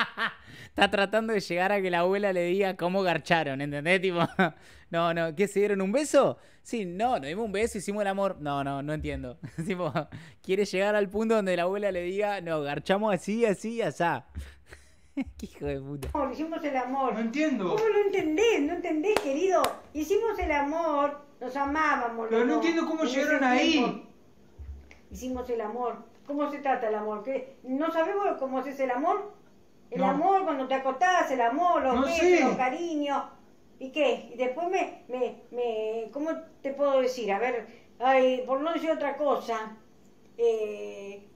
Está tratando de llegar a que la abuela le diga cómo garcharon, ¿entendés? Tipo, [laughs] no, no, ¿qué se dieron un beso? Sí, no, nos dimos un beso, hicimos el amor. No, no, no entiendo. [laughs] tipo, quiere llegar al punto donde la abuela le diga, no, garchamos así, así, asá. Qué hijo de puta. hicimos el amor. No entiendo. ¿Cómo lo entendés? No entendés, querido. Hicimos el amor, nos amábamos. Pero no, entiendo cómo llegaron ahí. hicimos el amor cómo se trata el amor, no sabemos cómo es el amor. El amor cuando te acostás, el amor, los besos, los cariños. ¿Y qué? Y después me, me, me, ¿cómo te puedo decir? A ver, por no decir otra cosa, eh,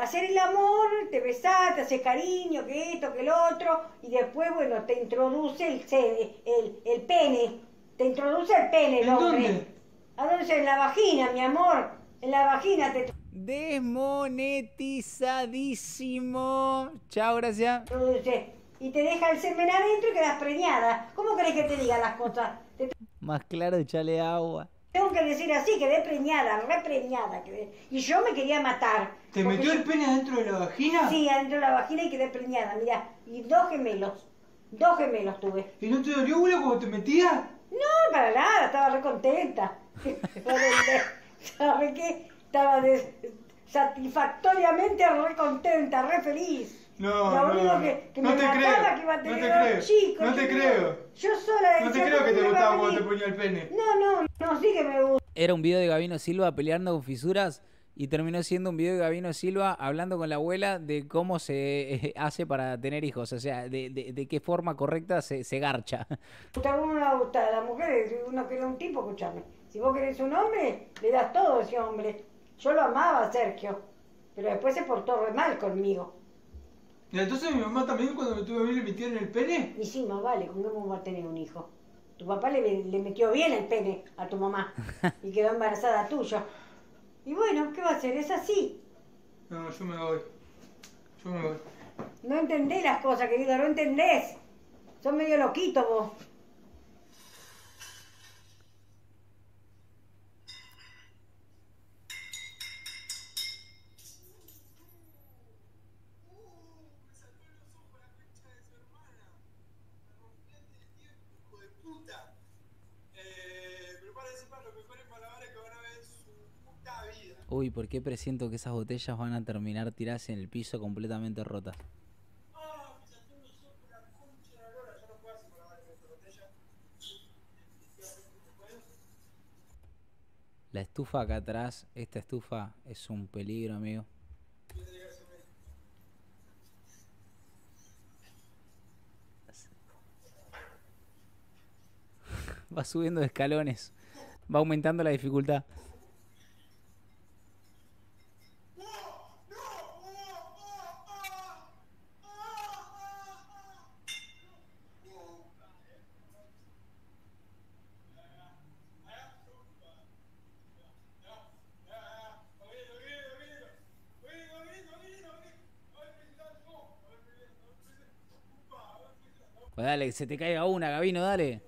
hacer el amor, te besas te haces cariño, que esto, que el otro, y después, bueno, te introduce el, el, el pene, te introduce el pene el hombre. Dónde? ¿A ah, dónde? En la vagina, mi amor, en la vagina te Desmonetizadísimo. Chao, gracias. Y te deja el semen adentro y quedas preñada. ¿Cómo crees que te diga las cosas? Más claro, echale agua. Tengo que decir así, quedé preñada, repreñada. Quedé. Y yo me quería matar. ¿Te metió el pene adentro de la vagina? Sí, adentro de la vagina y quedé preñada, mirá. Y dos gemelos. Dos gemelos tuve. ¿Y no te dolió una cuando te metías? No, para nada, estaba re contenta. [laughs] ¿Sabes qué? estaba satisfactoriamente re contenta, re feliz. No, no, no te creo, no te creo, No te creo. Yo sola No te creo que te gustaba cuando te ponía el pene. No, no, no, sí que me gusta. Era un video de Gabino Silva peleando con fisuras y terminó siendo un video de Gabino Silva hablando con la abuela de cómo se eh, hace para tener hijos, o sea, de, de, qué forma correcta se, se garcha. A no le gusta a la mujer, uno quiere un tipo, escuchame. Si vos querés un hombre, le das todo a ese hombre. Yo lo amaba Sergio, pero después se portó re mal conmigo. ¿Y entonces mi mamá también cuando me tuve a mí le metieron el pene? Y sí, más vale, ¿con qué vamos a tener un hijo? Tu papá le, metió bien el pene a tu mamá [laughs] y quedó embarazada tuya. Y bueno, ¿qué va a hacer? Es así. No, yo me voy. Yo me voy. No entendés las cosas, querido, no entendés. Son medio loquito vos. uy, ¿por qué presiento que esas botellas van a terminar tiradas en el piso completamente rotas? La estufa acá atrás, esta estufa es un peligro, amigo. [laughs] Va subiendo escalones, va aumentando la dificultad. que se te caiga una, Gabino, dale.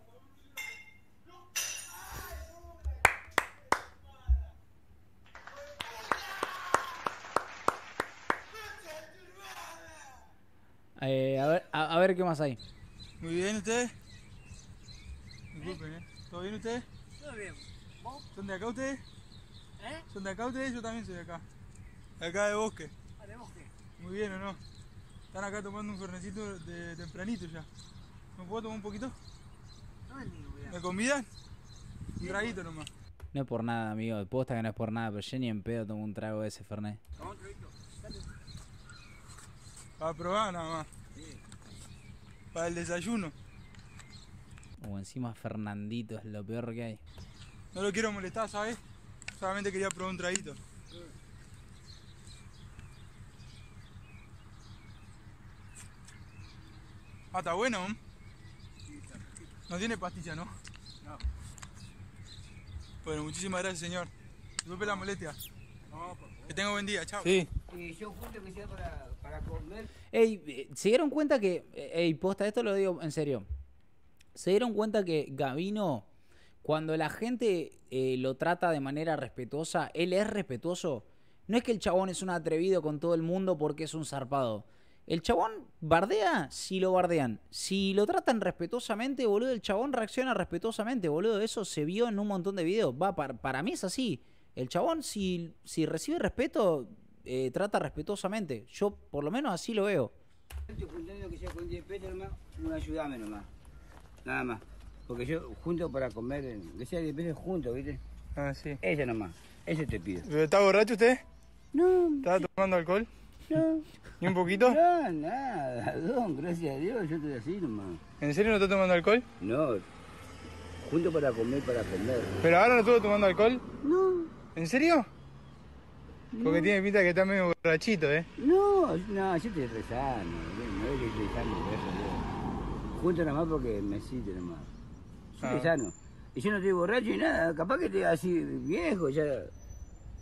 Eh, a, ver, a, ver qué más hay. Muy bien, ¿usted? Disculpen, ¿eh? ¿Todo bien usted? Todo bien. ¿Vos? ¿Son de acá ustedes? ¿Eh? ¿Son de acá ustedes? Yo también soy de acá. De acá de bosque. Ah, de bosque. Muy bien, ¿o no? Están acá tomando un fernecito de tempranito ya. ¿Me puedo tomar un poquito? ¿Me convidan? Un traguito nomás. No es por nada, amigo. Posta que no es por nada, pero yo ni en pedo tomo un trago de ese Fernet. Toma un traguito. Para probar nada más. Sí. Para el desayuno. O encima Fernandito es lo peor que hay. No lo quiero molestar, ¿sabes? Solamente quería probar un traguito. Ah, está bueno. ¿eh? No tiene pastilla, ¿no? No. Bueno, muchísimas gracias, señor. Disculpe la molestia. No, por favor. Que tenga buen día, chao. Sí. Y yo justo para, comer. Ey, eh, ¿se dieron cuenta que. Eh, ey, posta, esto lo digo en serio. ¿Se dieron cuenta que Gabino cuando la gente eh, lo trata de manera respetuosa, él es respetuoso? No es que el chabón es un atrevido con todo el mundo porque es un zarpado. El chabón bardea si lo bardean. Si lo tratan respetuosamente, boludo, el chabón reacciona respetuosamente, boludo. Eso se vio en un montón de videos. Va, para, para mí es así. El chabón, si, si recibe respeto, eh, trata respetuosamente. Yo, por lo menos, así lo veo. Estoy que sea con 10 pesos nomás, no ayudame nomás. Nada más. Porque yo junto para comer, que sea 10 pesos ¿viste? Ah, sí. Ella nomás. Eso te pido. ¿Está borracho usted? No. ¿Estaba tomando alcohol? ¿Ni un poquito? No, nada, don, gracias a Dios, yo estoy así nomás. ¿En serio no estás tomando alcohol? No, junto para comer, para aprender. ¿Pero ahora no estuvo tomando alcohol? No. ¿En serio? Porque tiene pinta que está medio borrachito, ¿eh? No, no, yo estoy sano, no es que estoy sano, Junto nomás porque me siento nomás. Yo estoy ah. sano. Y yo no estoy borracho ni nada, capaz que estoy así viejo, ya...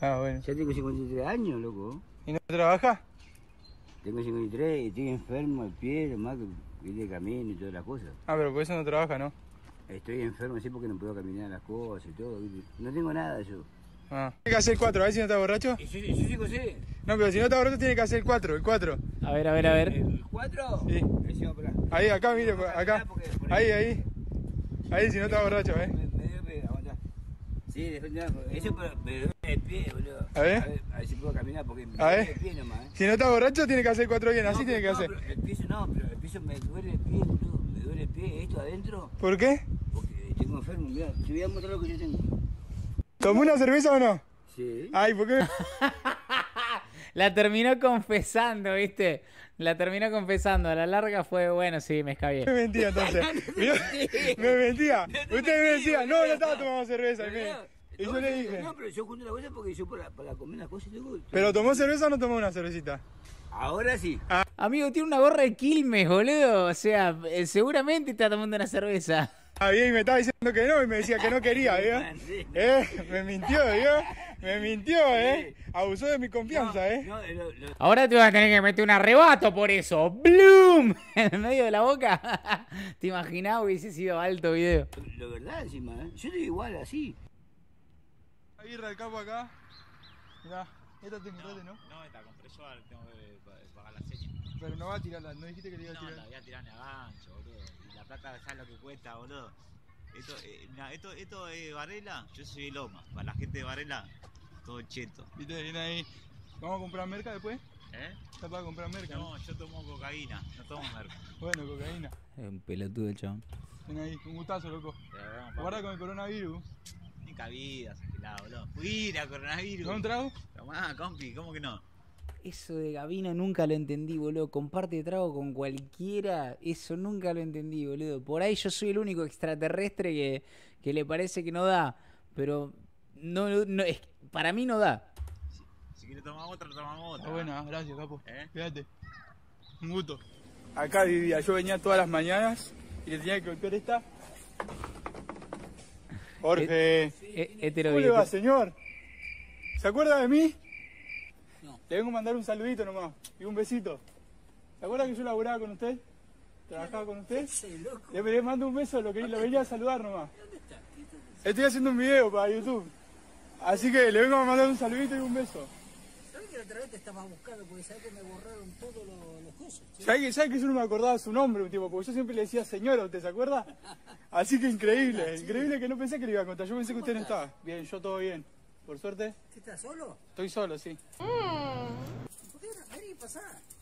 Ah, bueno. Ya tengo 53 años, loco. ¿Y no trabaja? Tengo 53 y estoy enfermo el pie, más que ir de camino y todas las cosas. Ah, pero por eso no trabaja, ¿no? Estoy enfermo, sí, porque no puedo caminar las cosas y todo. No tengo nada yo. Ah. Tiene que hacer 4, a ver si no está borracho. Sí, sí, sí, sí. No, pero si no está borracho tiene que hacer el 4, el 4. A ver, a ver, a ver. ¿El 4? Sí. Ahí, acá, mire, acá. Ahí, ahí. Ahí, si no está borracho, eh eso me duele el pie, boludo. A ver. A si puedo caminar porque me duele el pie nomás. Eh. Si no está borracho, tiene que hacer cuatro bien, así tiene que hacer. el piso no, pero el piso me duele el pie, boludo. Me duele el pie, esto adentro. ¿Por qué? Porque tengo enfermo, mira. Te voy a mostrar lo que yo tengo. ¿Tomó una cerveza o no? Sí. Ay, ¿por qué? [laughs] La terminó confesando, ¿viste? La terminó confesando, a la larga fue, bueno, sí, me escabé. Me mentía entonces. [laughs] me mentía. Usted me decía, no, yo estaba tomando cerveza. Y yo le dije. No, pero yo junté la cosa porque yo para, comer las cosas y gusta ¿Pero tomó cerveza o no tomó una cervecita? Ahora sí. Ah. Amigo, tiene una gorra de Quilmes, boludo. O sea, eh, seguramente está tomando una cerveza había y me estaba diciendo que no y me decía que no quería, [laughs] ¿eh? Me mintió, ¿eh? Me mintió, ¿eh? Abusó de mi confianza, ¿eh? Ahora te vas a tener que meter un arrebato por eso. ¡Bloom! [laughs] En medio de la boca. [laughs] ¿Te imaginás? Hubiese sido alto video. La verdad, encima, ¿eh? Yo estoy igual, así. Aguirre al capo acá. mira esta te no, ¿no? No, esta compresor, tengo que pagar la serie. Pero no va a tirarla, no dijiste que le iba a tirar. No, la voy a tirar en la gancho, plata ya lo que cuesta, boludo. Esto, eh, esto, esto es Varela, yo soy Loma. Para la gente de Varela, todo cheto. Viste, viene ahí. ¿Vamos a comprar merca después? ¿Eh? ¿Estás para comprar merca? No, yo tomo cocaína, no tomo merca. [laughs] bueno, cocaína. Es un pelotudo el chabón. Ven ahí, un gustazo, loco. Vamos, Guarda con el coronavirus. Ni cabida, se boludo. la coronavirus. ¿Con un trago? Tomá, compi, ¿cómo que no? Eso de Gabino nunca lo entendí, boludo. Comparte trago con cualquiera. Eso nunca lo entendí, boludo. Por ahí yo soy el único extraterrestre que, que le parece que no da. Pero no, es, para mí no da. Si, quiere tomar otra, tomamos otra. Ah, bueno, ah, gracias, capo. ¿Eh? Un gusto. Acá vivía, yo venía todas las mañanas y le tenía que golpear esta. Jorge. Eh, eh, ¿Cómo señor? ¿Se acuerda de mí? Le vengo a mandar un saludito nomás y un besito. ¿Se acuerda que yo laburaba con usted? ¿Trabajaba con usted? Le, le mando un beso, lo, que, le venía a saludar nomás. Estoy haciendo un video para YouTube. Así que le vengo a mandar un saludito y un beso. ¿Sabes que la otra vez te estaba buscando? Porque sabes que me borraron todos los, cosas. ¿Sabes que, yo no me acordaba su nombre un tipo, Porque yo siempre le decía señora, ¿usted se acuerda? [laughs] Así que increíble, increíble que no pensé que le iba a contar. Yo pensé que usted no estaba. Bien, yo todo bien por suerte. ¿Estás solo? Estoy solo, sí. qué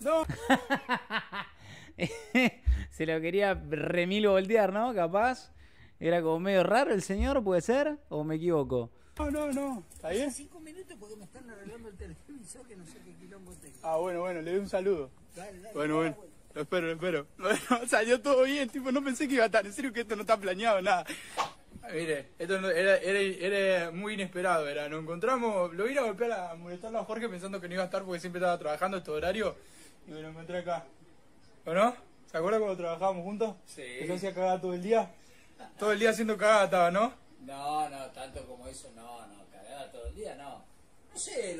No. [laughs] Se lo quería remil voltear, ¿no? Capaz. Era como medio raro el señor, ¿puede ser? ¿O me equivoco? No, no, no. ¿Está bien? cinco minutos porque me arreglando el televisor que no sé qué quilombo tengo. Ah, bueno, bueno, le doy un saludo. Dale, dale, bueno, bueno. Lo espero, lo espero. sea, [laughs] salió todo bien, tipo, no pensé que iba a estar. En serio que esto no está planeado, nada. Mire, esto era, muy inesperado, era. Nos encontramos, lo vine a golpear a molestarlo a Jorge pensando que no iba a estar porque siempre estaba trabajando este horario y me lo encontré acá. ¿O no? ¿Se acuerda cuando trabajábamos juntos? Sí. Que yo hacía cagada todo el día. Todo el día haciendo cagada estaba, ¿no? No, no, tanto como eso, no, no, cagada todo el día, no. No sé,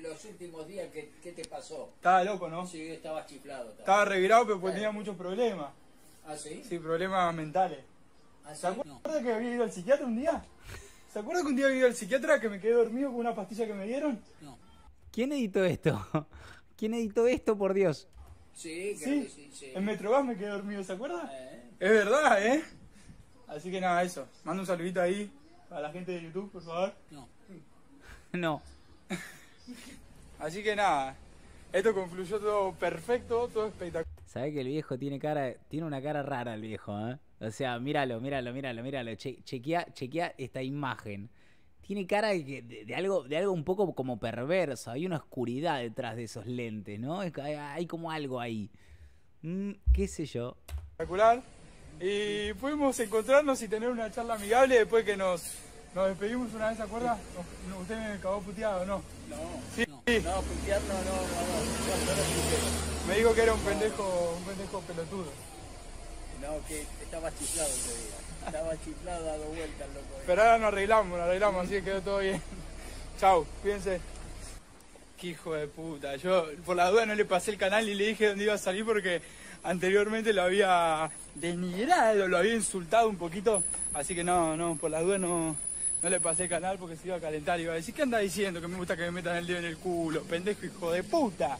los últimos días, ¿qué, te pasó? Estaba loco, ¿no? Sí, estaba chiflado. Estaba revirado pero tenía muchos problemas. ¿Ah, sí? Sí, problemas mentales. ¿Se acuerda que había ido al psiquiatra un día? ¿Se acuerda que un día había ido al psiquiatra que me quedé dormido con una pastilla que me dieron? No. ¿Quién editó esto? [laughs] ¿Quién editó esto, por Dios? Sí, creo sí. Que sí, sí. En Metrogas me quedé dormido, ¿se acuerda? Eh. Es verdad, ¿eh? Así que nada, eso. Manda un saludito ahí a la gente de YouTube, por favor. No. [laughs] No. [laughs] Así que nada, esto concluyó todo perfecto, todo espectacular. Sabe que el viejo tiene cara, tiene una cara rara el viejo, ¿eh? O sea, míralo, míralo, míralo, míralo. chequea, chequea esta imagen. Tiene cara de, algo, de algo un poco como perverso. Hay una oscuridad detrás de esos lentes, ¿no? hay, como algo ahí. Mm, ¿Qué sé yo? Espectacular. Y pudimos encontrarnos y tener una charla amigable después que nos, nos despedimos una vez, ¿se acuerda? usted me acabó puteado, ¿no? No. No, no no, no, no, no, Me dijo que era un pendejo, un pendejo pelotudo. No, que estaba chiflado ese día. Estaba chiflado dado vueltas, loco. Pero ahora nos arreglamos, nos arreglamos, así que quedó todo bien. [laughs] Chau, cuídense. Qué hijo de puta. Yo por la duda no le pasé el canal y le dije dónde iba a salir porque anteriormente lo había denigrado, lo había insultado un poquito. Así que no, no, por la duda no, le pasé el canal porque se iba a calentar. Y Iba a decir, ¿qué anda diciendo? Que me gusta que me metan el dedo en el culo, pendejo hijo de puta.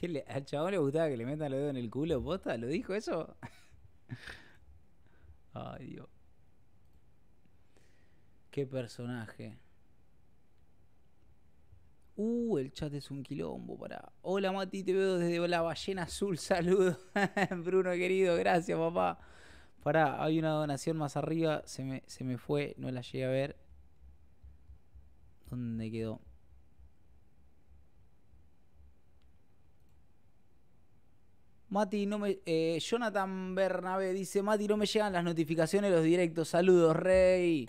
¿Qué le, ¿Al chabón le gustaba que le metan el dedo en el culo? bota ¿Lo dijo eso? Ay, Dios. Qué personaje. Uh, el chat es un quilombo para. Hola Mati, te veo desde la ballena azul. [laughs] Saludos. Bruno querido, gracias, papá. Pará, hay una donación más arriba. Se me, se me fue, no la llegué a ver. ¿Dónde quedó? Mati, no me, eh, Jonathan Bernabé dice, Mati, no me llegan las notificaciones, los directos, saludos, Rey.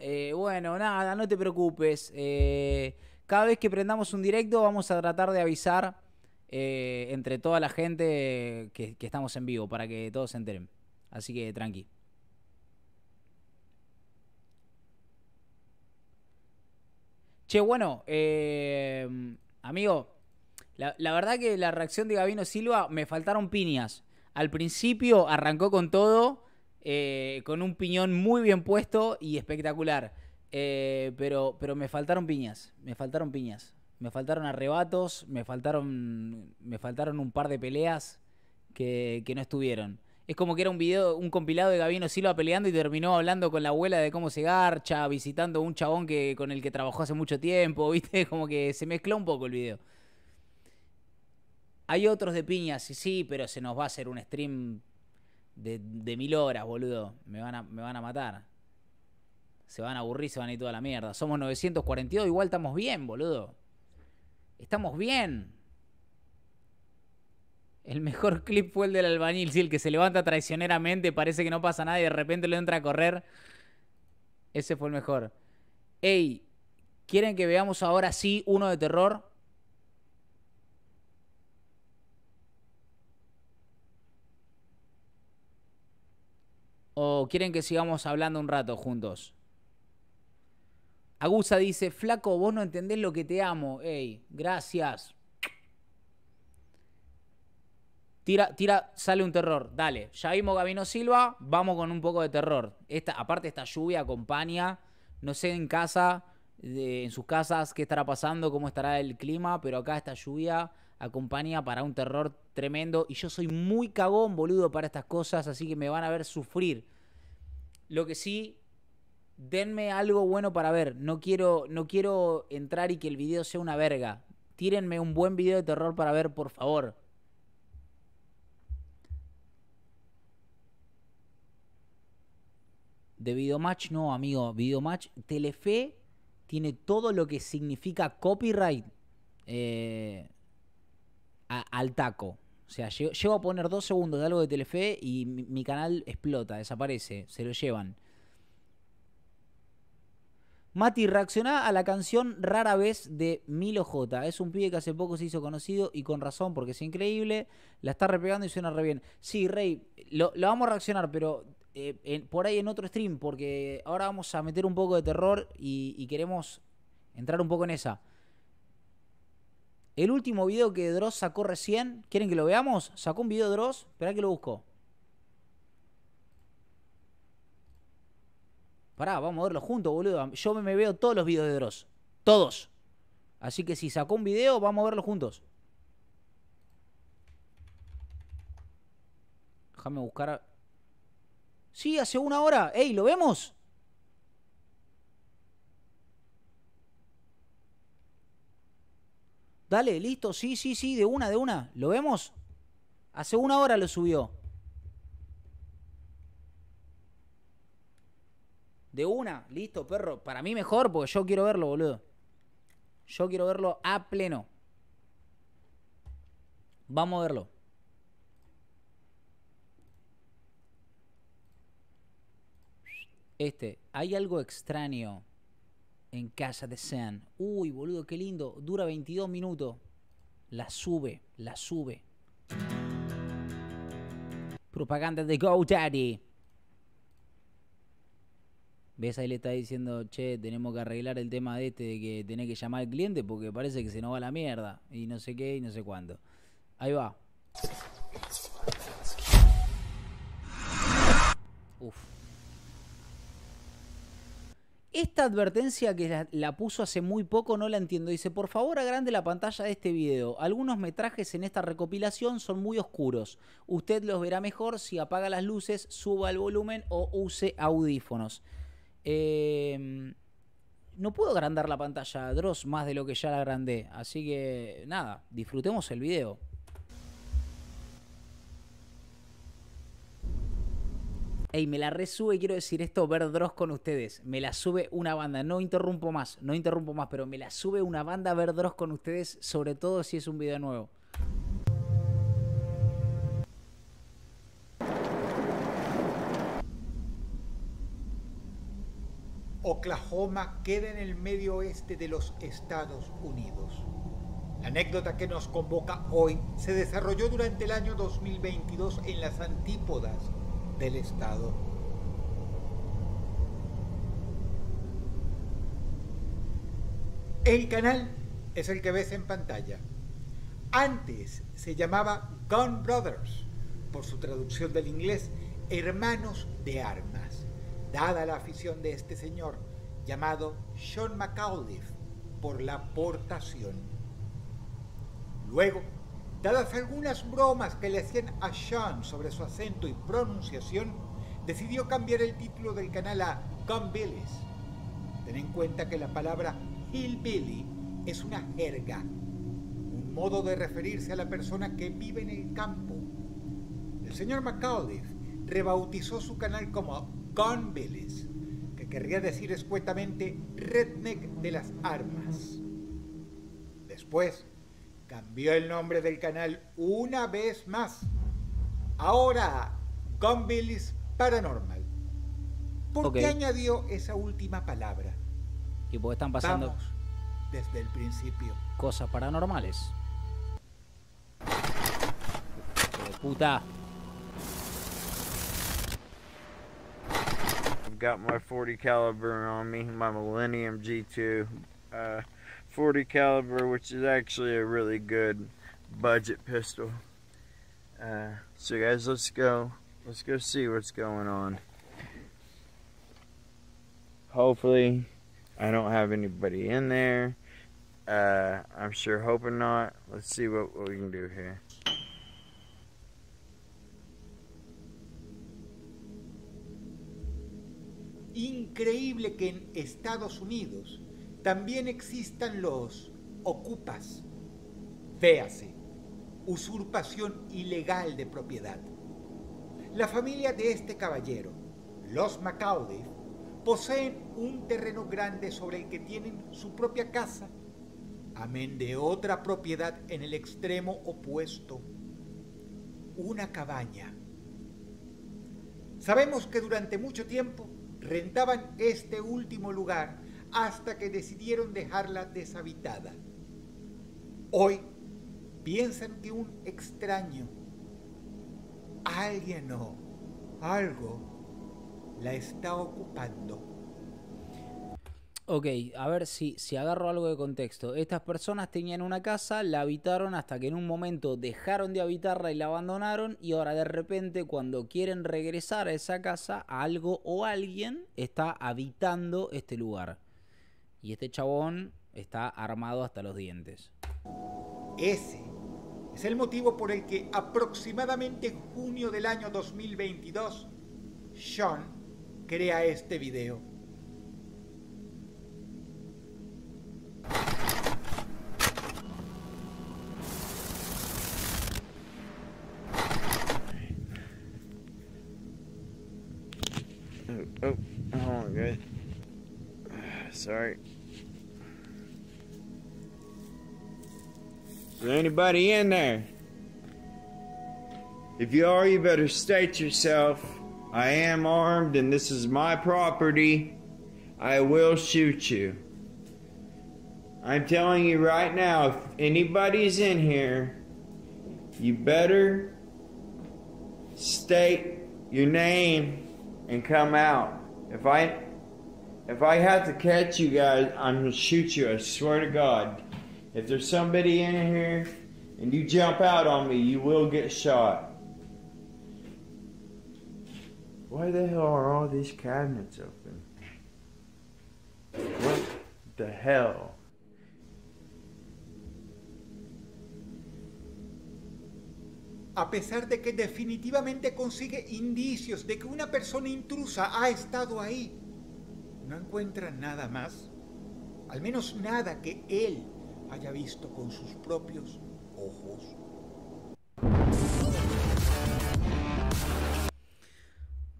Eh, bueno, nada, no te preocupes. Eh, cada vez que prendamos un directo vamos a tratar de avisar entre toda la gente que, que, estamos en vivo para que todos se enteren. Así que tranqui. Che, bueno, amigo, la, verdad que la reacción de Gabino Silva me faltaron piñas. Al principio arrancó con todo, eh, con un piñón muy bien puesto y espectacular. Eh, pero, me faltaron piñas, me faltaron piñas. Me faltaron arrebatos, me faltaron, me faltaron un par de peleas que, no estuvieron. Es como que era un video, un compilado de Gabino Silva peleando y terminó hablando con la abuela de cómo se garcha, visitando un chabón que, con el que trabajó hace mucho tiempo, [laughs] ¿viste? Como que se mezcló un poco el video. Hay otros de piñas sí, sí, pero se nos va a hacer un stream de, mil horas, boludo. Me van, a, me van a matar. Se van a aburrir, se van a ir toda la mierda. Somos 942, igual estamos bien, boludo. Estamos bien. El mejor [laughs] clip fue el del albañil, sí, el que se levanta traicioneramente, parece que no pasa nada y de repente le entra a correr. Ese fue el mejor. Ey, ¿quieren que veamos ahora sí uno de terror? ¿O quieren que sigamos hablando un rato juntos? Agusa dice, flaco, vos no entendés lo que te amo. Ey, gracias. Tira, tira, sale un terror. Dale, ya vimos Gabino Silva, vamos con un poco de terror. Esta, aparte esta lluvia acompaña, no sé en casa, en sus casas qué estará pasando, cómo estará el clima, pero acá esta lluvia acompaña para un terror tremendo. Y yo soy muy cagón, boludo, para estas cosas, así que me van a ver sufrir. Lo que sí, denme algo bueno para ver. No quiero, no quiero entrar y que el video sea una verga. Tírenme un buen video de terror para ver, por favor. De Videomatch, no, amigo. Videomatch, Telefe tiene todo lo que significa copyright. Eh, al taco. O sea, llego, a poner dos segundos de algo de Telefe y mi, canal explota, desaparece, se lo llevan. Mati, reacciona a la canción Rara vez de Milo J. Es un pibe que hace poco se hizo conocido y con razón porque es increíble. La está repegando y suena re bien. Sí, Rey, lo, vamos a reaccionar, pero eh, por ahí en otro stream porque ahora vamos a meter un poco de terror y queremos entrar un poco en esa. El último video que Dross sacó recién, ¿quieren que lo veamos? Sacó un video de Dross, espera que lo busco. Pará, vamos a verlo juntos, boludo. Yo me veo todos los videos de Dross. Todos. Así que si sacó un video, vamos a verlo juntos. Déjame buscar. Sí, hace una hora. ¡Ey, lo vemos! Dale, listo, sí, sí, sí, de una, de una. ¿Lo vemos? Hace una hora lo subió. De una, listo, perro. Para mí mejor, porque yo quiero verlo, boludo. Yo quiero verlo a pleno. Vamos a verlo. Este, hay algo extraño en casa de Zen. Uy, boludo, qué lindo. Dura 22 minutos. La sube, la sube. Propaganda de GoDaddy. ¿Ves? Ahí le está diciendo, che, tenemos que arreglar el tema de este de que tenés que llamar al cliente porque parece que se nos va la mierda. Y no sé qué y no sé cuándo. Ahí va. Uf. Esta advertencia que la, puso hace muy poco no la entiendo. Dice, por favor agrande la pantalla de este video. Algunos metrajes en esta recopilación son muy oscuros. Usted los verá mejor si apaga las luces, suba el volumen o use audífonos. Em, no puedo agrandar la pantalla Dross más de lo que ya la agrandé. Así que nada, disfrutemos el video. Ey, me la resube, quiero decir esto, ver Dross con ustedes. Me la sube una banda, no interrumpo más, no interrumpo más, pero me la sube una banda ver con ustedes, sobre todo si es un video nuevo. Oklahoma queda en el medio oeste de los Estados Unidos. La anécdota que nos convoca hoy se desarrolló durante el año 2022 en las antípodas del Estado. El canal es el que ves en pantalla. Antes se llamaba Gun Brothers, por su traducción del inglés, Hermanos de Armas, dada la afición de este señor, llamado Sean McAuliffe, por la portación. Luego, Dadas algunas bromas que le hacían a Sean sobre su acento y pronunciación, decidió cambiar el título del canal a Gunbillies. Ten en cuenta que la palabra hillbilly es una jerga, un modo de referirse a la persona que vive en el campo. El señor McAuliffe rebautizó su canal como Gunbillies, que querría decir escuetamente redneck de las armas. Después, cambió el nombre del canal una vez más. Ahora, Gombilis Paranormal. ¿Por qué añadió esa última palabra? Y pues están pasando Vamos desde el principio. Cosas paranormales. puta. I've got my 40 caliber on me, my Millennium G2. Uh, 40 caliber, which is actually a really good budget pistol. Uh, so guys, let's go. Let's go see what's going on. Hopefully, I don't have anybody in there. Uh, I'm sure hoping not. Let's see what, what we can do here. Increíble que en Estados Unidos también existan los ocupas, véase, usurpación ilegal de propiedad. La familia de este caballero, los Macaudis, poseen un terreno grande sobre el que tienen su propia casa, amén de otra propiedad en el extremo opuesto, una cabaña. Sabemos que durante mucho tiempo rentaban este último lugar hasta que decidieron dejarla deshabitada. Hoy piensan que un extraño, alguien o algo, la está ocupando. Ok, a ver si, si agarro algo de contexto. Estas personas tenían una casa, la habitaron hasta que en un momento dejaron de habitarla y la abandonaron y ahora de repente cuando quieren regresar a esa casa, algo o alguien está habitando este lugar. Y este chabón está armado hasta los dientes. Ese es el motivo por el que aproximadamente junio del año 2022, Sean crea este video. Eh, oh, oh, Sorry. Is there anybody in there? If you are, you better state yourself. I am armed and this is my property. I will shoot you. I'm telling you right now, if anybody's in here, you better state your name and come out. If I if I have to catch you guys, I'm gonna shoot you. I swear to God. If there's somebody in here and you jump out on me, you will get shot. Why the hell are all these cabinets open? What the hell? A pesar de que definitivamente consigue indicios de que una persona intrusa ha estado ahí, no encuentra nada más, al menos nada que él haya visto con sus propios ojos.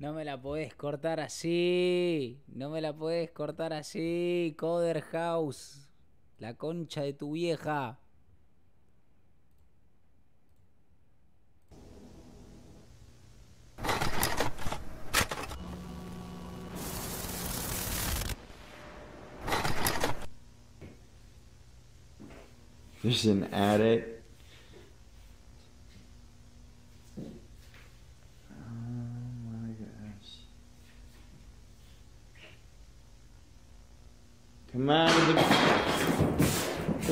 No me la podés cortar así. No me la puedes cortar así. Coder House. La concha de tu vieja. There's an attic. Oh my gosh. Come out of the.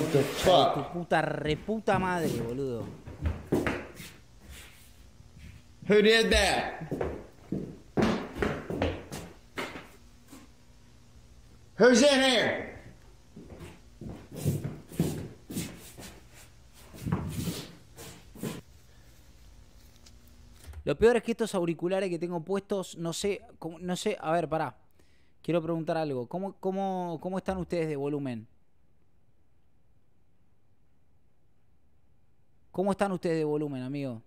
What the fuck? tu puta reputa madre, boludo. Who did that? Who's in here? Lo peor es que estos auriculares que tengo puestos, no sé, no sé, a ver, pará. Quiero preguntar algo. ¿Cómo, están ustedes de volumen? ¿Cómo están ustedes de volumen, amigo?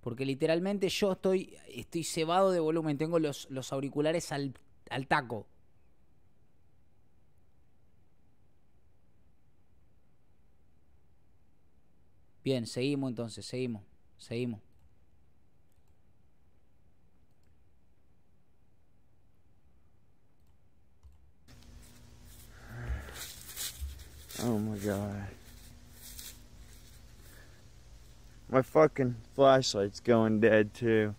Porque literalmente yo estoy, estoy cebado de volumen. Tengo los, los auriculares al taco. Bien, seguimos entonces, seguimos. Seguimos. Oh my god. My fucking flashlight's going dead too.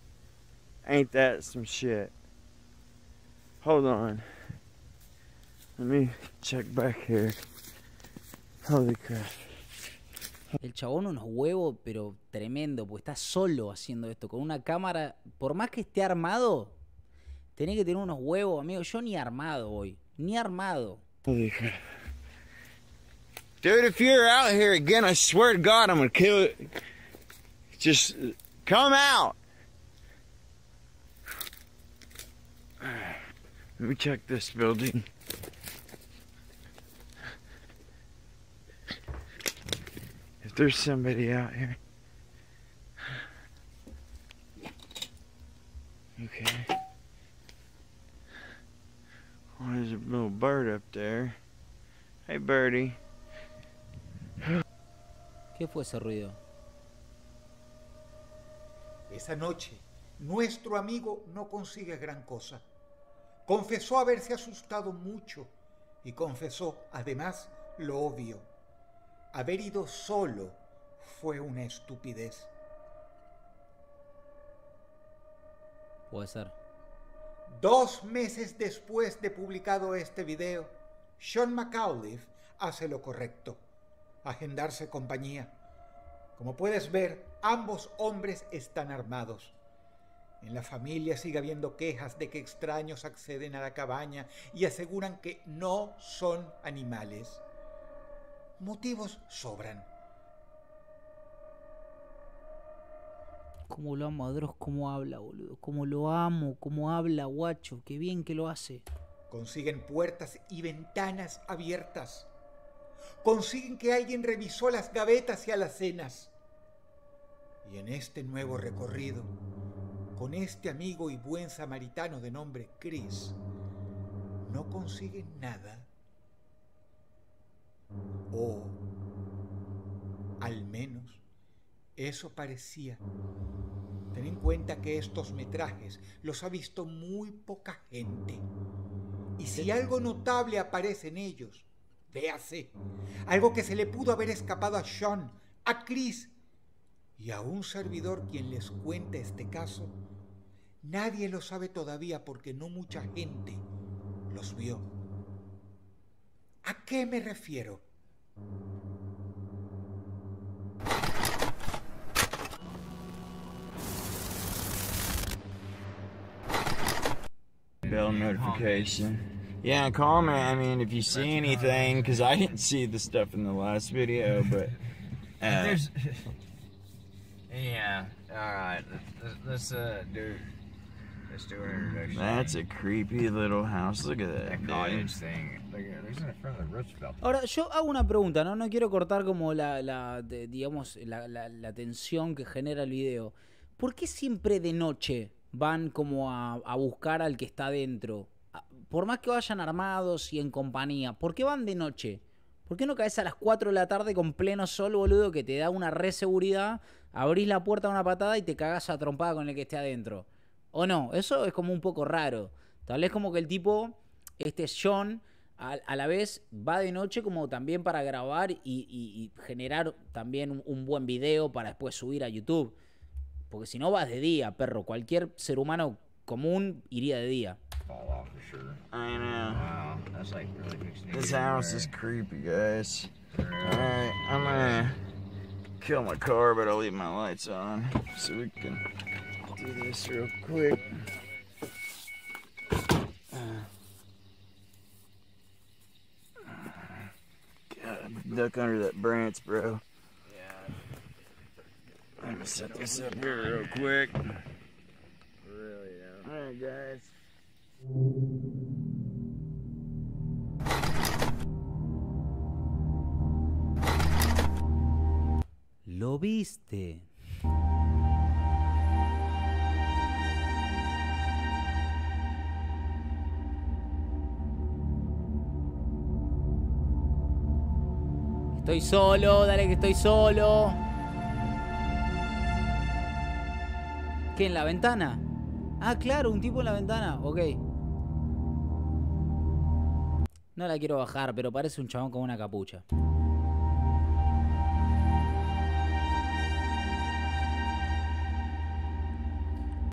Ain't that some shit? Hold on. Let me check back here. Holy crap. El chabón unos huevos, pero tremendo, porque está solo haciendo esto, con una cámara. Por más que esté armado, tenés que tener unos huevos, amigo. Yo ni armado voy, ni armado. Dude, if you're out here again, I swear to God, I'm gonna kill it. Just come out. Let me check this building. there's somebody out here. Okay. a little bird up there. Hey, birdie. ¿Qué fue ese ruido? Esa noche, nuestro amigo no consigue gran cosa. Confesó haberse asustado mucho y confesó, además, lo obvio Haber ido solo fue una estupidez. Puede ser. Dos meses después de publicado este video, Sean McAuliffe hace lo correcto, agendarse compañía. Como puedes ver, ambos hombres están armados. En la familia sigue habiendo quejas de que extraños acceden a la cabaña y aseguran que no son animales motivos sobran. Como lo amo a Dross, cómo habla, boludo. Cómo lo amo, cómo habla, guacho. Qué bien que lo hace. Consiguen puertas y ventanas abiertas. Consiguen que alguien revisó las gavetas y alacenas. Y en este nuevo recorrido, con este amigo y buen samaritano de nombre Chris, no consiguen nada o al menos eso parecía. Ten en cuenta que estos metrajes los ha visto muy poca gente. Y si algo notable aparece en ellos, véase, algo que se le pudo haber escapado a Sean, a Chris y a un servidor quien les cuente este caso, nadie lo sabe todavía porque no mucha gente los vio. ¿A qué me refiero? Bell notification. Yeah, comment. I mean, if you see anything, because I didn't see the stuff in the last video, but. Uh, There's. [laughs] yeah. All right. Let's uh, do. Ahora, yo hago una pregunta, ¿no? No quiero cortar como la, digamos, la, tensión que genera el video. ¿Por qué siempre de noche van como a, buscar al que está dentro? Ah, por más que vayan armados y en compañía, ¿por qué van de noche? ¿Por qué no caes a las 4 de la tarde con pleno sol, boludo, que te da una re seguridad? Abrís la puerta a una patada y te cagás a trompada con el que esté adentro. ¿O no? Eso es como un poco raro. Tal vez como que el tipo, este Sean, a, la vez va de noche como también para grabar y, generar también un, buen video para después subir a YouTube. Porque si no vas de día, perro. Cualquier ser humano común iría de día. This house is creepy, guys. I'm gonna kill my car, but I'll leave my lights on do this real quick. Uh, God, duck under that branch, bro. Yeah. I'm gonna set this up here real quick. Really Yeah. Alright guys. Lo viste. Estoy solo, dale que estoy solo. ¿Qué? ¿En la ventana? Ah, claro, un tipo en la ventana. Ok. No la quiero bajar, pero parece un chabón con una capucha.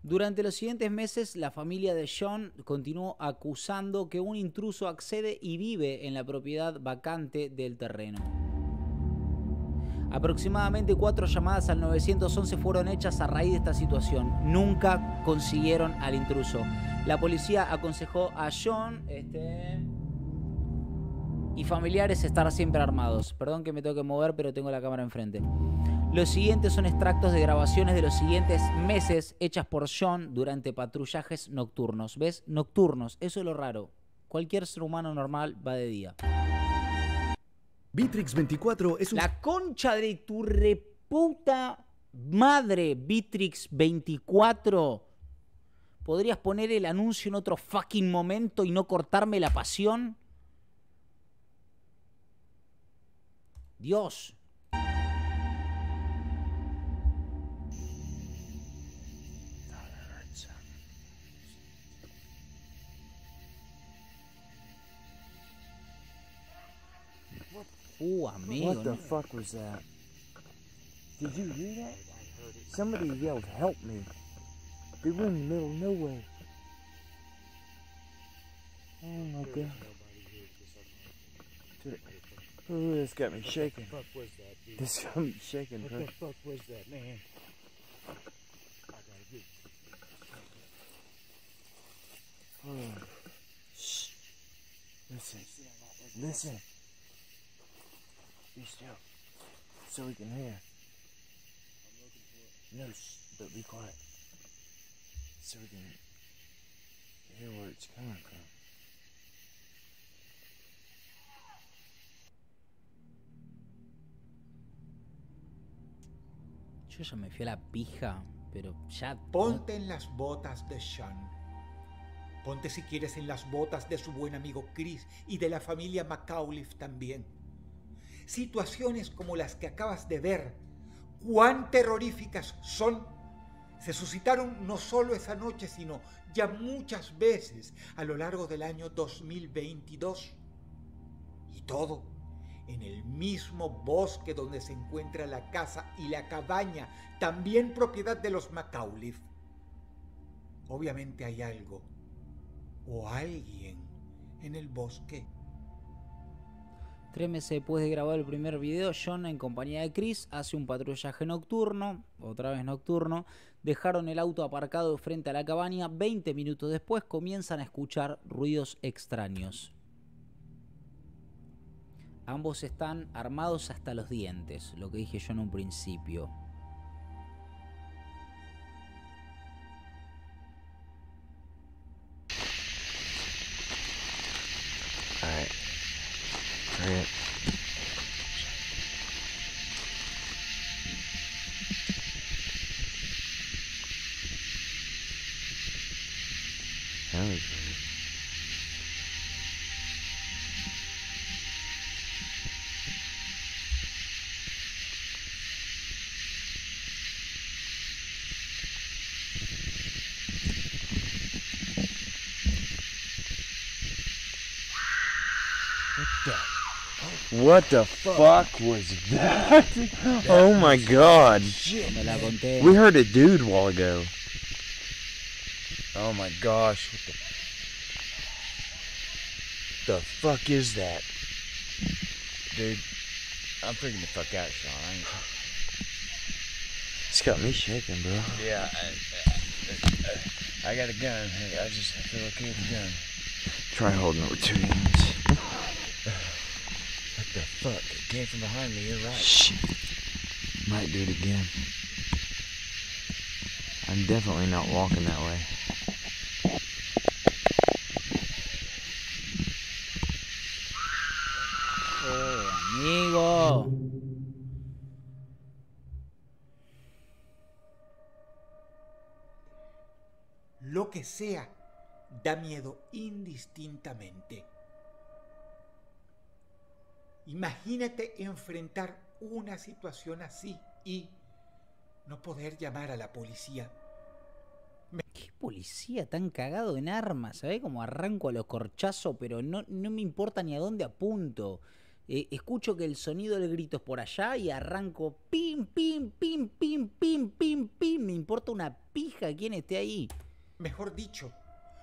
Durante los siguientes meses, la familia de Sean continuó acusando que un intruso accede y vive en la propiedad vacante del terreno. Aproximadamente cuatro llamadas al 911 fueron hechas a raíz de esta situación. Nunca consiguieron al intruso. La policía aconsejó a John este, y familiares estar siempre armados. Perdón que me tengo que mover, pero tengo la cámara enfrente. Los siguientes son extractos de grabaciones de los siguientes meses hechas por John durante patrullajes nocturnos. ¿Ves? Nocturnos. Eso es lo raro. Cualquier ser humano normal va de día. Bitrix 24 es un... La concha de tu reputa madre, Bitrix 24. ¿Podrías poner el anuncio en otro fucking momento y no cortarme la pasión? Dios. Oh, amigo. What the fuck was that? Did you hear that? Somebody yelled, help me. They were in the middle of nowhere. Oh my god. Ooh, this got me shaking. This got me shaking, bro. What the fuck was that, man? Oh. Listen. Listen. Be still. So we can hear. No, but be quiet. So we can hear where it's coming from. Yo ya me fui a la pija, pero ya. Ponte en las botas de Sean. Ponte si quieres en las botas de su buen amigo Chris y de la familia McAuliffe también situaciones como las que acabas de ver, cuán terroríficas son, se suscitaron no solo esa noche, sino ya muchas veces a lo largo del año 2022. Y todo en el mismo bosque donde se encuentra la casa y la cabaña, también propiedad de los Macauliffe. Obviamente hay algo o alguien en el bosque. Tres meses después de grabar el primer video, John en compañía de Chris hace un patrullaje nocturno, otra vez nocturno, dejaron el auto aparcado frente a la cabaña, Veinte minutos después comienzan a escuchar ruidos extraños. Ambos están armados hasta los dientes, lo que dije yo en un principio. it. What the fuck was that? [laughs] oh my god. We heard a dude while ago. Oh my gosh. What the, the fuck is that? Dude, I'm freaking the fuck out, Sean. It's got me shaking, bro. Yeah, I, I, I got a gun. I just feel okay with a gun. Try holding it with two hands. Fuck, it came from behind me, you're right. Shit. Might do it again. I'm definitely not walking that way. Oh, amigo. Lo que sea, da miedo indistintamente. Imagínate enfrentar una situación así y no poder llamar a la policía. ¿Qué policía tan cagado en armas? ¿Sabes cómo arranco a los corchazos, pero no, me importa ni a dónde apunto? Eh, escucho que el sonido del grito es por allá y arranco pim, pim, pim, pim, pim, pim, pim. Me importa una pija quién esté ahí. Mejor dicho,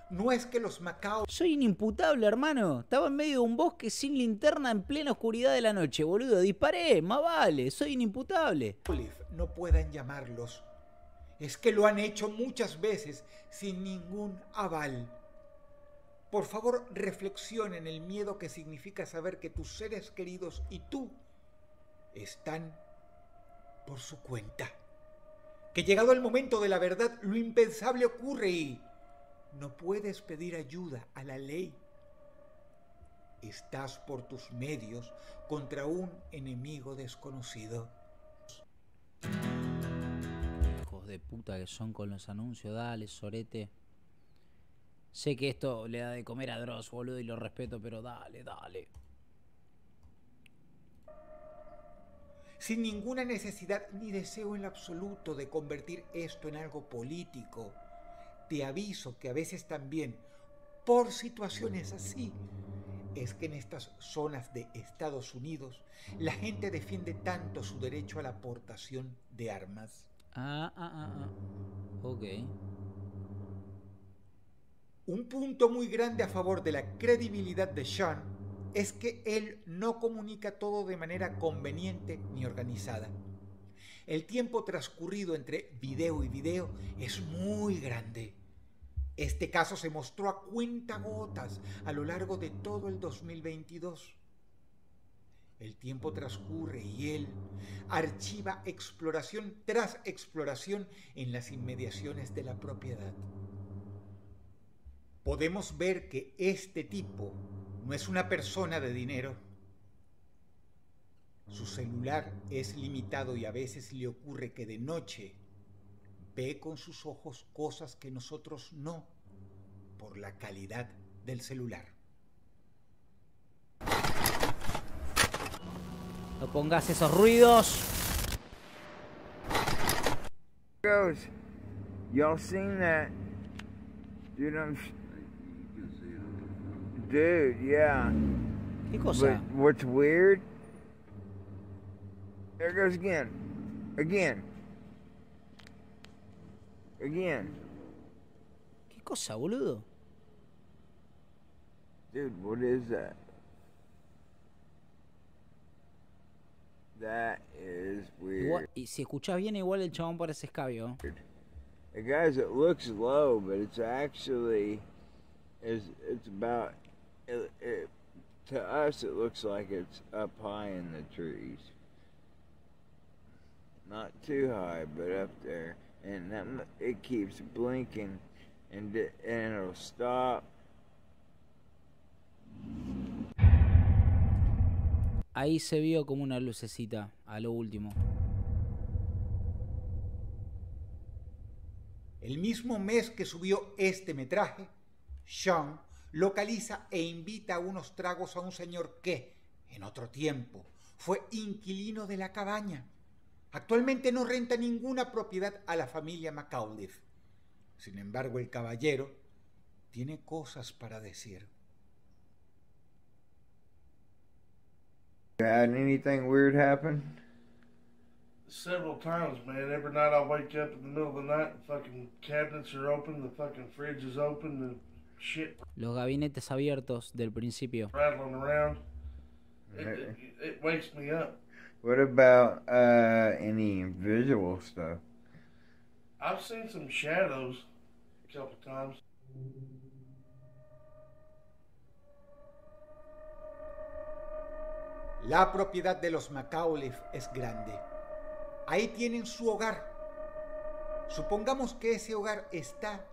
no es que los Macao. Soy inimputable, hermano. Estaba en medio de un bosque sin linterna en plena oscuridad de la noche, boludo. Disparé, más vale. Soy inimputable. No puedan llamarlos. Es que lo han hecho muchas veces sin ningún aval. Por favor, reflexionen el miedo que significa saber que tus seres queridos y tú están por su cuenta. Que llegado el momento de la verdad, lo impensable ocurre y no puedes pedir ayuda a la ley. Estás por tus medios contra un enemigo desconocido. Hijos de puta que son con los anuncios, dale, sorete. Sé que esto le da de comer a Dross, boludo, y lo respeto, pero dale, dale. Sin ninguna necesidad ni deseo en absoluto de convertir esto en algo político te aviso que a veces también por situaciones así es que en estas zonas de Estados Unidos la gente defiende tanto su derecho a la aportación de armas. Ah, ah, ah, ah. Un punto muy grande a favor de la credibilidad de Sean es que él no comunica todo de manera conveniente ni organizada. El tiempo transcurrido entre video y video es muy grande. Este caso se mostró a cuentagotas a lo largo de todo el 2022. El tiempo transcurre y él archiva exploración tras exploración en las inmediaciones de la propiedad. Podemos ver que este tipo no es una persona de dinero. Su celular es limitado y a veces le ocurre que de noche ve con sus ojos cosas que nosotros no, por la calidad del celular. No pongas esos ruidos. Y'all seen that? Dude, yeah. ¿Qué cosa? what's weird? There goes again. Again. Again. ¿Qué cosa, boludo? Dude, what is that? That is weird. Igual, y si escuchás bien, igual el chabón parece escabio. Hey guys, it looks low, but it's actually is it's about it, it, to us it looks like it's up high in the trees. Not too high, but up there. and Ahí se vio como una lucecita a lo último. El mismo mes que subió este metraje, Sean localiza e invita a unos tragos a un señor que, en otro tiempo, fue inquilino de la cabaña Actualmente no renta ninguna propiedad a la familia McAuliffe. Sin embargo, el caballero tiene cosas para decir. Had anything weird happen? Several times, man. Every night I wake up in the middle of the night, the fucking cabinets are open, the fucking fridge is open, the shit. Los gabinetes abiertos del principio. Rattling around. It, it, it wakes me up. What about uh, any visual stuff? I've seen some shadows a couple times. La propiedad de los Macaulay es grande. Ahí tienen su hogar. Supongamos que ese hogar está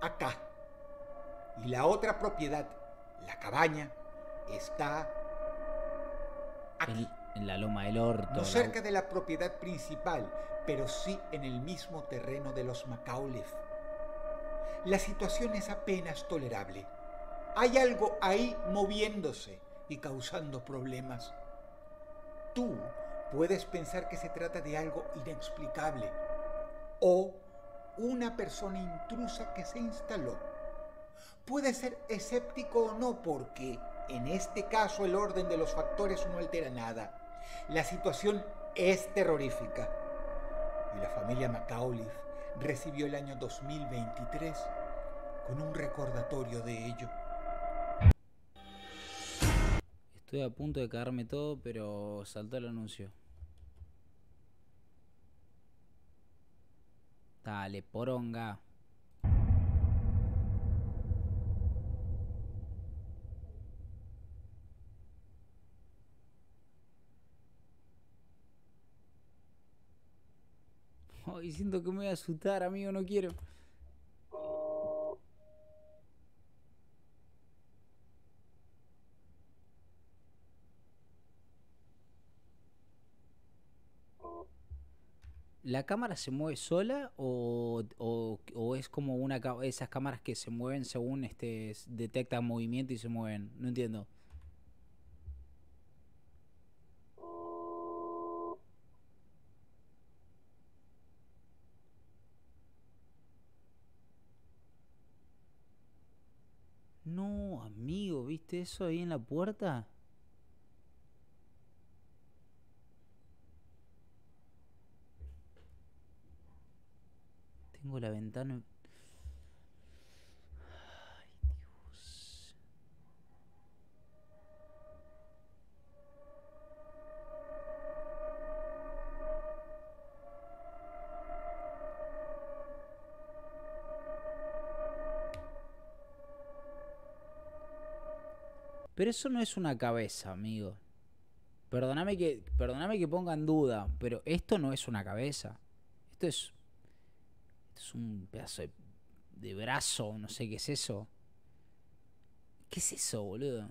acá y la otra propiedad, la cabaña, está aquí en la loma del orto. No cerca de la propiedad principal, pero sí en el mismo terreno de los Macaulef. La situación es apenas tolerable. Hay algo ahí moviéndose y causando problemas. Tú puedes pensar que se trata de algo inexplicable o una persona intrusa que se instaló. Puede ser escéptico o no porque en este caso el orden de los factores no altera nada. La situación es terrorífica. Y la familia McAuliffe recibió el año 2023 con un recordatorio de ello. Estoy a punto de cagarme todo, pero saltó el anuncio. Dale, poronga. y siento que me voy a asustar, amigo, no quiero. ¿La cámara se mueve sola o, o, es como una esas cámaras que se mueven según este detectan movimiento y se mueven? No entiendo. eso ahí en la puerta? Tengo la ventana Pero eso no es una cabeza, amigo. Perdóname que, perdóname que ponga en duda, pero esto no es una cabeza. Esto es, esto es un pedazo de, de brazo, no sé qué es eso. ¿Qué es eso, boludo?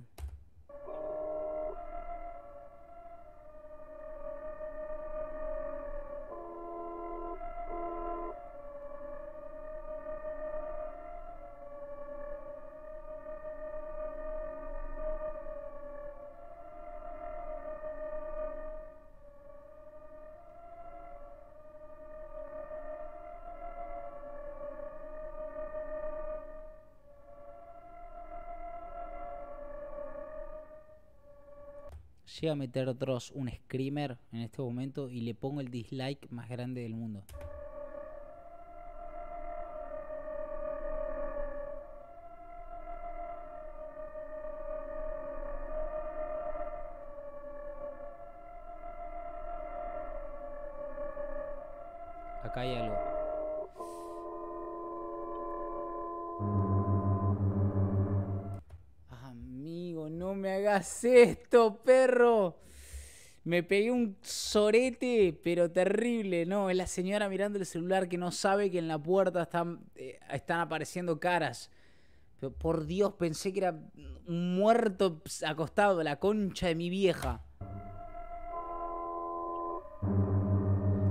llega a meter otros un screamer en este momento y le pongo el dislike más grande del mundo. hagas esto, perro. Me pegué un sorete, pero terrible. No, es la señora mirando el celular que no sabe que en la puerta están, eh, están apareciendo caras. Pero, por Dios, pensé que era un muerto acostado, la concha de mi vieja.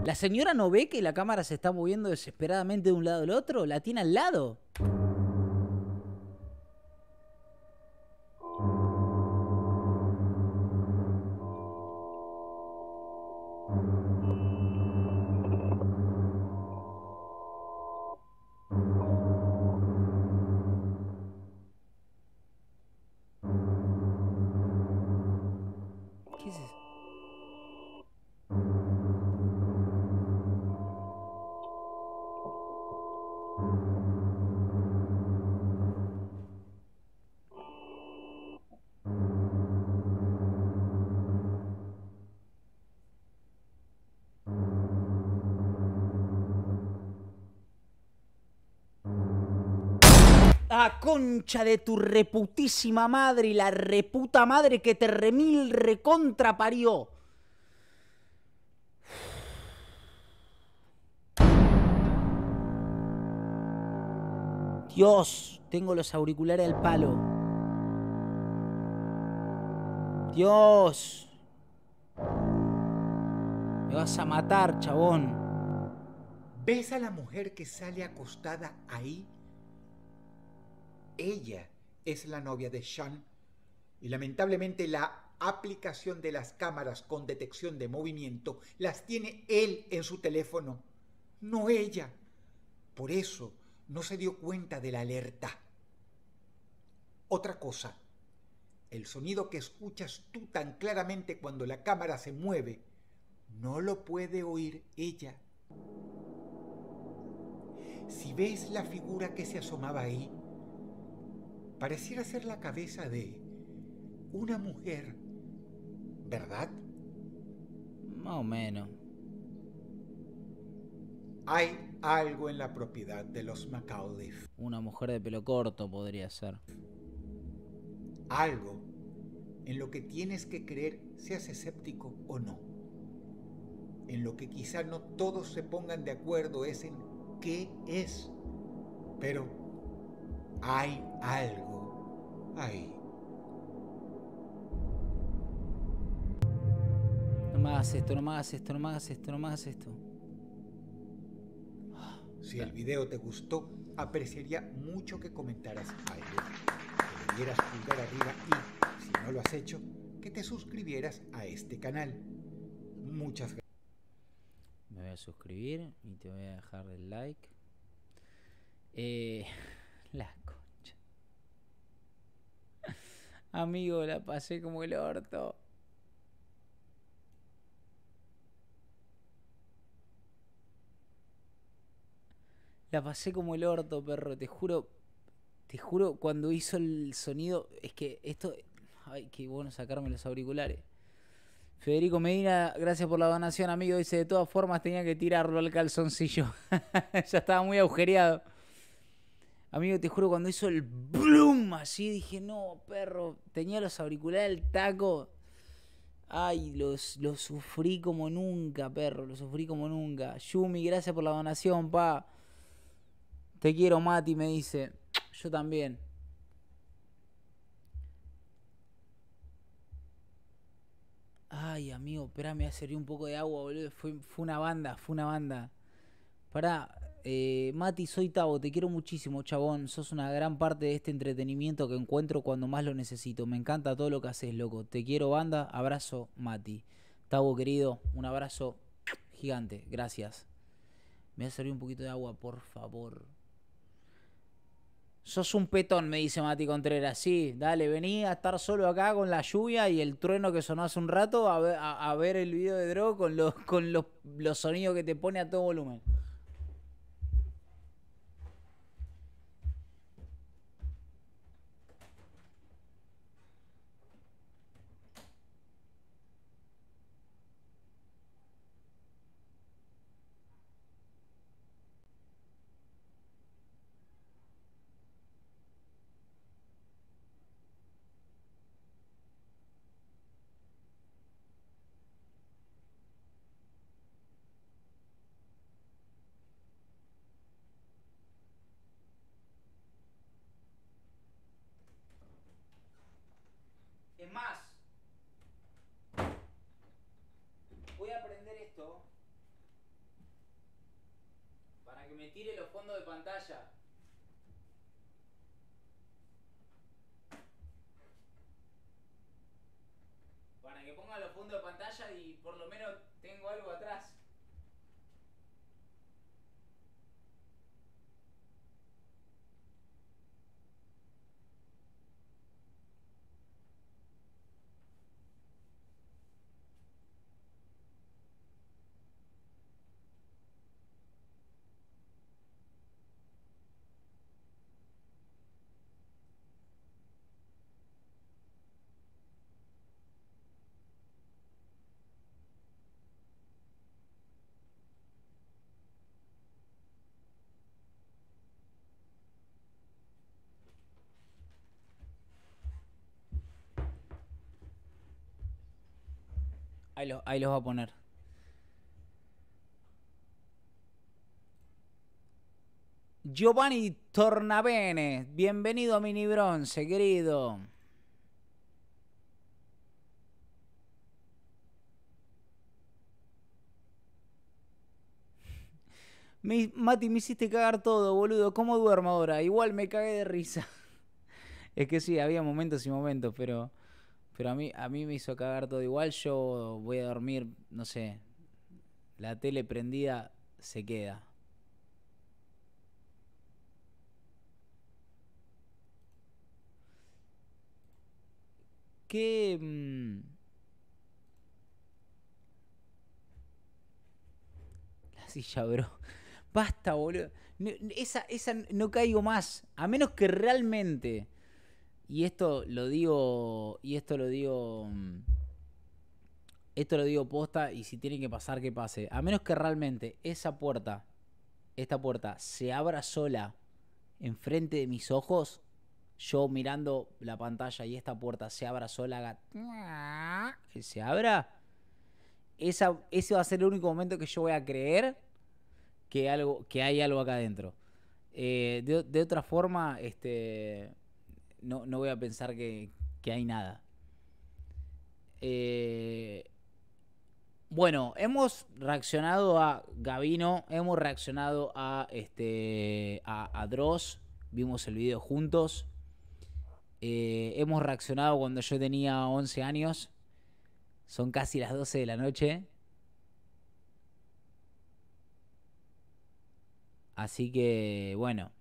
La señora no ve que la cámara se está moviendo desesperadamente de un lado al otro, la tiene al lado. concha de tu reputísima madre y la reputa madre que te remil recontra parió. Dios, tengo los auriculares al palo. Dios. Me vas a matar, chabón. ¿Ves a la mujer que sale acostada ahí ella es la novia de Sean y lamentablemente la aplicación de las cámaras con detección de movimiento las tiene él en su teléfono, no ella. Por eso no se dio cuenta de la alerta. Otra cosa, el sonido que escuchas tú tan claramente cuando la cámara se mueve, no lo puede oír ella. Si ves la figura que se asomaba ahí, pareciera ser la cabeza de una mujer, ¿verdad? Más o menos. Hay algo en la propiedad de los Macauliffe. Una mujer de pelo corto podría ser. Algo en lo que tienes que creer, seas escéptico o no. En lo que quizá no todos se pongan de acuerdo es en qué es. Pero hay algo ahí. No más esto, no más esto, no más esto, no más esto. Si el video te gustó, apreciaría mucho que comentaras algo, que le dieras pulgar arriba y, si no lo has hecho, que te suscribieras a este canal. Muchas gracias. Me voy a suscribir y te voy a dejar el like. Eh, [laughs] Amigo, la pasé como el orto. La pasé como el orto, perro, te juro. Te juro, cuando hizo el sonido, es que esto... Ay, qué bueno sacarme los auriculares. Federico Medina, gracias por la donación, amigo. Dice, de todas formas tenía que tirarlo al calzoncillo. [laughs] ya estaba muy agujereado. Amigo, te juro, cuando hizo el así, dije, no, perro, tenía los auriculares del taco. Ay, los, los sufrí como nunca, perro, los sufrí como nunca. Yumi, gracias por la donación, pa. Te quiero, Mati, me dice. Yo también. Ay, amigo, espera, me voy a servir un poco de agua, boludo. Fue, fue una banda, fue una banda. Pará, eh, Mati, soy Tavo, te quiero muchísimo, chabón. Sos una gran parte de este entretenimiento que encuentro cuando más lo necesito. Me encanta todo lo que haces, loco. Te quiero, banda. Abrazo, Mati. Tavo, querido, un abrazo gigante. Gracias. Me voy a servir un poquito de agua, por favor. Sos un petón, me dice Mati Contreras. Sí, dale, vení a estar solo acá con la lluvia y el trueno que sonó hace un rato a ver, el video de Dro con, los, con los, los sonidos que te pone a todo volumen. y por lo menos Ahí, los va a poner. Giovanni Tornavene, bienvenido a Mini Bronce, querido. Mati, me hiciste cagar todo, boludo. ¿Cómo duermo ahora? Igual me cagué de risa. [laughs] Es que sí, había momentos y momentos, pero pero a mí, a mí me hizo cagar todo igual. Yo voy a dormir, no sé. La tele prendida se queda. ¿Qué. Mm? la silla, bro. Basta, boludo. esa, esa no caigo más. A menos que realmente y esto lo digo, y esto lo digo, mm, esto lo digo posta y si tiene que pasar, que pase. A menos que realmente esa puerta, esta puerta, se abra sola enfrente de mis ojos, yo mirando la pantalla y esta puerta se abra sola, haga... Ah. Que se abra. Esa, ese va a ser el único momento que yo voy a creer que, algo, que hay algo acá adentro. Eh, de, de, otra forma, este, no, voy a pensar que, hay nada. Eh, bueno, hemos reaccionado a Gabino hemos reaccionado a este a, Dross, vimos el video juntos. Eh, hemos reaccionado cuando yo tenía 11 años. Son casi las 12 de la noche. Así que, bueno.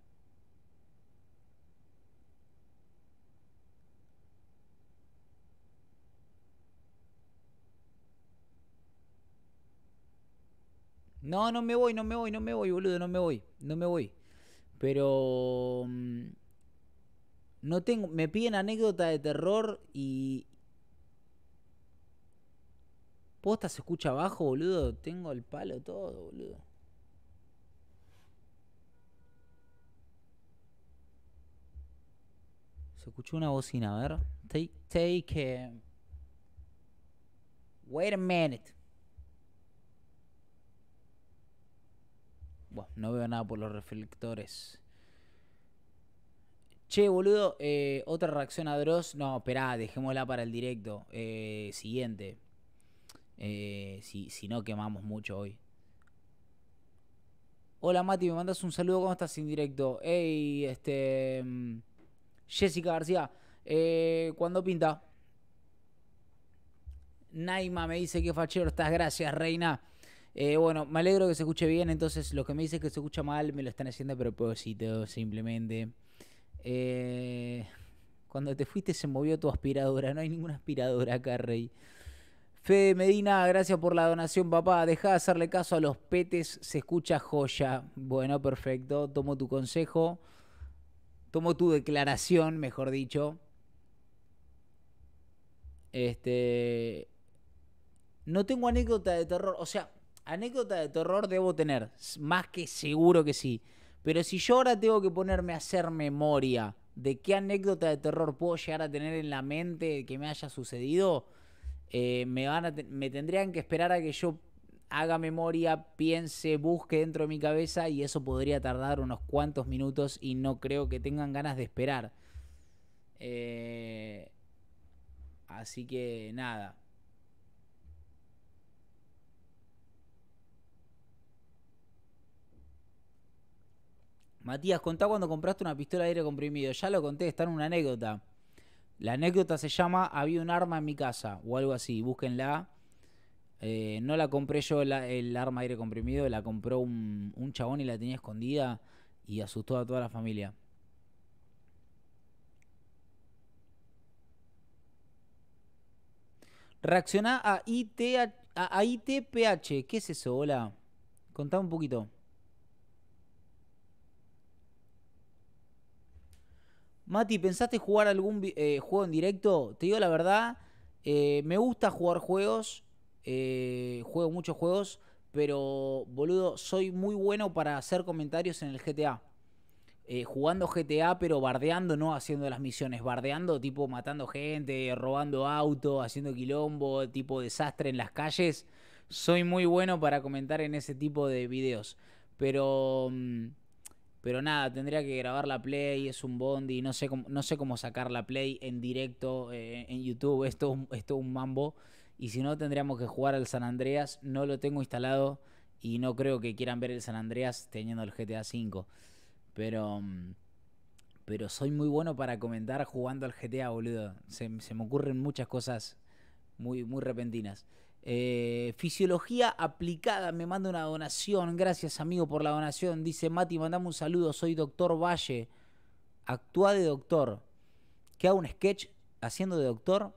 No, no me voy, no me voy, no me voy, boludo, no me voy, no me voy. Pero... Mm, no tengo... Me piden anécdota de terror y... Posta se escucha abajo, boludo. Tengo el palo todo, boludo. Se escuchó una bocina, a ver. Take, take. Eh. Wait a minute. Bueno, no veo nada por los reflectores. Che, boludo, eh, otra reacción a Dross. No, esperá, dejémosla para el directo. Eh, siguiente. Eh, si, no quemamos mucho hoy. Hola Mati, me mandas un saludo, ¿cómo estás en directo? Hey, este. Mm, Jessica García, ¿cuándo pinta? Naima me dice que fachero estás, gracias, reina. Eh, bueno, me alegro que se escuche bien, entonces los que me dicen que se escucha mal me lo están haciendo a propósito, simplemente. Eh, cuando te fuiste se movió tu aspiradora, no hay ninguna aspiradora acá, Rey. Fede Medina, gracias por la donación, papá. Deja de hacerle caso a los petes, se escucha joya. Bueno, perfecto, tomo tu consejo. Tomo tu declaración, mejor dicho. Este. No tengo anécdota de terror. O sea, Anécdota de terror debo tener, más que seguro que sí. Pero si yo ahora tengo que ponerme a hacer memoria de qué anécdota de terror puedo llegar a tener en la mente que me haya sucedido, eh, me, van me tendrían que esperar a que yo haga memoria, piense, busque dentro de mi cabeza y eso podría tardar unos cuantos minutos y no creo que tengan ganas de esperar. Eh, así que nada, Matías, contá cuando compraste una pistola de aire comprimido. Ya lo conté, está en una anécdota. La anécdota se llama Había un arma en mi casa o algo así. Búsquenla. Eh, no la compré yo el arma de aire comprimido, la compró un, chabón y la tenía escondida y asustó a toda la familia. Reaccioná a, a ITPH. ¿Qué es eso? Hola. Contá un poquito. Mati, ¿pensaste jugar algún eh, juego en directo? Te digo la verdad, eh, me gusta jugar juegos, eh, juego muchos juegos, pero boludo, soy muy bueno para hacer comentarios en el GTA. jugando GTA, pero bardeando, no haciendo las misiones, bardeando, tipo matando gente, robando autos, haciendo quilombo, tipo desastre en las calles. Soy muy bueno para comentar en ese tipo de videos. Pero mm, pero nada, tendría que grabar la play, es un bondi, no sé cómo, no sé cómo sacar la play en directo eh, en YouTube, esto es un mambo. Y si no, tendríamos que jugar al San Andreas, no lo tengo instalado y no creo que quieran ver el San Andreas teniendo el GTA V. Pero, mm, pero soy muy bueno para comentar jugando al GTA, boludo. Se, se me ocurren muchas cosas muy, muy repentinas. Eh, fisiología aplicada me manda una donación. Gracias, amigo, por la donación. Dice Mati, mandame un saludo. Soy doctor Valle. Actúa de doctor. Que hago un sketch haciendo de doctor.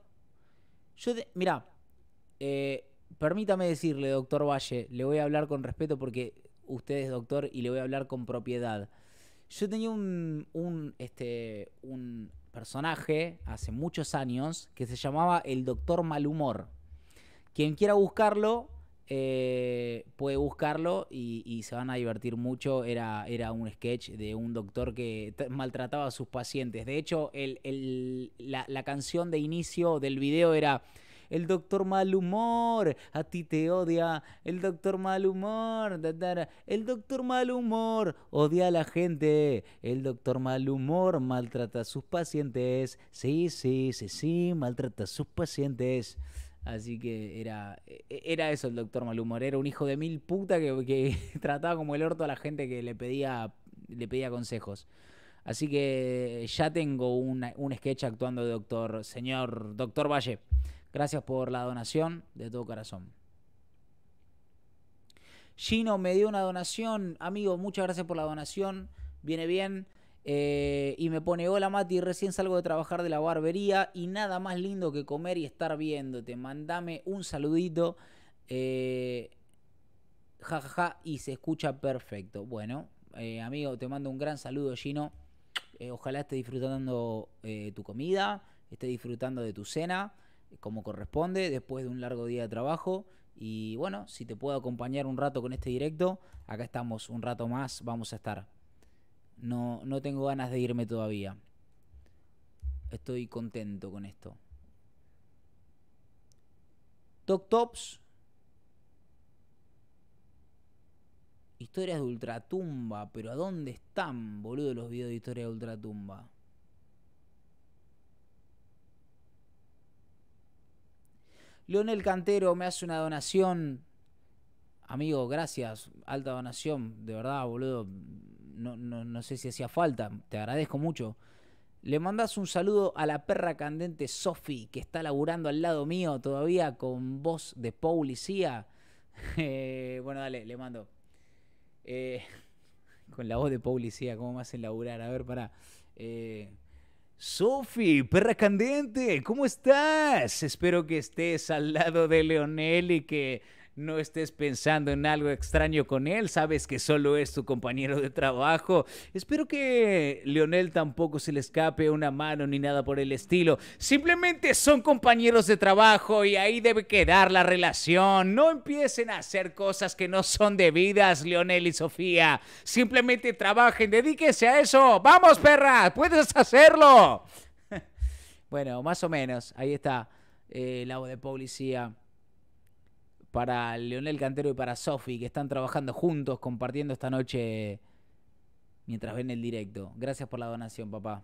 Yo, mira eh, permítame decirle, doctor Valle, le voy a hablar con respeto porque usted es doctor y le voy a hablar con propiedad. Yo tenía un, un, este, un personaje hace muchos años que se llamaba el doctor Malhumor. Quien quiera buscarlo, eh, puede buscarlo y, se van a divertir mucho. Era, era un sketch de un doctor que maltrataba a sus pacientes. De hecho, la, canción de inicio del video era... El doctor mal humor, a ti te odia. El doctor mal humor, el doctor mal humor, odia a la gente. El doctor mal humor maltrata a sus pacientes. Sí, sí, sí, sí, maltrata a sus pacientes. Así que era, e, e, era eso el doctor Malumor, era un hijo de mil puta que, [laughs] trataba como el orto a la gente que le pedía, le pedía consejos. Así que ya tengo un sketch actuando de doctor, señor doctor Valle. Gracias por la donación de todo corazón. Gino me dio una donación. Amigo, muchas gracias por la donación. Viene bien. Eh, y me pone, hola Mati, recién salgo de trabajar de la barbería y nada más lindo que comer y estar viéndote. Mandame un saludito. jajaja, eh, y se escucha perfecto. Bueno, eh, amigo, te mando un gran saludo, Gino. ojalá estés disfrutando tu comida, estés disfrutando de tu cena, como corresponde, después de un largo día de trabajo. Y bueno, si te puedo acompañar un rato con este directo, acá estamos un rato más, vamos a estar. No, tengo ganas de irme todavía. Estoy contento con esto. Top Tops. Historias de Ultratumba. Pero ¿a dónde están, boludo, los videos de historia de Ultratumba? Leonel Cantero me hace una donación. Amigo, gracias. Alta donación. De verdad, boludo no, sé si hacía falta, te agradezco mucho. Le mandas un saludo a la perra candente Sofi, que está laburando al lado mío todavía con voz de policía. [laughs] Eh, bueno, dale, le mando. Eh, [laughs] con la voz de policía, ¿cómo me hacen laburar? A ver, para eh, Sofi, perra candente, ¿cómo estás? Espero que estés al lado de Leonel y que no estés pensando en algo extraño con él, sabes que solo es tu compañero de trabajo. Espero que Leonel tampoco se le escape una mano ni nada por el estilo. Simplemente son compañeros de trabajo y ahí debe quedar la relación. No empiecen a hacer cosas que no son debidas, Leonel y Sofía. Simplemente trabajen, dedíquense a eso. ¡Vamos, perra! ¡Puedes hacerlo! [laughs] bueno, más o menos, ahí está eh, el la de policía para Leonel Cantero y para Sofi, que están trabajando juntos, compartiendo esta noche mientras ven el directo. Gracias por la donación, papá.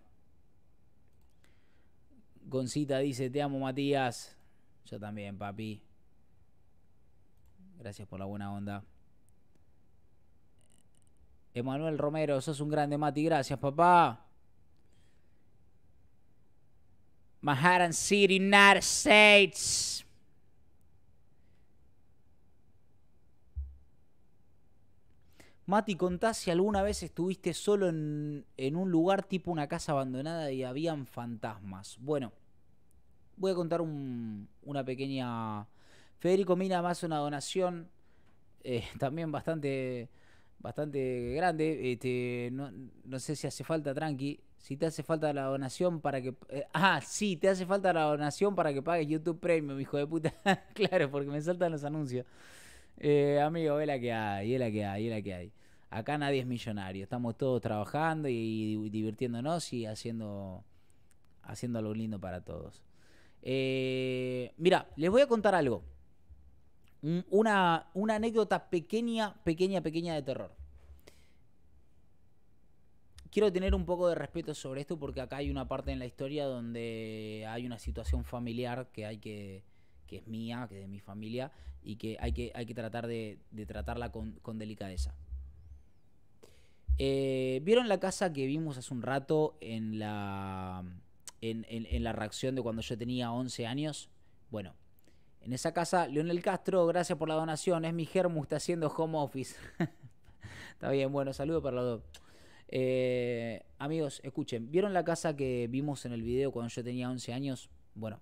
Goncita dice, te amo Matías. Yo también, papi. Gracias por la buena onda. Emanuel Romero, sos un grande Mati, gracias papá. Manhattan City, United States. Mati, contás si alguna vez estuviste solo en, un lugar tipo una casa abandonada y habían fantasmas. Bueno, voy a contar una pequeña... Federico Mina más una donación eh, [laughs] también bastante bastante grande. Este, no, sé si hace falta, tranqui. Si te hace falta la donación para que. Eh, ah, sí, te hace falta la donación para que pagues YouTube Premium, hijo de puta. [laughs] claro, porque me saltan los anuncios. Eh, amigo, ve la que hay, es la que hay, es la que hay acá nadie es millonario, estamos todos trabajando y divirtiéndonos y haciendo, haciendo algo lindo para todos. Eh, mira, les voy a contar algo. Una, anécdota pequeña, pequeña, pequeña de terror. Quiero tener un poco de respeto sobre esto porque acá hay una parte en la historia donde hay una situación familiar que hay que, que es mía, que es de mi familia, y que hay que, hay que tratar de, tratarla con delicadeza. Eh, ¿Vieron la casa que vimos hace un rato en la, en, la reacción de cuando yo tenía 11 años? Bueno, en esa casa, Leonel Castro, gracias por la donación. Es mi germu, está haciendo home office. [laughs] está bien, bueno, saludo para los dos. Eh, amigos, escuchen, ¿vieron la casa que vimos en el video cuando yo tenía 11 años? Bueno,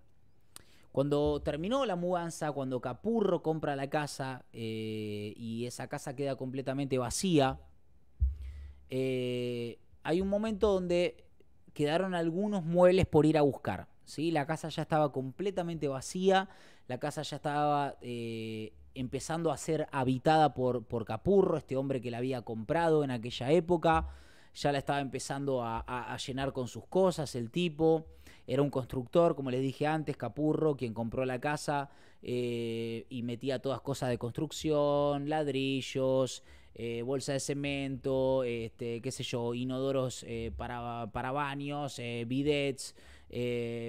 cuando terminó la mudanza, cuando Capurro compra la casa eh, y esa casa queda completamente vacía, eh, hay un momento donde quedaron algunos muebles por ir a buscar. ¿sí? La casa ya estaba completamente vacía, la casa ya estaba eh, empezando a ser habitada por, Capurro, este hombre que la había comprado en aquella época. Ya la estaba empezando a, llenar con sus cosas el tipo. Era un constructor, como les dije antes, Capurro, quien compró la casa eh, y metía todas cosas de construcción, ladrillos, eh, bolsa de cemento, este, qué sé yo, inodoros eh, para, baños, eh, bidets,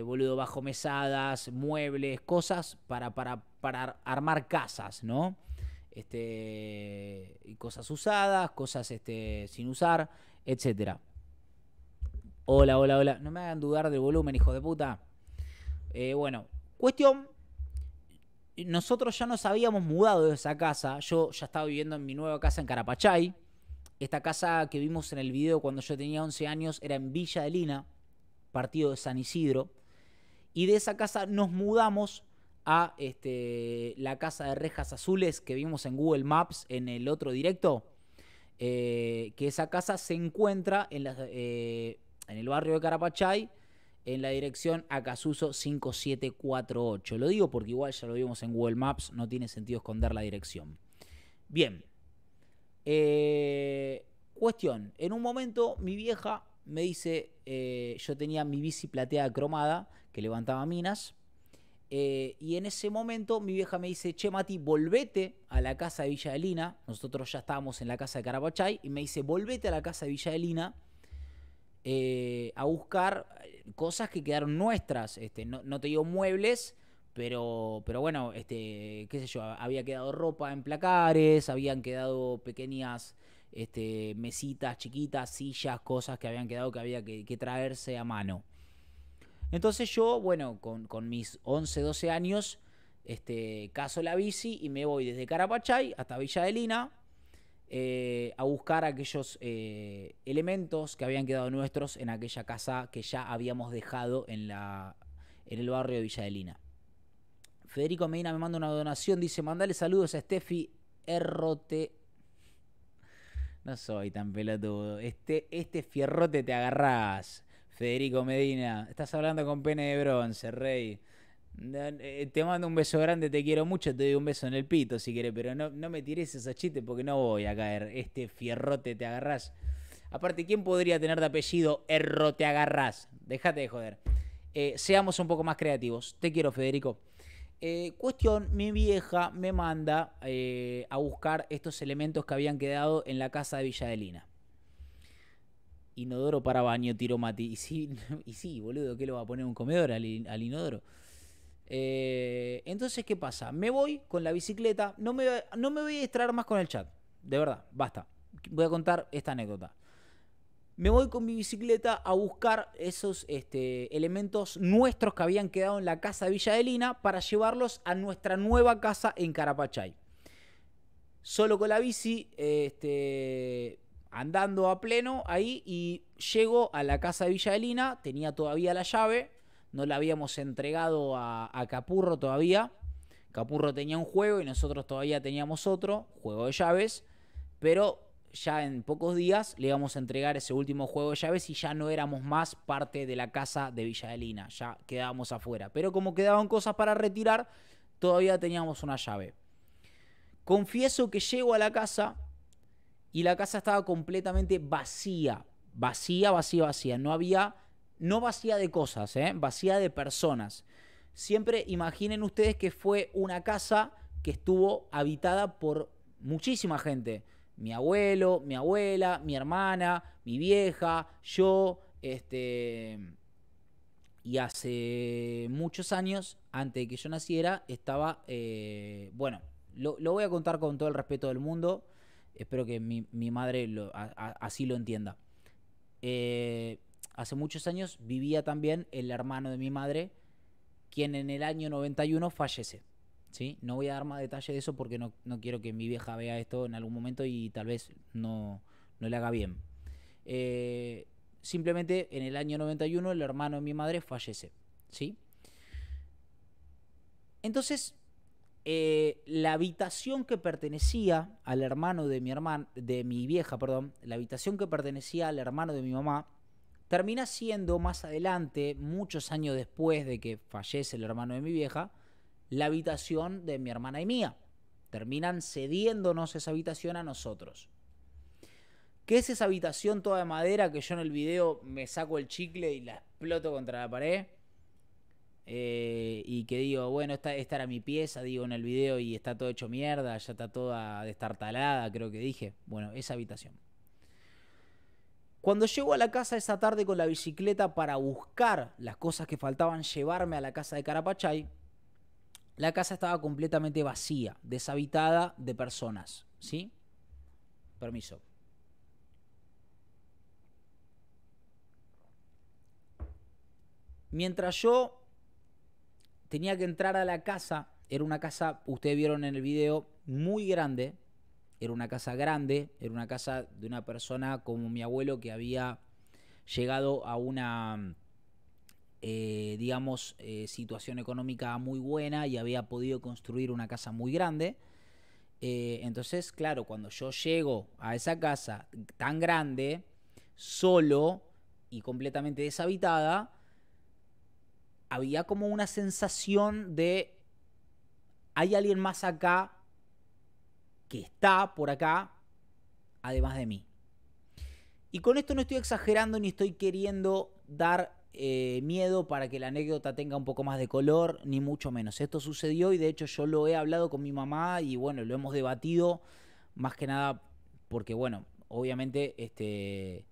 boludo bajo mesadas, muebles, cosas para, para, armar casas, ¿no? Este, y cosas usadas, cosas este, sin usar, etcétera. Hola, hola, hola. No me hagan dudar del volumen, hijo de puta. bueno, cuestión nosotros ya nos habíamos mudado de esa casa. Yo ya estaba viviendo en mi nueva casa en Carapachay. Esta casa que vimos en el video cuando yo tenía 11 años era en Villa de Lina, partido de San Isidro. Y de esa casa nos mudamos a este, la casa de rejas azules que vimos en Google Maps en el otro directo. Eh, que esa casa se encuentra en eh, el barrio de Carapachay en la dirección Acasuso 5748. Lo digo porque igual ya lo vimos en Google Maps, no tiene sentido esconder la dirección. Bien. Eh, cuestión, en un momento mi vieja me dice, eh, yo tenía mi bici plateada cromada que levantaba minas, eh, y en ese momento mi vieja me dice, che Mati, volvete a la casa de Villa de Lina. Nosotros ya estábamos en la casa de Carapachay. Y me dice, volvete a la casa de Villa de Lina a buscar cosas que quedaron nuestras. Este, no, te digo muebles, pero, pero bueno, este, qué sé yo, había quedado ropa en placares, habían quedado pequeñas este, mesitas chiquitas, sillas, cosas que habían quedado que había que, traerse a mano. Entonces yo, bueno, con, con, mis 11, 12 años, este, caso la bici y me voy desde Carapachay hasta Villa de Lina, eh, a buscar aquellos eh, elementos que habían quedado nuestros en aquella casa que ya habíamos dejado en, la, en el barrio de Villa de Federico Medina me manda una donación, dice, mandale saludos a Steffi Errote. No soy tan pelotudo. Este, este fierrote te agarrás. Federico Medina, estás hablando con pene de bronce, rey. Eh, eh, te mando un beso grande, te quiero mucho, te doy un beso en el pito si quieres, pero no, me tires esos chistes porque no voy a caer. Este fierrote te agarrás. Aparte, ¿quién podría tener de apellido Erro te agarrás? Déjate de joder. Eh, seamos un poco más creativos. Te quiero, Federico. cuestión, mi vieja me manda a buscar estos elementos que habían quedado en la casa de Villadelina. Inodoro para baño, tiro mati. Y sí, [laughs] y sí, boludo, ¿qué lo va a poner un comedor al inodoro? Eh, entonces, ¿qué pasa? Me voy con la bicicleta, no me, no me voy a distraer más con el chat, de verdad, basta. Voy a contar esta anécdota. Me voy con mi bicicleta a buscar esos este, elementos nuestros que habían quedado en la casa de Villa de Lina para llevarlos a nuestra nueva casa en Carapachay. Solo con la bici, este, andando a pleno ahí y llego a la casa de Villa de Lina, tenía todavía la llave, no la habíamos entregado a, Capurro todavía. Capurro tenía un juego y nosotros todavía teníamos otro, juego de llaves, pero ya en pocos días le íbamos a entregar ese último juego de llaves y ya no éramos más parte de la casa de Villa ya quedábamos afuera. Pero como quedaban cosas para retirar, todavía teníamos una llave. Confieso que llego a la casa y la casa estaba completamente vacía, vacía, vacía, vacía. No había no vacía de cosas, ¿eh? vacía de personas. Siempre imaginen ustedes que fue una casa que estuvo habitada por muchísima gente. Mi abuelo, mi abuela, mi hermana, mi vieja, yo, este... Y hace muchos años, antes de que yo naciera, estaba, eh, bueno, lo, voy a contar con todo el respeto del mundo. Espero que mi, madre así lo entienda. Eh, hace muchos años vivía también el hermano de mi madre, quien en el año 91 fallece. ¿sí? No voy a dar más detalle de eso porque no, quiero que mi vieja vea esto en algún momento y tal vez no, le haga bien. Eh, simplemente en el año 91 el hermano de mi madre fallece. ¿sí? Entonces, eh, la habitación que pertenecía al hermano de mi hermano de mi vieja, perdón, la habitación que pertenecía al hermano de mi mamá, termina siendo más adelante, muchos años después de que fallece el hermano de mi vieja, la habitación de mi hermana y mía. Terminan cediéndonos esa habitación a nosotros. ¿Qué es esa habitación toda de madera que yo en el video me saco el chicle y la exploto contra la pared? Eh, y que digo, bueno, esta era mi pieza, digo en el video, y está todo hecho mierda, ya está toda destartalada, creo que dije. Bueno, esa habitación. Cuando llego a la casa esa tarde con la bicicleta para buscar las cosas que faltaban llevarme a la casa de Carapachay, la casa estaba completamente vacía, deshabitada de personas, ¿sí? Permiso. Mientras yo tenía que entrar a la casa, era una casa, ustedes vieron en el video, muy grande, era una casa grande, era una casa de una persona como mi abuelo que había llegado a una, eh, digamos, eh, situación económica muy buena y había podido construir una casa muy grande. Eh, entonces, claro, cuando yo llego a esa casa tan grande, solo y completamente deshabitada, había como una sensación de, hay alguien más acá que está por acá, además de mí. Y con esto no estoy exagerando ni estoy queriendo dar eh, miedo para que la anécdota tenga un poco más de color, ni mucho menos. Esto sucedió y de hecho yo lo he hablado con mi mamá y bueno, lo hemos debatido más que nada porque bueno, obviamente este...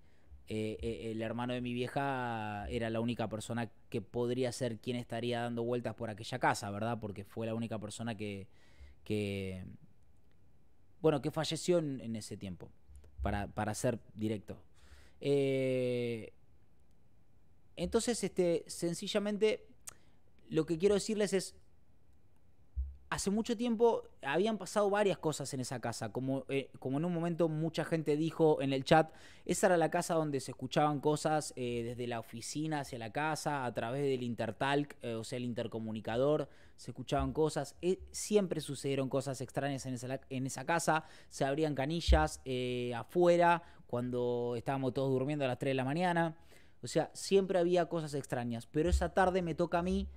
Eh, eh, el hermano de mi vieja era la única persona que podría ser quien estaría dando vueltas por aquella casa, ¿verdad? Porque fue la única persona que, bueno, que falleció en, ese tiempo, para, ser directo. Eh, entonces, este, sencillamente, lo que quiero decirles es, hace mucho tiempo habían pasado varias cosas en esa casa, eh, como, en un momento mucha gente dijo en el chat, esa era la casa donde se escuchaban cosas eh, desde la oficina hacia la casa, a través del intertalk, eh, o sea, el intercomunicador, se escuchaban cosas, siempre sucedieron cosas extrañas en esa, en esa casa, se abrían canillas afuera cuando estábamos todos durmiendo a las 3 de la mañana, o sea, siempre había cosas extrañas, pero esa tarde me toca a mí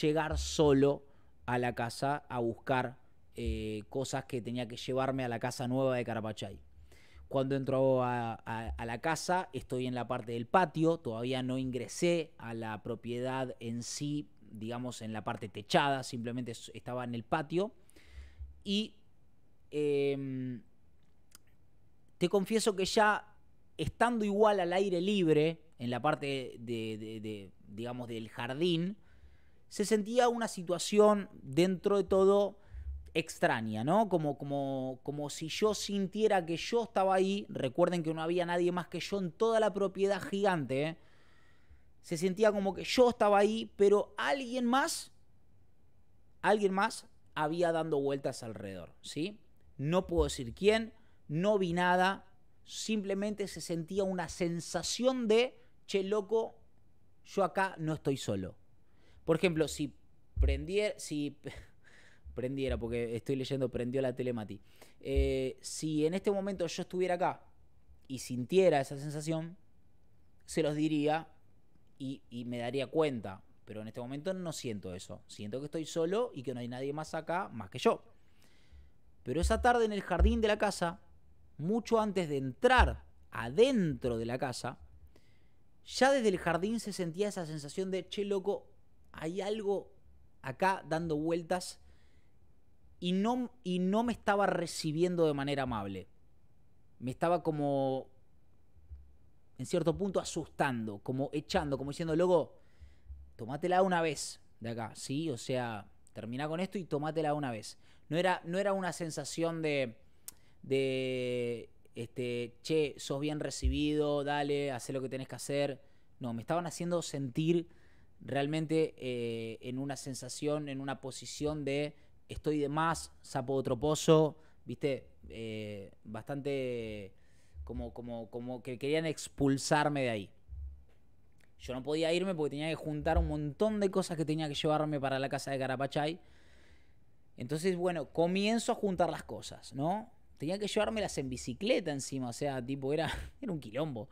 llegar solo a la casa a buscar eh, cosas que tenía que llevarme a la casa nueva de Carapachay. Cuando entró a, la casa, estoy en la parte del patio, todavía no ingresé a la propiedad en sí, digamos en la parte techada, simplemente estaba en el patio. Y em, te confieso que ya estando igual al aire libre, en la parte de, digamos, del jardín, se sentía una situación dentro de todo extraña, ¿no? Como, como, como si yo sintiera que yo estaba ahí, recuerden que no había nadie más que yo en toda la propiedad gigante, ¿eh? se sentía como que yo estaba ahí, pero alguien más, alguien más había dando vueltas alrededor, ¿sí? No puedo decir quién, no vi nada, simplemente se sentía una sensación de, che, loco, yo acá no estoy solo. Por ejemplo, si prendiera, si [laughs] prendiera, porque estoy leyendo, prendió la telemati. Eh, si en este momento yo estuviera acá y sintiera esa sensación, se los diría y, y me daría cuenta. Pero en este momento no siento eso. Siento que estoy solo y que no hay nadie más acá más que yo. Pero esa tarde en el jardín de la casa, mucho antes de entrar adentro de la casa, ya desde el jardín se sentía esa sensación de, che, loco, hay algo acá dando vueltas y no, y no me estaba recibiendo de manera amable. Me estaba como, en cierto punto, asustando, como echando, como diciendo, luego, tomátela una vez de acá, ¿sí? O sea, termina con esto y tomátela una vez. No era, no era una sensación de, de, este, che, sos bien recibido, dale, haz lo que tenés que hacer. No, me estaban haciendo sentir realmente eh, en una sensación, en una posición de estoy de más, sapo de otro pozo, viste, eh, bastante como, como, como que querían expulsarme de ahí. Yo no podía irme porque tenía que juntar un montón de cosas que tenía que llevarme para la casa de Carapachay. Entonces, bueno, comienzo a juntar las cosas, ¿no? Tenía que llevármelas en bicicleta encima, o sea, tipo, era, [laughs] era un quilombo.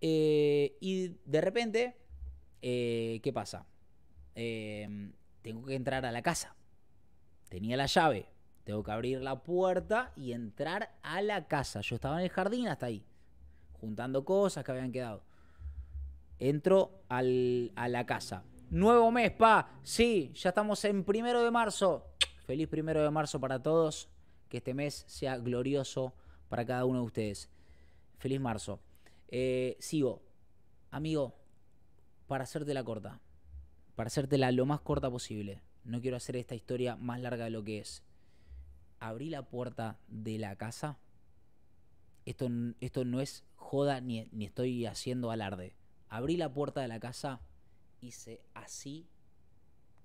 Eh, y de repente eh, ¿Qué pasa? Em, tengo que entrar a la casa. Tenía la llave. Tengo que abrir la puerta y entrar a la casa. Yo estaba en el jardín hasta ahí, juntando cosas que habían quedado. Entro a la casa. Nuevo mes, pa. Sí, ya estamos en primero de marzo. Feliz primero de marzo para todos. Que este mes sea glorioso para cada uno de ustedes. Feliz marzo. Eh, sigo. Amigo, para hacértela corta, para hacértela lo más corta posible. No quiero hacer esta historia más larga de lo que es. Abrí la puerta de la casa. Esto, esto no es joda ni, ni estoy haciendo alarde. Abrí la puerta de la casa, hice así,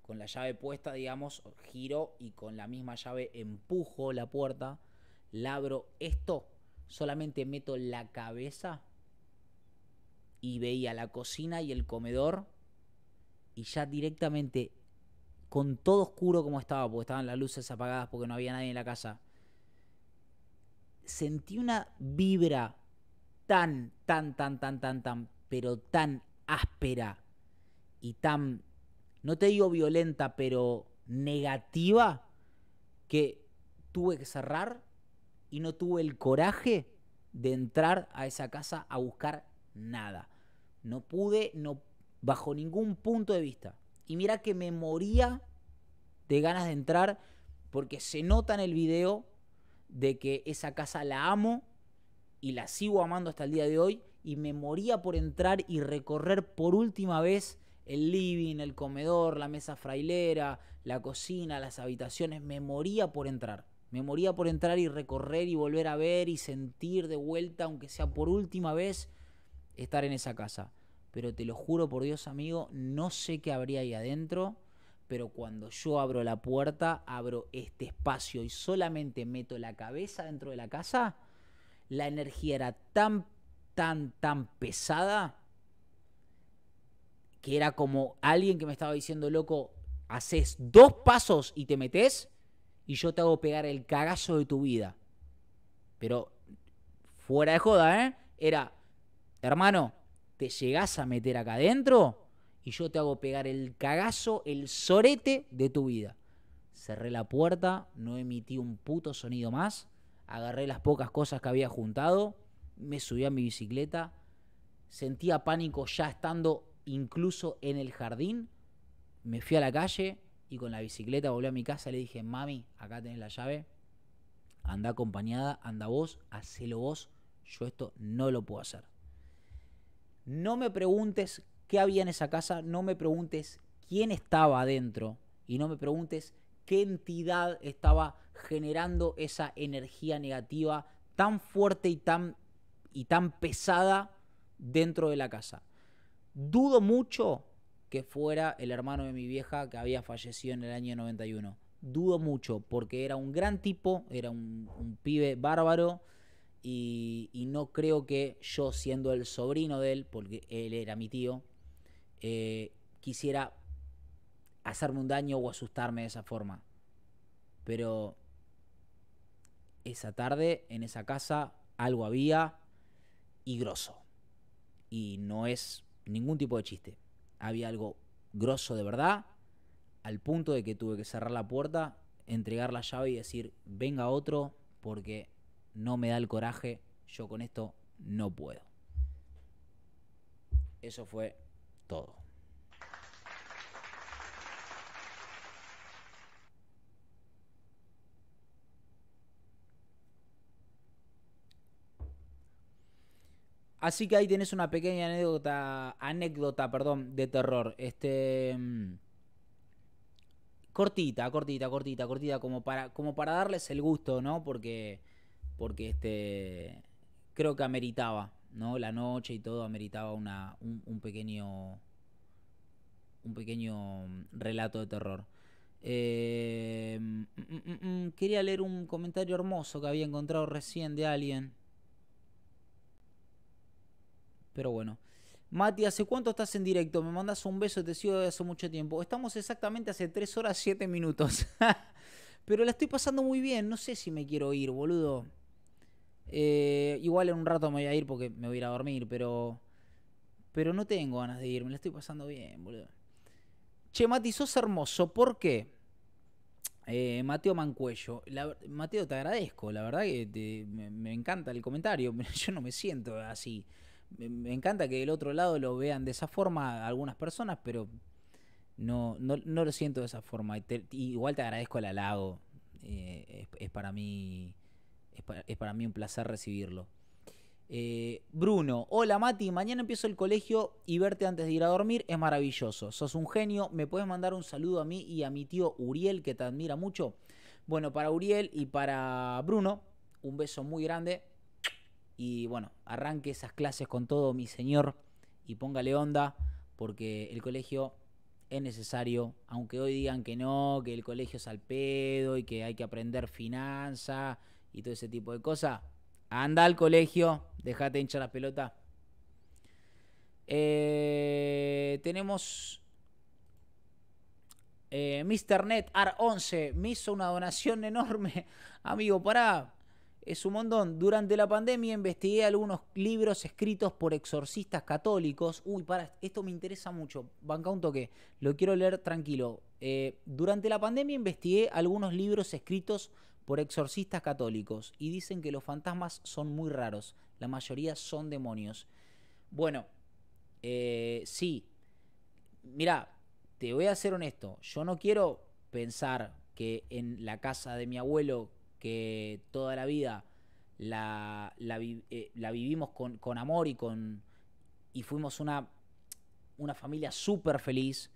con la llave puesta, digamos, giro y con la misma llave empujo la puerta, labro esto, solamente meto la cabeza y veía la cocina y el comedor y ya directamente con todo oscuro como estaba, porque estaban las luces apagadas porque no había nadie en la casa, sentí una vibra tan, tan, tan, tan, tan, tan, pero tan áspera y tan, no te digo violenta, pero negativa, que tuve que cerrar y no tuve el coraje de entrar a esa casa a buscar nada. No pude, no, bajo ningún punto de vista. Y mira que me moría de ganas de entrar porque se nota en el video de que esa casa la amo y la sigo amando hasta el día de hoy y me moría por entrar y recorrer por última vez el living, el comedor, la mesa frailera, la cocina, las habitaciones, me moría por entrar. Me moría por entrar y recorrer y volver a ver y sentir de vuelta, aunque sea por última vez, estar en esa casa. Pero te lo juro por Dios, amigo, no sé qué habría ahí adentro, pero cuando yo abro la puerta, abro este espacio y solamente meto la cabeza dentro de la casa, la energía era tan, tan, tan pesada que era como alguien que me estaba diciendo, loco, haces dos pasos y te metes y yo te hago pegar el cagazo de tu vida. Pero fuera de joda, ¿eh? Era, hermano, te llegás a meter acá adentro y yo te hago pegar el cagazo, el sorete de tu vida. Cerré la puerta, no emití un puto sonido más, agarré las pocas cosas que había juntado, me subí a mi bicicleta, sentía pánico ya estando incluso en el jardín, me fui a la calle y con la bicicleta volví a mi casa y le dije, mami, acá tenés la llave, anda acompañada, anda vos, hacelo vos, yo esto no lo puedo hacer. No me preguntes qué había en esa casa, no me preguntes quién estaba adentro y no me preguntes qué entidad estaba generando esa energía negativa tan fuerte y tan, y tan pesada dentro de la casa. Dudo mucho que fuera el hermano de mi vieja que había fallecido en el año 91. Dudo mucho porque era un gran tipo, era un pibe bárbaro, y, no creo que yo, siendo el sobrino de él, porque él era mi tío, eh, quisiera hacerme un daño o asustarme de esa forma. Pero esa tarde, en esa casa, algo había y grosso. Y no es ningún tipo de chiste. Había algo grosso de verdad, al punto de que tuve que cerrar la puerta, entregar la llave y decir, venga otro, porque no me da el coraje, yo con esto no puedo. Eso fue todo. Así que ahí tenés una pequeña anécdota, anécdota, perdón, de terror. Este mm, cortita, cortita, cortita, cortita como para como para darles el gusto, ¿no? Porque porque este, creo que ameritaba, ¿no? La noche y todo ameritaba un, pequeño un pequeño mm, relato de terror. Eh, mm, mm, quería leer un comentario hermoso que había encontrado recién de alguien. Pero bueno. Mati, ¿hace cuánto estás en directo? Me mandas un beso, te sigo desde hace mucho tiempo. Estamos exactamente hace 3 horas 7 minutos. [laughs] Pero la estoy pasando muy bien, no sé si me quiero ir, boludo. Eh, igual en un rato me voy a ir porque me voy a ir a dormir, pero. Pero no tengo ganas de irme me la estoy pasando bien, boludo. Che, Mati, hermoso, ¿por qué? Eh, Mateo Mancuello. Mateo, te agradezco. La verdad que me, encanta el comentario. [laughs] Yo no me siento así. Me, encanta que del otro lado lo vean de esa forma algunas personas, pero no, no, lo siento de esa forma. igual te agradezco el halago. Eh, es, para mí es para, mí un placer recibirlo. Eh, Bruno, hola Mati, mañana empiezo el colegio y verte antes de ir a dormir es maravilloso. Sos un genio, ¿me puedes mandar un saludo a mí y a mi tío Uriel que te admira mucho? Bueno, para Uriel y para Bruno, un beso muy grande. Y bueno, arranque esas clases con todo, mi señor, y póngale onda, porque el colegio es necesario, aunque hoy digan que no, que el colegio es al pedo y que hay que aprender finanzas y todo ese tipo de cosas, anda al colegio, déjate hinchar la pelota. Eh, tenemos eh, Mr. Net AR11 me hizo una donación [laughs] enorme. Amigo, para Es un montón. Durante la pandemia investigué algunos libros escritos por exorcistas católicos. Uy, para, esto me interesa mucho. Banca un toque. Lo quiero leer tranquilo. Eh, durante la pandemia investigué algunos libros escritos por exorcistas católicos y dicen que los fantasmas son muy raros, la mayoría son demonios. Bueno, eh, sí, mira, te voy a ser honesto, yo no quiero pensar que en la casa de mi abuelo, que toda la vida la, eh, vivimos con, amor y con... y fuimos una, una familia súper feliz,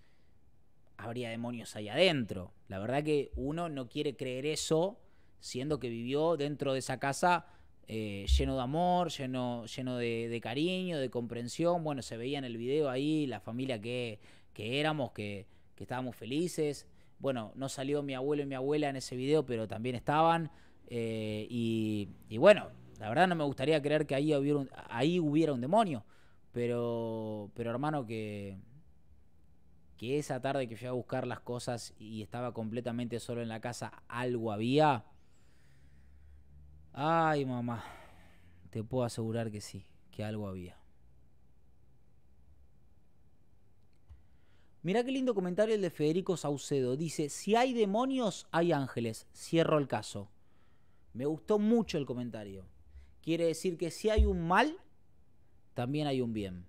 habría demonios ahí adentro. La verdad que uno no quiere creer eso siendo que vivió dentro de esa casa eh, lleno de amor, lleno, lleno de, cariño, de comprensión. Bueno, se veía en el video ahí la familia que, éramos, que, estábamos felices. Bueno, no salió mi abuelo y mi abuela en ese video, pero también estaban. Eh, y, bueno, la verdad no me gustaría creer que ahí hubiera un, ahí hubiera un demonio. Pero, pero hermano, que, que esa tarde que fui a buscar las cosas y estaba completamente solo en la casa, algo había. Ay, mamá, te puedo asegurar que sí, que algo había. Mirá qué lindo comentario el de Federico Saucedo. Dice, si hay demonios, hay ángeles. Cierro el caso. Me gustó mucho el comentario. Quiere decir que si hay un mal, también hay un bien.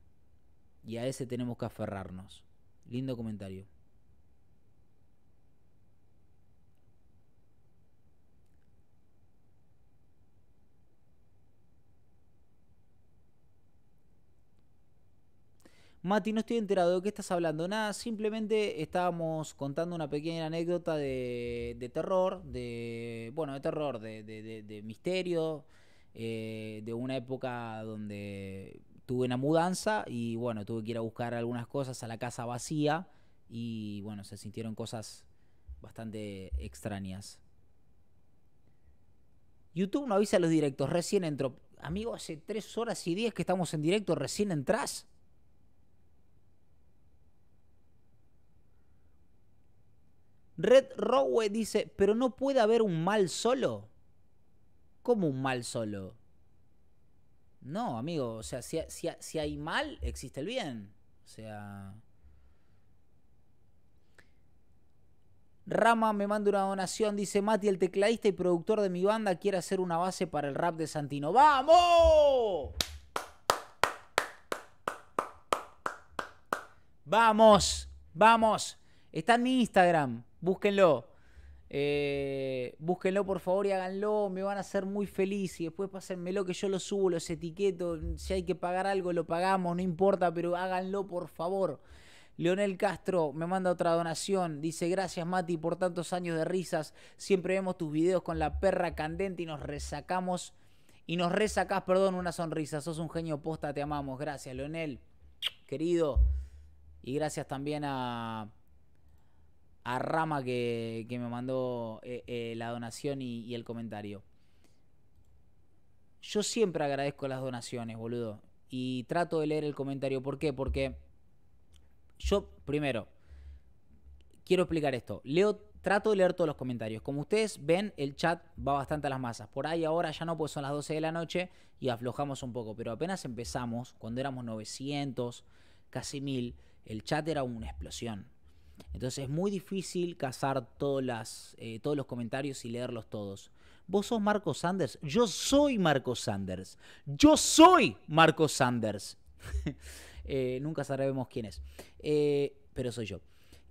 Y a ese tenemos que aferrarnos. Lindo comentario. Mati, no estoy enterado de qué estás hablando. Nada, simplemente estábamos contando una pequeña anécdota de, terror, de. Bueno, de terror, de, misterio, eh, de una época donde tuve una mudanza y bueno, tuve que ir a buscar algunas cosas a la casa vacía y bueno, se sintieron cosas bastante extrañas. YouTube no avisa a los directos, recién entró. Amigo, hace tres horas y diez que estamos en directo, recién entras. Red Rowe dice, pero no puede haber un mal solo. ¿Cómo un mal solo? No, amigo, o sea, si, si hay mal, existe el bien. O sea... Rama me manda una donación, dice Mati, el tecladista y productor de mi banda, quiere hacer una base para el rap de Santino. ¡Vamos! Vamos, vamos. Está en mi Instagram. Búsquenlo. Eh, búsquenlo por favor y háganlo, me van a hacer muy feliz y después pásenmelo que yo lo subo, los etiqueto, si hay que pagar algo lo pagamos, no importa, pero háganlo por favor. Leonel Castro me manda otra donación, dice gracias Mati por tantos años de risas, siempre vemos tus videos con la perra candente y nos resacamos y nos resacás, perdón, una sonrisa, sos un genio posta, te amamos, gracias Leonel, querido, y gracias también a a Rama que, me mandó eh, eh, la donación y, el comentario. Yo siempre agradezco las donaciones, boludo. Y trato de leer el comentario. ¿Por qué? Porque yo, primero, quiero explicar esto. Leo, trato de leer todos los comentarios. Como ustedes ven, el chat va bastante a las masas. Por ahí ahora ya no, pues son las 12 de la noche y aflojamos un poco. Pero apenas empezamos, cuando éramos 900, casi 1000, el chat era una explosión entonces es muy difícil cazar eh, todos los comentarios y leerlos todos. ¿Vos sos Marco Sanders? Yo soy Marco Sanders. Yo soy Marco Sanders. [laughs] Eh, nunca sabremos quién es, eh, pero soy yo.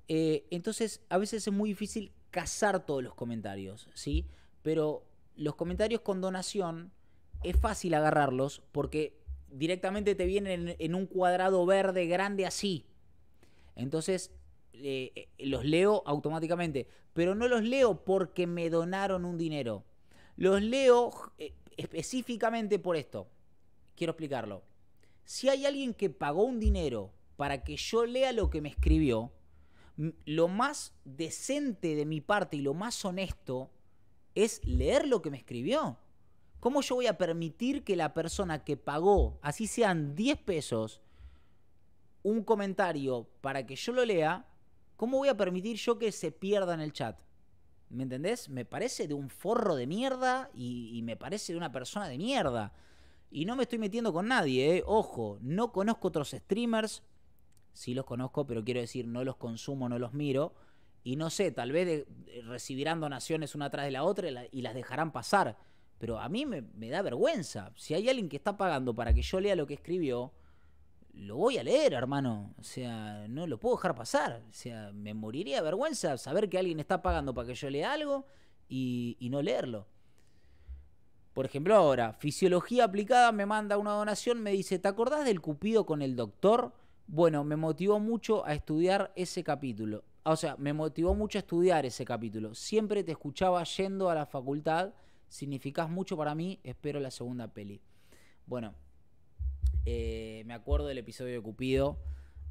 entonces a veces es muy difícil cazar todos los comentarios, ¿sí? Pero los comentarios con donación es fácil agarrarlos porque directamente te vienen en un cuadrado verde grande así. Entonces eh, eh, los leo automáticamente, pero no los leo porque me donaron un dinero. Los leo eh, específicamente por esto. Quiero explicarlo. Si hay alguien que pagó un dinero para que yo lea lo que me escribió, lo más decente de mi parte y lo más honesto es leer lo que me escribió. ¿Cómo yo voy a permitir que la persona que pagó, así sean 10 pesos, un comentario para que yo lo lea, ¿Cómo voy a permitir yo que se pierda en el chat? ¿Me entendés? Me parece de un forro de mierda y, me parece de una persona de mierda. Y no me estoy metiendo con nadie, eh. ojo, no conozco otros streamers, sí los conozco, pero quiero decir, no los consumo, no los miro. Y no sé, tal vez eh, recibirán donaciones una tras de la otra y, las dejarán pasar. Pero a mí me, da vergüenza. Si hay alguien que está pagando para que yo lea lo que escribió, lo voy a leer, hermano. O sea, no lo puedo dejar pasar. O sea, me moriría de vergüenza saber que alguien está pagando para que yo lea algo y, no leerlo. Por ejemplo, ahora, Fisiología Aplicada me manda una donación, me dice, ¿te acordás del Cupido con el doctor? Bueno, me motivó mucho a estudiar ese capítulo. O sea, me motivó mucho a estudiar ese capítulo. Siempre te escuchaba yendo a la facultad. Significás mucho para mí. Espero la segunda peli. Bueno, eh, me acuerdo del episodio de Cupido.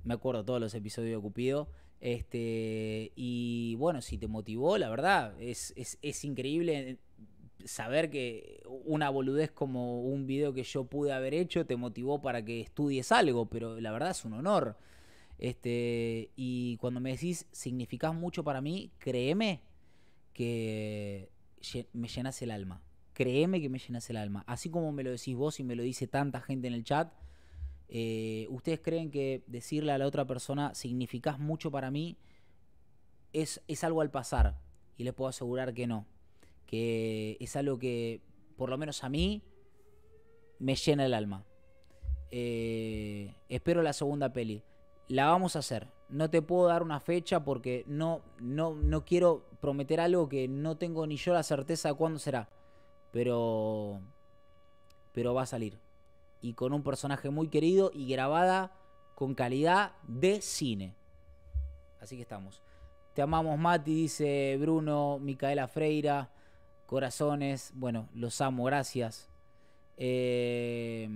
Me acuerdo todos los episodios de Cupido. Este, y bueno, si te motivó, la verdad, es, es, increíble saber que una boludez como un video que yo pude haber hecho te motivó para que estudies algo, pero la verdad es un honor. Este, y cuando me decís, significas mucho para mí, créeme que me llenas el alma créeme que me llenas el alma. Así como me lo decís vos y me lo dice tanta gente en el chat, eh, ¿ustedes creen que decirle a la otra persona significás mucho para mí? Es, algo al pasar y les puedo asegurar que no. Que es algo que, por lo menos a mí, me llena el alma. Eh, espero la segunda peli. La vamos a hacer. No te puedo dar una fecha porque no, no, no quiero prometer algo que no tengo ni yo la certeza de cuándo será pero pero va a salir y con un personaje muy querido y grabada con calidad de cine. Así que estamos. Te amamos Mati, dice Bruno, Micaela Freira, corazones, bueno, los amo, gracias. Eh,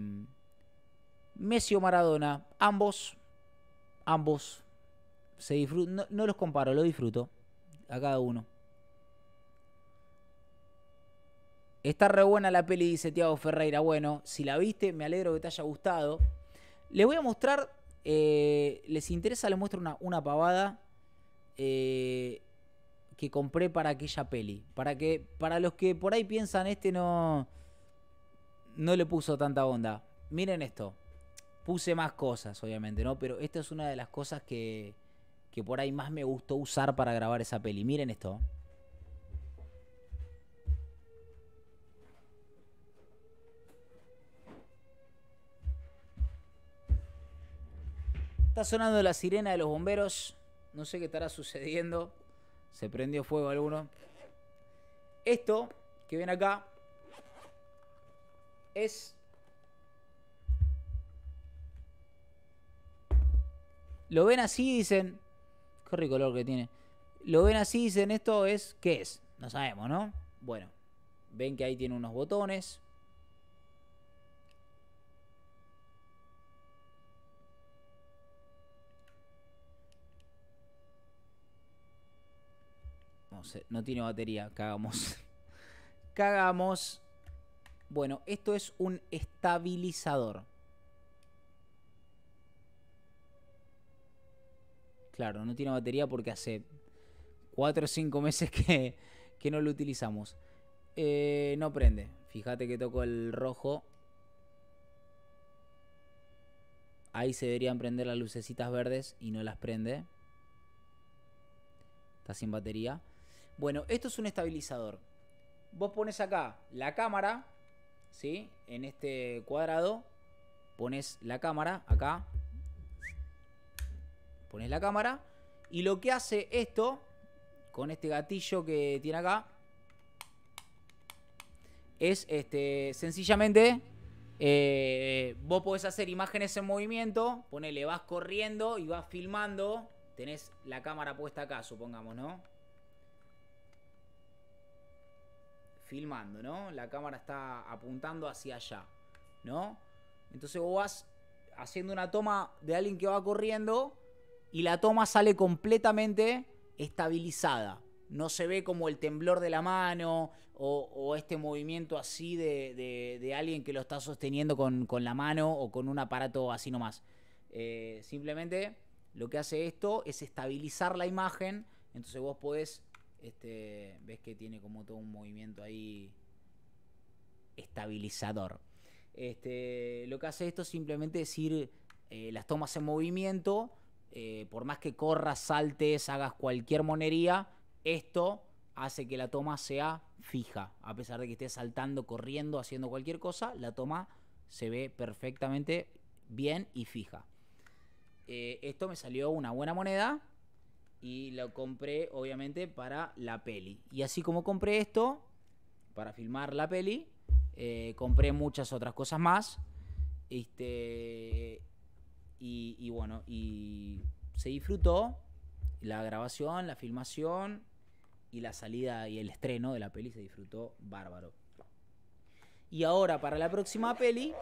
Messi o Maradona, ambos, ambos, se no, no los comparo, lo disfruto a cada uno. Está re buena la peli, dice Tiago Ferreira. Bueno, si la viste, me alegro que te haya gustado. Les voy a mostrar, eh, les interesa, les muestro una, pavada eh, que compré para aquella peli. Para, que, para los que por ahí piensan, este no, no le puso tanta onda. Miren esto. Puse más cosas, obviamente, ¿no? Pero esta es una de las cosas que, que por ahí más me gustó usar para grabar esa peli. Miren esto. Está sonando la sirena de los bomberos. No sé qué estará sucediendo. Se prendió fuego alguno. Esto que ven acá es lo ven así dicen, qué rico color que tiene. Lo ven así dicen, esto es, ¿qué es? No sabemos, ¿no? Bueno, ven que ahí tiene unos botones. no, tiene batería, cagamos. [laughs] cagamos. Bueno, esto es un estabilizador. Claro, no tiene batería porque hace 4 o 5 meses [laughs] que, no lo utilizamos. Eh, no prende. Fíjate que toco el rojo. Ahí se deberían prender las lucecitas verdes y no las prende. Está sin batería. Bueno, esto es un estabilizador. Vos pones acá la cámara, ¿sí? En este cuadrado, pones la cámara acá. Pones la cámara. Y lo que hace esto, con este gatillo que tiene acá, es este, sencillamente eh, vos podés hacer imágenes en movimiento, ponele, vas corriendo y vas filmando, tenés la cámara puesta acá, supongamos, ¿no? filmando, ¿no? La cámara está apuntando hacia allá, ¿no? Entonces vos vas haciendo una toma de alguien que va corriendo y la toma sale completamente estabilizada. No se ve como el temblor de la mano o, este movimiento así de, alguien que lo está sosteniendo con, la mano o con un aparato así nomás. Eh, simplemente lo que hace esto es estabilizar la imagen. Entonces vos podés este, ves que tiene como todo un movimiento ahí estabilizador. Este, lo que hace esto es simplemente decir eh, las tomas en movimiento, eh, por más que corras, saltes, hagas cualquier monería, esto hace que la toma sea fija. A pesar de que estés saltando, corriendo, haciendo cualquier cosa, la toma se ve perfectamente bien y fija. Eh, esto me salió una buena moneda y lo compré obviamente para la peli. Y así como compré esto, para filmar la peli, eh, compré muchas otras cosas más. Este, y, bueno, y se disfrutó la grabación, la filmación y la salida y el estreno de la peli se disfrutó bárbaro. Y ahora para la próxima peli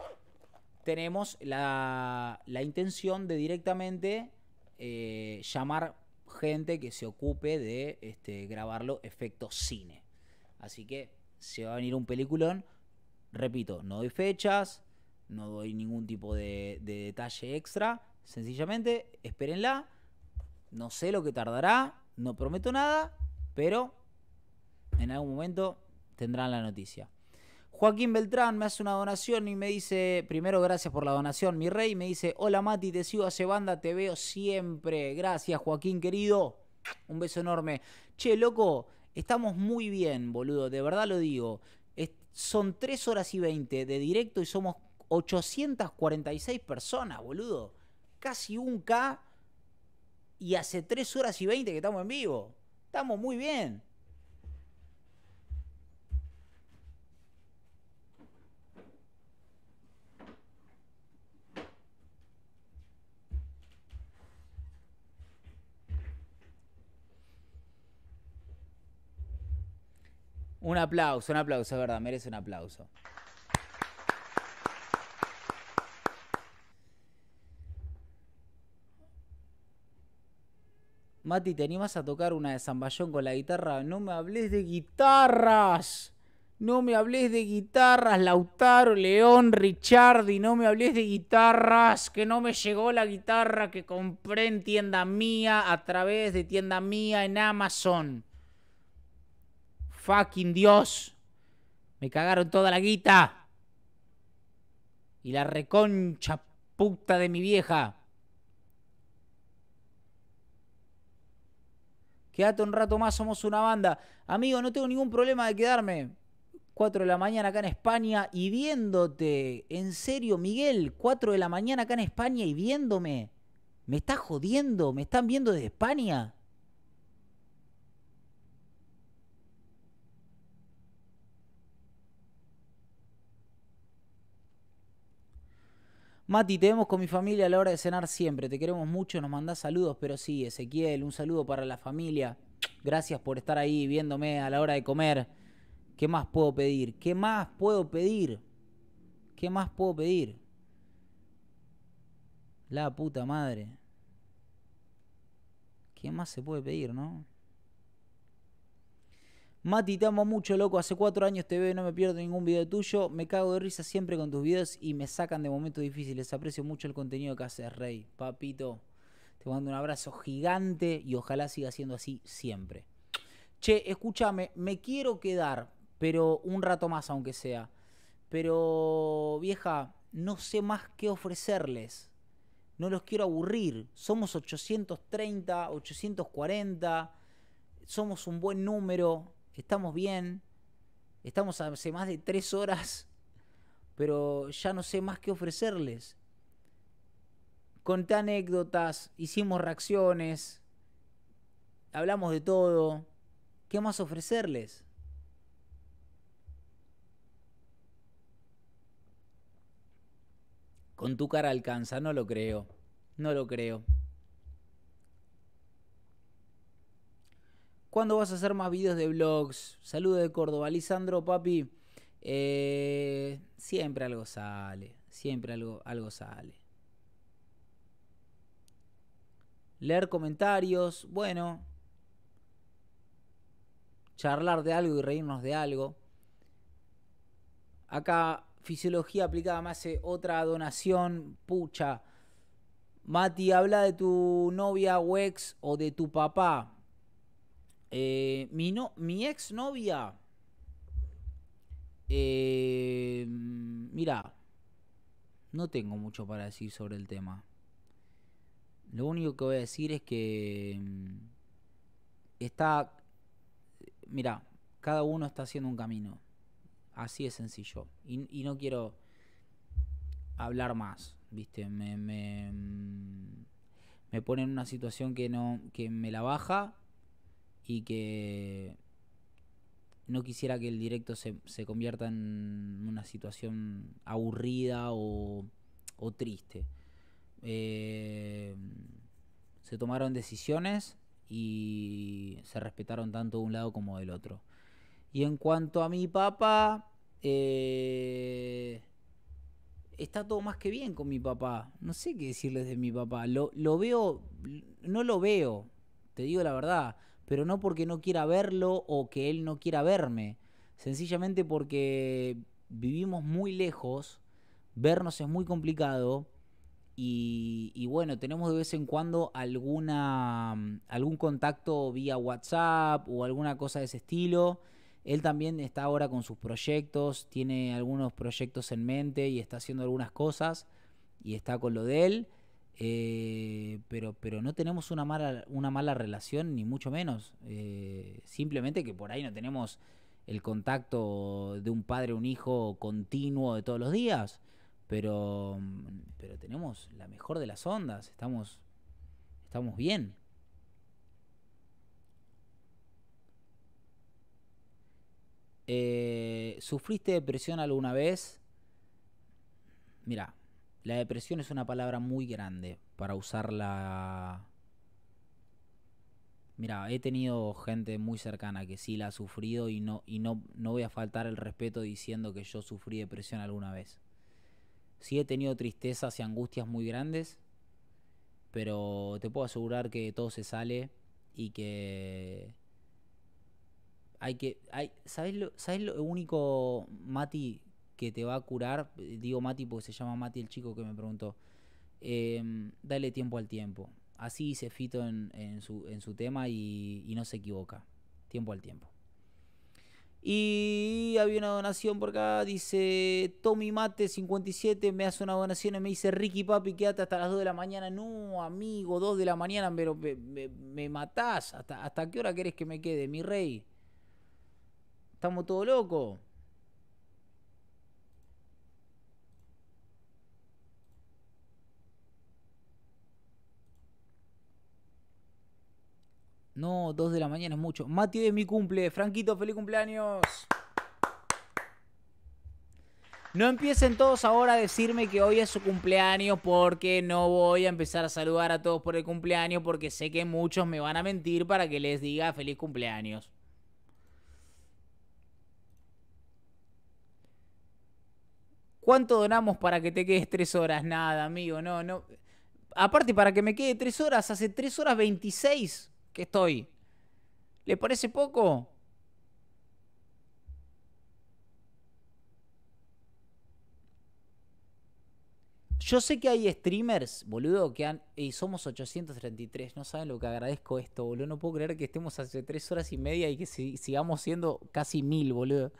tenemos la, intención de directamente eh, llamar gente que se ocupe de este, grabarlo efecto cine. Así que se va a venir un peliculón. Repito, no doy fechas, no doy ningún tipo de, de detalle extra. Sencillamente, espérenla. No sé lo que tardará, no prometo nada, pero en algún momento tendrán la noticia. Joaquín Beltrán me hace una donación y me dice, primero gracias por la donación, mi rey, me dice, hola Mati, te sigo hace banda, te veo siempre. Gracias Joaquín, querido. Un beso enorme. Che, loco, estamos muy bien, boludo, de verdad lo digo. son 3 horas y 20 de directo y somos 846 personas, boludo. Casi un K y hace 3 horas y 20 que estamos en vivo. Estamos muy bien. Un aplauso, un aplauso, es verdad, merece un aplauso. Mati, ¿te animas a tocar una de Zamballón con la guitarra? No me hables de guitarras. No me hables de guitarras, Lautaro, León, y no me hables de guitarras, que no me llegó la guitarra que compré en tienda mía a través de tienda mía en Amazon fucking Dios. Me cagaron toda la guita. Y la reconcha puta de mi vieja. Quédate un rato más, somos una banda. Amigo, no tengo ningún problema de quedarme. 4 de la mañana acá en España y viéndote. En serio, Miguel, 4 de la mañana acá en España y viéndome. Me estás jodiendo, me están viendo desde España. Mati, te vemos con mi familia a la hora de cenar siempre. Te queremos mucho, nos mandás saludos, pero sí, Ezequiel, un saludo para la familia. Gracias por estar ahí viéndome a la hora de comer. ¿Qué más puedo pedir? ¿Qué más puedo pedir? ¿Qué más puedo pedir? La puta madre. ¿Qué más se puede pedir, no? Mati, te amo mucho, loco. Hace cuatro años te veo y no me pierdo ningún video tuyo. Me cago de risa siempre con tus videos y me sacan de momentos difíciles. Aprecio mucho el contenido que haces, Rey. Papito, te mando un abrazo gigante y ojalá siga siendo así siempre. Che, escúchame, me quiero quedar, pero un rato más aunque sea. Pero, vieja, no sé más qué ofrecerles. No los quiero aburrir. Somos 830, 840. Somos un buen número estamos bien, estamos hace más de tres horas, pero ya no sé más qué ofrecerles. Conté anécdotas, hicimos reacciones, hablamos de todo. ¿Qué más ofrecerles? Con tu cara alcanza, no lo creo, no lo creo. ¿Cuándo vas a hacer más videos de vlogs? Saludos de Córdoba. Lisandro, papi. Eh, siempre algo sale. Siempre algo, algo sale. Leer comentarios. Bueno. Charlar de algo y reírnos de algo. Acá, Fisiología Aplicada me hace otra donación. Pucha. Mati, habla de tu novia Wex, o de tu papá. Eh, mi, no, mi ex novia. Eh, mira, no tengo mucho para decir sobre el tema. Lo único que voy a decir es que mm, está, mira, cada uno está haciendo un camino. Así de sencillo. Y, no quiero hablar más, ¿viste? Me, me, mm, me pone en una situación que, no, que me la baja y que no quisiera que el directo se, convierta en una situación aburrida o, triste. Eh, se tomaron decisiones y se respetaron tanto de un lado como del otro. Y en cuanto a mi papá, eh, está todo más que bien con mi papá. No sé qué decirles de mi papá. lo veo, no lo veo, te digo la verdad pero no porque no quiera verlo o que él no quiera verme, sencillamente porque vivimos muy lejos, vernos es muy complicado y, bueno, tenemos de vez en cuando alguna, algún contacto vía WhatsApp o alguna cosa de ese estilo. Él también está ahora con sus proyectos, tiene algunos proyectos en mente y está haciendo algunas cosas y está con lo de él. Eh, pero, pero no tenemos una mala, una mala relación, ni mucho menos. Eh, simplemente que por ahí no tenemos el contacto de un padre, un hijo continuo de todos los días. Pero, pero tenemos la mejor de las ondas, estamos, estamos bien. Eh, ¿Sufriste depresión alguna vez? Mira, la depresión es una palabra muy grande para usarla. Mira, he tenido gente muy cercana que sí la ha sufrido y no, y no, no voy a faltar el respeto diciendo que yo sufrí depresión alguna vez. Sí he tenido tristezas y angustias muy grandes, pero te puedo asegurar que todo se sale y que hay que hay lo, ¿sabes lo único Mati que te va a curar, digo Mati porque se llama Mati el chico que me preguntó, em, dale tiempo al tiempo. Así se Fito en, su, en su, tema y, no se equivoca. Tiempo al tiempo. Y había una donación por acá, dice Tommy Mate 57, me hace una donación y me dice Ricky Papi, quédate hasta las 2 de la mañana. No, amigo, 2 de la mañana, pero me, matás. ¿Hasta, ¿Hasta qué hora querés que me quede, mi rey? Estamos todos locos. No, 2 de la mañana es mucho. Mati de mi cumple. Franquito, feliz cumpleaños. No empiecen todos ahora a decirme que hoy es su cumpleaños porque no voy a empezar a saludar a todos por el cumpleaños porque sé que muchos me van a mentir para que les diga feliz cumpleaños. ¿Cuánto donamos para que te quedes tres horas? Nada, amigo, no, no. Aparte, para que me quede tres horas, hace tres horas 26 que estoy. ¿Le parece poco? Yo sé que hay streamers, boludo, que han. Y somos 833, no saben lo que agradezco esto, boludo. No puedo creer que estemos hace 3 horas y media y que sigamos siendo casi mil, boludo.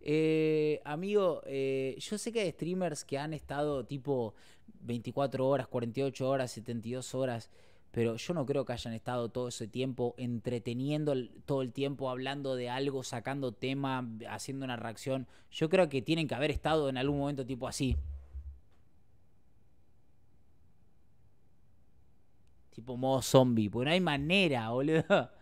Eh, amigo, eh, yo sé que hay streamers que han estado tipo 24 horas, 48 horas, 72 horas pero yo no creo que hayan estado todo ese tiempo entreteniendo todo el tiempo, hablando de algo, sacando tema, haciendo una reacción. Yo creo que tienen que haber estado en algún momento tipo así. Tipo modo zombie, porque no hay manera, boludo. [laughs]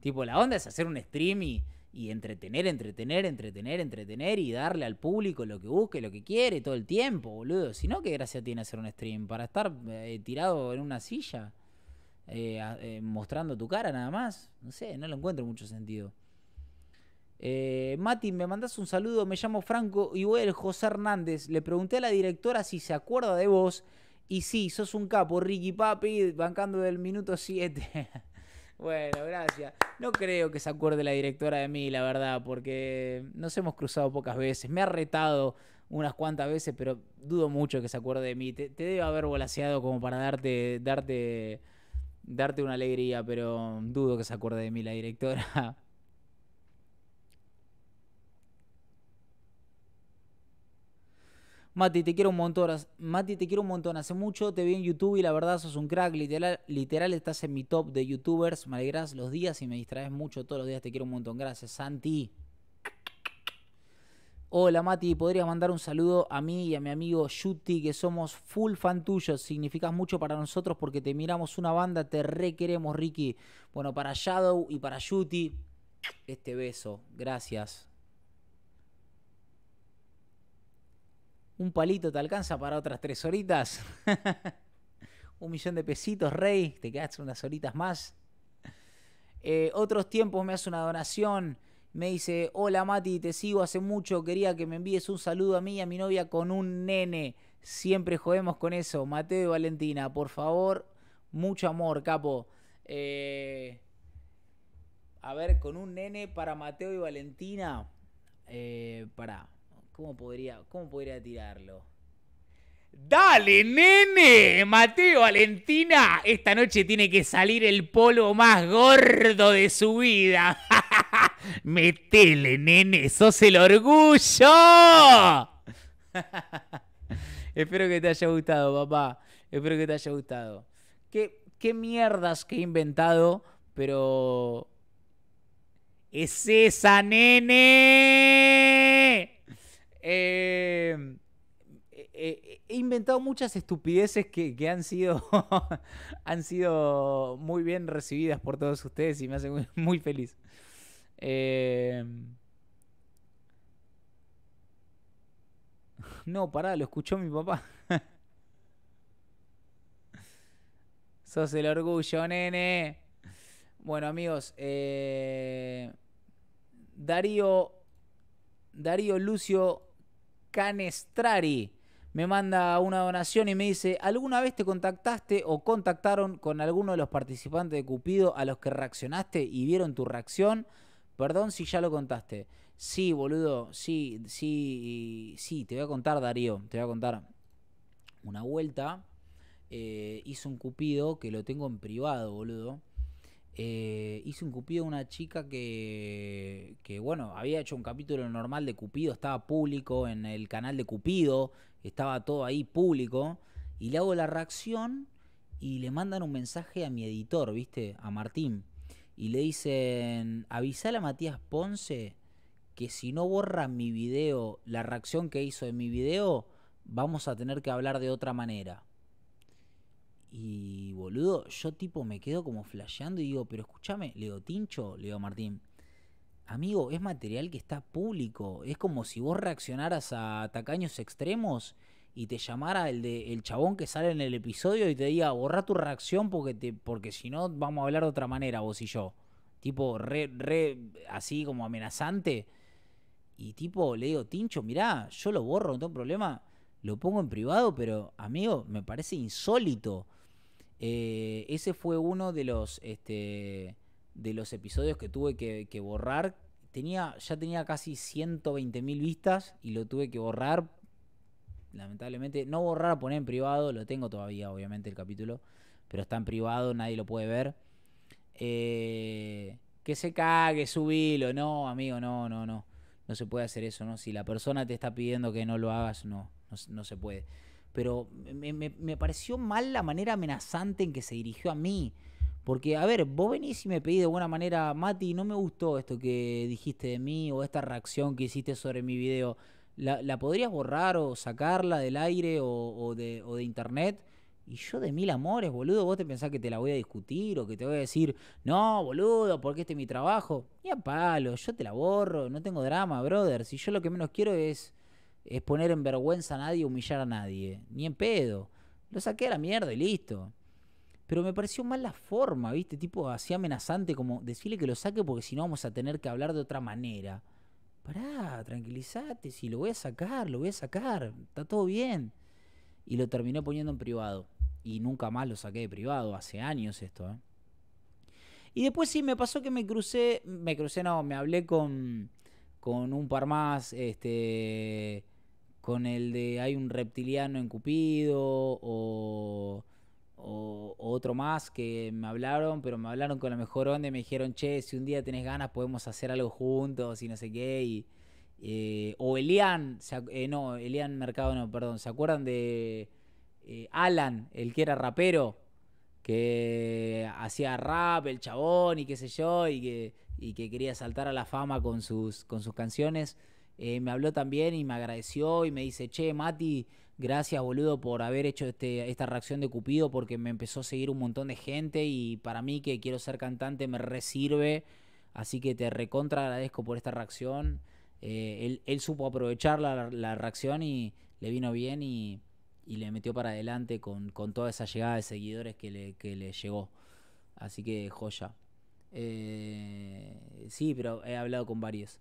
Tipo, la onda es hacer un stream y, entretener, entretener, entretener, entretener y darle al público lo que busque, lo que quiere todo el tiempo, boludo. Si no, ¿qué gracia tiene hacer un stream? Para estar eh, tirado en una silla. Eh, eh, mostrando tu cara nada más. No sé, no lo encuentro mucho sentido. Eh, Mati, me mandas un saludo, me llamo Franco y José Hernández. Le pregunté a la directora si se acuerda de vos. Y sí, sos un capo, Ricky Papi, bancando del minuto 7. [laughs] bueno, gracias. No creo que se acuerde la directora de mí, la verdad, porque nos hemos cruzado pocas veces. Me ha retado unas cuantas veces, pero dudo mucho que se acuerde de mí. Te, debo haber volaseado como para darte, darte darte una alegría, pero dudo que se acuerde de mí la directora. [laughs] Mati, te quiero un montón. Mati, te quiero un montón. Hace mucho te vi en YouTube y la verdad sos un crack. Literal, literal estás en mi top de youtubers. Me alegras los días y me distraes mucho todos los días. Te quiero un montón. Gracias, Santi. Hola Mati, podrías mandar un saludo a mí y a mi amigo Yuti, que somos full fan tuyos. Significas mucho para nosotros porque te miramos una banda, te requeremos, Ricky. Bueno, para Shadow y para Yuti, este beso. Gracias. ¿Un palito te alcanza para otras tres horitas? [laughs] un millón de pesitos, Rey. Te quedas unas horitas más. Eh, otros tiempos me hace una donación me dice, hola Mati, te sigo hace mucho, quería que me envíes un saludo a mí y a mi novia con un nene. Siempre jodemos con eso. Mateo y Valentina, por favor, mucho amor, capo. Eh, a ver, con un nene para Mateo y Valentina. Eh, para, ¿cómo podría, ¿cómo podría tirarlo? Dale, nene. Mateo Valentina, esta noche tiene que salir el polvo más gordo de su vida. [laughs] Metele, nene, sos el orgullo. [laughs] Espero que te haya gustado, papá. Espero que te haya gustado. ¿Qué, qué mierdas que he inventado, pero... Es esa, nene. Eh, eh, he inventado muchas estupideces que, han, sido, [laughs] han sido muy bien recibidas por todos ustedes y me hacen muy, feliz. Em, no, pará, lo escuchó mi papá. [laughs] Sos el orgullo, nene. Bueno, amigos. Eh, Darío. Darío Lucio Canestrari me manda una donación y me dice, ¿alguna vez te contactaste o contactaron con alguno de los participantes de Cupido a los que reaccionaste y vieron tu reacción? Perdón si ya lo contaste. Sí, boludo, sí, sí, sí, te voy a contar, Darío, te voy a contar. Una vuelta eh, hizo un Cupido que lo tengo en privado, boludo. Eh, hice un Cupido una chica que, bueno, había hecho un capítulo normal de Cupido, estaba público en el canal de Cupido, estaba todo ahí público, y le hago la reacción y le mandan un mensaje a mi editor, ¿viste? A Martín. Y le dicen, avisale a Matías Ponce que si no borra mi video, la reacción que hizo de mi video, vamos a tener que hablar de otra manera. Y boludo, yo tipo me quedo como flasheando y digo, pero escúchame, Leo Tincho, Leo Martín, amigo, es material que está público. Es como si vos reaccionaras a tacaños extremos y te llamara el de el chabón que sale en el episodio y te diga, borra tu reacción porque te, porque si no vamos a hablar de otra manera, vos y yo. Tipo, re, re, así como amenazante. Y tipo, le digo, Tincho, mirá, yo lo borro, no tengo problema. Lo pongo en privado, pero amigo, me parece insólito eh, ese fue uno de los, este, de los episodios que tuve que, borrar. Tenía, ya tenía casi 120 mil vistas y lo tuve que borrar. Lamentablemente, no borrar, poner en privado, lo tengo todavía, obviamente, el capítulo, pero está en privado, nadie lo puede ver. Eh, que se cague, subilo, no, amigo, no, no, no. No se puede hacer eso, ¿no? Si la persona te está pidiendo que no lo hagas, no, no, no se puede pero me, me, pareció mal la manera amenazante en que se dirigió a mí. Porque, a ver, vos venís y me pedís de buena manera, Mati, no me gustó esto que dijiste de mí o esta reacción que hiciste sobre mi video. ¿La, podrías borrar o sacarla del aire o, de, internet? Y yo de mil amores, boludo, vos te pensás que te la voy a discutir o que te voy a decir, no, boludo, porque este es mi trabajo. Y a palo, yo te la borro, no tengo drama, brother. Si yo lo que menos quiero es es poner en vergüenza a nadie, humillar a nadie. Ni en pedo. Lo saqué a la mierda y listo. Pero me pareció mal la forma, ¿viste? Tipo, así amenazante, como decirle que lo saque porque si no vamos a tener que hablar de otra manera. Pará, tranquilízate, si lo voy a sacar, lo voy a sacar, está todo bien. Y lo terminé poniendo en privado. Y nunca más lo saqué de privado, hace años esto, ¿eh? Y después sí, me pasó que me crucé, me crucé, no, me hablé con, con un par más, este, con el de hay un reptiliano en Cupido o, otro más que me hablaron, pero me hablaron con la mejor onda y me dijeron, che, si un día tenés ganas podemos hacer algo juntos y no sé qué. Y, eh, o Elian, eh, no, Elian Mercado, no, perdón, ¿se acuerdan de eh, Alan, el que era rapero? Que hacía rap, el chabón y qué sé yo, y que, quería saltar a la fama con sus, con sus canciones eh, me habló también y me agradeció y me dice, che, Mati, gracias boludo por haber hecho este, esta reacción de Cupido porque me empezó a seguir un montón de gente y para mí que quiero ser cantante me resirve. Así que te recontra agradezco por esta reacción. Eh, él, supo aprovechar la, reacción y le vino bien y, le metió para adelante con, con, toda esa llegada de seguidores que le, que le llegó. Así que joya. Eh, sí, pero he hablado con varios.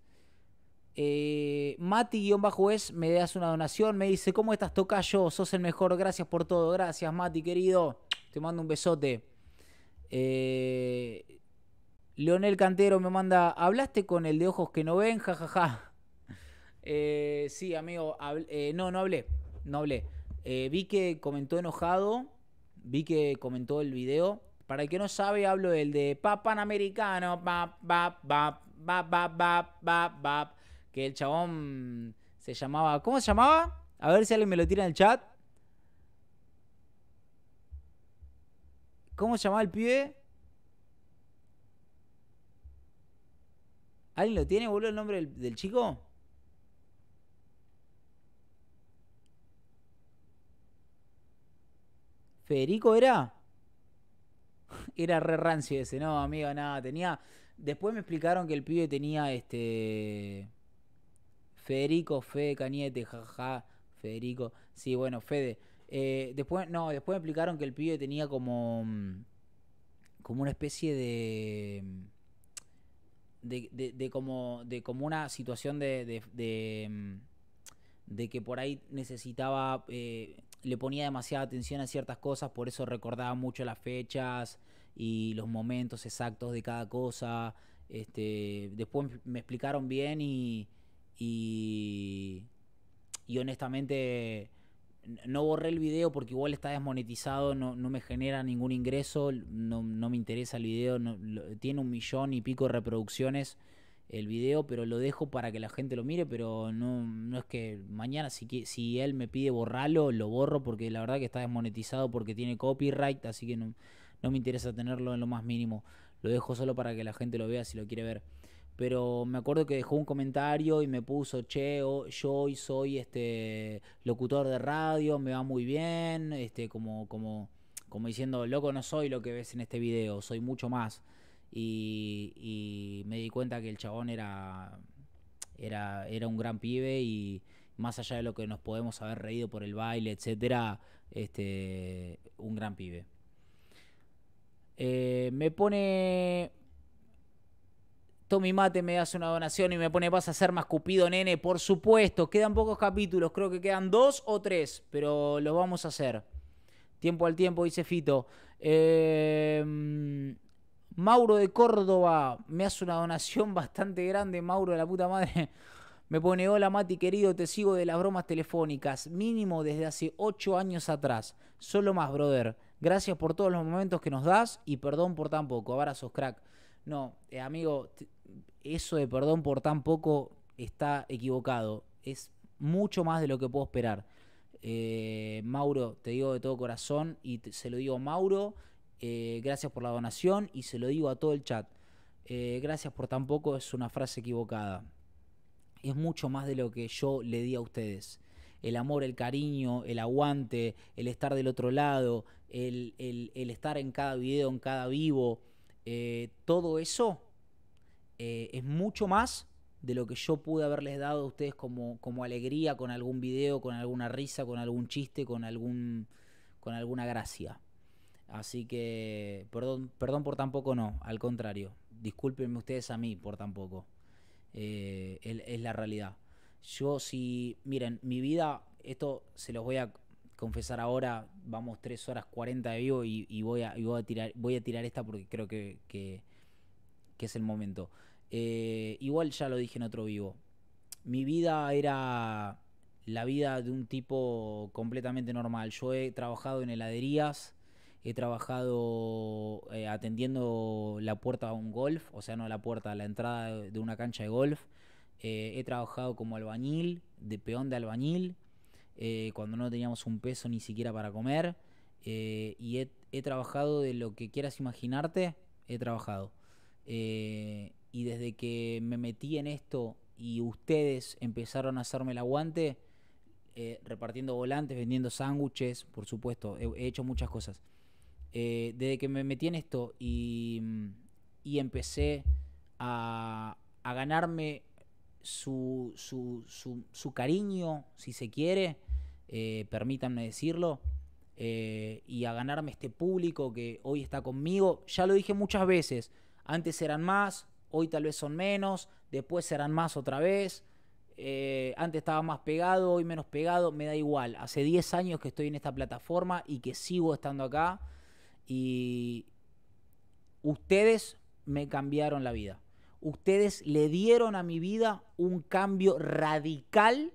Eh, Mati-es me das una donación, me dice, ¿cómo estás yo, Sos el mejor, gracias por todo, gracias Mati querido, te mando un besote. Eh, Leonel Cantero me manda, ¿hablaste con el de ojos que no ven? Jajaja. [laughs] Eh, sí, amigo, eh, no, no hablé, no hablé. vi que comentó enojado, vi que comentó el video. Para el que no sabe, hablo del de Papanamericano, bap, bap, que el chabón se llamaba. ¿Cómo se llamaba? A ver si alguien me lo tira en el chat. ¿Cómo se llamaba el pibe? ¿Alguien lo tiene, boludo, el nombre del, chico? ¿Federico era? [laughs] Era re rancio ese, no, amigo, nada, tenía... Después me explicaron que el pibe tenía este... Federico, Fede Cañete, jaja, Federico. Sí, bueno, Fede. Eh, después, no, después me explicaron que el pibe tenía como. Mm, como una especie mm, de. de, de, como. de como una situación de. de, mm, que por ahí necesitaba. Eh, le ponía demasiada atención a ciertas cosas, por eso recordaba mucho las fechas y los momentos exactos de cada cosa. Este, después me explicaron bien y, y, honestamente no borré el video porque igual está desmonetizado, no, me genera ningún ingreso, no, me interesa el video, tiene un millón y pico de reproducciones el video, pero lo dejo para que la gente lo mire, pero no, no es que mañana si, si él me pide borrarlo, lo borro porque la verdad que está desmonetizado porque tiene copyright, así que no me interesa tenerlo en lo más mínimo, lo dejo solo para que la gente lo vea si lo quiere ver pero me acuerdo que dejó un comentario y me puso, che, yo hoy soy este locutor de radio, me va muy bien, este, como, como, como diciendo, loco, no soy lo que ves en este video, soy mucho más. Y, me di cuenta que el chabón era, era, era un gran pibe y más allá de lo que nos podemos haber reído por el baile, etcétera, este, un gran pibe. Eh, me pone mi Mate me hace una donación y me pone vas a ser más cupido, nene. Por supuesto, quedan pocos capítulos, creo que quedan dos o tres, pero lo vamos a hacer. Tiempo al tiempo, dice Fito. Em, Mauro de Córdoba me hace una donación [laughs] bastante grande, Mauro de la puta madre. Me pone, hola Mati querido, te sigo de las bromas telefónicas, mínimo desde hace ocho años atrás. Solo más, brother. Gracias por todos los momentos que nos das y perdón por tan poco. Abrazos, crack. No, eh, amigo, eso de perdón por tan poco está equivocado. Es mucho más de lo que puedo esperar. Eh, Mauro, te digo de todo corazón y se lo digo a Mauro, eh, gracias por la donación y se lo digo a todo el chat. Eh, gracias por tan poco es una frase equivocada. Es mucho más de lo que yo le di a ustedes. El amor, el cariño, el aguante, el estar del otro lado, el estar en cada video, en cada vivo, todo eso eh, es mucho más de lo que yo pude haberles dado a ustedes como, como alegría con algún video, con alguna risa, con algún chiste, con, algún, con alguna gracia. Así que, perdón, perdón por tampoco no, al contrario. Discúlpenme ustedes a mí por tampoco. Eh, es, la realidad. Yo si, miren, mi vida, esto se los voy a confesar ahora, vamos 3 horas 40 de vivo y, voy, a, voy, a tirar, voy a tirar esta porque creo que que es el momento. Eh, igual ya lo dije en otro vivo. Mi vida era la vida de un tipo completamente normal. Yo he trabajado en heladerías, he trabajado eh, atendiendo la puerta a un golf, o sea, no la puerta, la entrada de una cancha de golf. Eh, he trabajado como albañil, de peón de albañil, cuando no teníamos un peso ni siquiera para comer. y he trabajado de lo que quieras imaginarte, he trabajado. Eh, y desde que me metí en esto y ustedes empezaron a hacerme el aguante, eh, repartiendo volantes, vendiendo sándwiches, por supuesto, he, hecho muchas cosas. Eh, desde que me metí en esto y, y empecé a, a ganarme su, su, su, su, cariño, si se quiere, permítanme decirlo, y a ganarme este público que hoy está conmigo, ya lo dije muchas veces, antes eran más, hoy tal vez son menos, después serán más otra vez. Eh, antes estaba más pegado, hoy menos pegado, me da igual. Hace 10 años que estoy en esta plataforma y que sigo estando acá. Y ustedes me cambiaron la vida. Ustedes le dieron a mi vida un cambio radical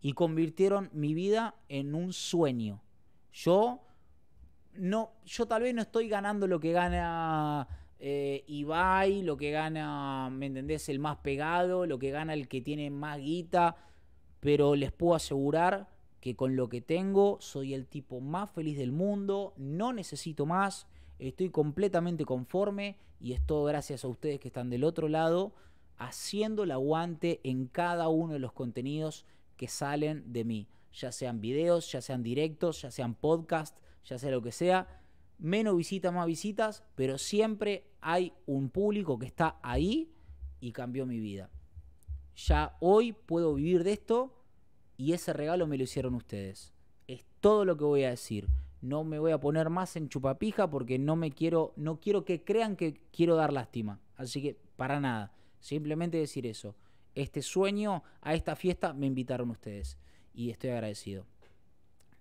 y convirtieron mi vida en un sueño. Yo no, yo tal vez no estoy ganando lo que gana eh, Ibai, lo que gana, ¿me entendés? El más pegado, lo que gana el que tiene más guita, pero les puedo asegurar que con lo que tengo soy el tipo más feliz del mundo, no necesito más, estoy completamente conforme y es todo gracias a ustedes que están del otro lado haciendo el aguante en cada uno de los contenidos que salen de mí, ya sean videos, ya sean directos, ya sean podcasts, ya sea lo que sea menos visitas, más visitas, pero siempre hay un público que está ahí y cambió mi vida. Ya hoy puedo vivir de esto y ese regalo me lo hicieron ustedes. Es todo lo que voy a decir. No me voy a poner más en chupapija porque no me quiero, no quiero que crean que quiero dar lástima. Así que para nada. Simplemente decir eso. Este sueño, a esta fiesta me invitaron ustedes y estoy agradecido.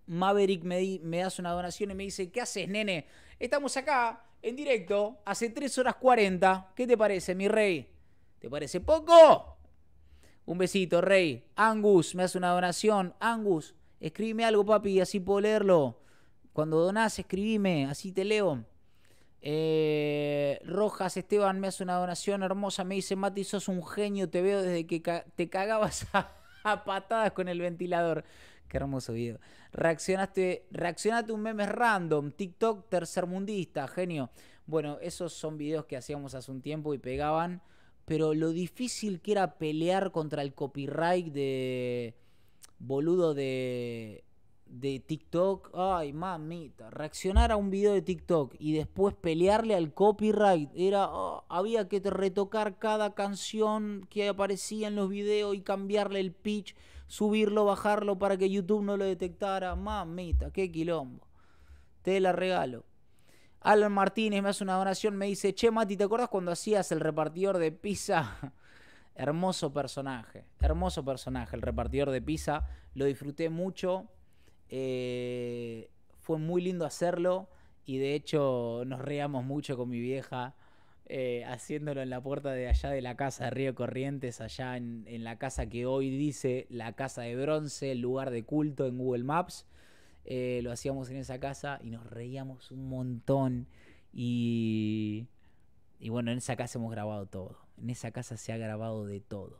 Maverick me, hace una donación y me dice, ¿qué haces, nene? Estamos acá en directo, hace 3 horas 40. ¿Qué te parece, mi rey? ¿Te parece poco? Un besito, rey. Angus, me hace una donación. Angus, escríbeme algo, papi, así puedo leerlo. Cuando donás, escribime, así te leo. Eh, Rojas Esteban me hace una donación hermosa. Me dice, Mati, sos un genio. Te veo desde que te cagabas [laughs] a, patadas con el ventilador. Qué hermoso video. Reaccionaste, reaccionaste un meme random, TikTok tercermundista, genio. Bueno, esos son videos que hacíamos hace un tiempo y pegaban, pero lo difícil que era pelear contra el copyright de boludo de de TikTok, ay mamita, reaccionar a un video de TikTok y después pelearle al copyright, era oh, había que retocar cada canción que aparecía en los videos y cambiarle el pitch subirlo, bajarlo para que YouTube no lo detectara. Mamita, qué quilombo. Te la regalo. Alan Martínez me hace una donación, me dice, che Mati, ¿te acuerdas cuando hacías el repartidor de pizza? [laughs] hermoso personaje, hermoso personaje, el repartidor de pizza, lo disfruté mucho, eh, fue muy lindo hacerlo y de hecho nos reíamos mucho con mi vieja eh, haciéndolo en la puerta de allá de la casa de Río Corrientes, allá en, la casa que hoy dice la casa de bronce, el lugar de culto en Google Maps. Eh, lo hacíamos en esa casa y nos reíamos un montón. Y, y bueno, en esa casa hemos grabado todo. En esa casa se ha grabado de todo.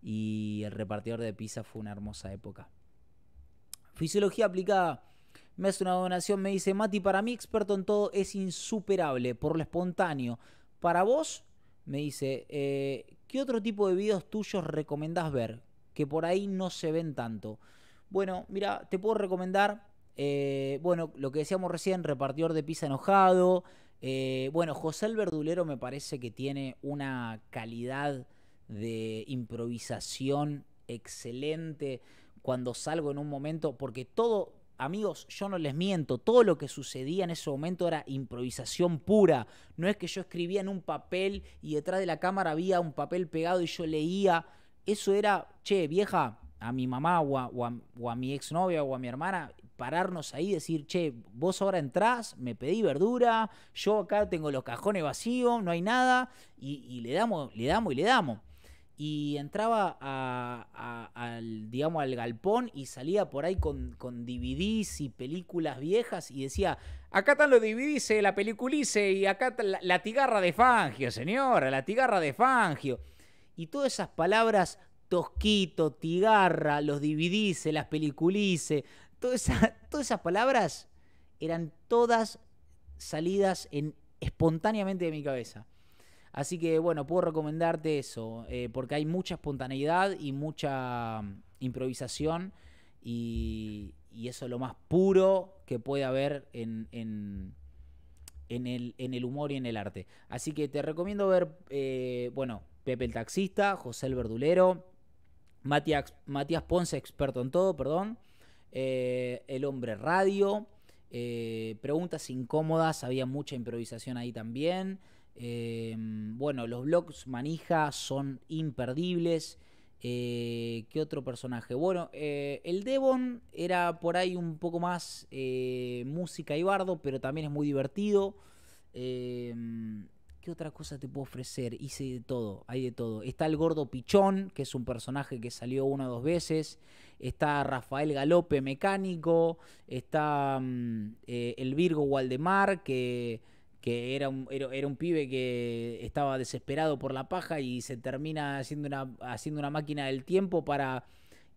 Y el repartidor de pizza fue una hermosa época. Fisiología aplicada. Me hace una donación, me dice Mati, para mí experto en todo es insuperable, por lo espontáneo, para vos, me dice, eh, ¿qué otro tipo de videos tuyos recomendás ver? Que por ahí no se ven tanto. Bueno, mira, te puedo recomendar, eh, bueno, lo que decíamos recién, repartidor de pizza enojado. Eh, bueno, José el Verdulero me parece que tiene una calidad de improvisación excelente cuando salgo en un momento, porque todo, amigos, yo no les miento, todo lo que sucedía en ese momento era improvisación pura. No es que yo escribía en un papel y detrás de la cámara había un papel pegado y yo leía. Eso era, che, vieja, a mi mamá o a, mi exnovia o a mi hermana, pararnos ahí y decir, che, vos ahora entrás, me pedí verdura, yo acá tengo los cajones vacíos, no hay nada, y, y le damos, le damos y le damos y entraba al, digamos, al galpón y salía por ahí con, con, DVDs y películas viejas y decía, acá están los DVDs, eh, la peliculice y acá la, tigarra de Fangio, señora, la tigarra de Fangio. Y todas esas palabras, tosquito, tigarra, los DVDs, las peliculice, todas esas, [laughs] todas esas palabras eran todas salidas espontáneamente de mi cabeza. Así que bueno, puedo recomendarte eso, eh, porque hay mucha espontaneidad y mucha mm, improvisación y, eso es lo más puro que puede haber en, el, humor y en el arte. Así que te recomiendo ver, eh, bueno, Pepe el Taxista, José el Verdulero, Matías, Ponce, experto en todo, perdón, eh, El Hombre Radio, Preguntas Incómodas, había mucha improvisación ahí también. Em, bueno, los blogs manija son imperdibles. Eh, ¿Qué otro personaje? Bueno, eh, el Devon era por ahí un poco más eh, música y bardo, pero también es muy divertido. Em, ¿Qué otra cosa te puedo ofrecer? Hice de todo, hay de todo. Está el gordo Pichón, que es un personaje que salió una o dos veces. Está Rafael Galope, mecánico. Está mm, el Virgo Waldemar, que que era un, era, un pibe que estaba desesperado por la paja y se termina haciendo una, haciendo una máquina del tiempo para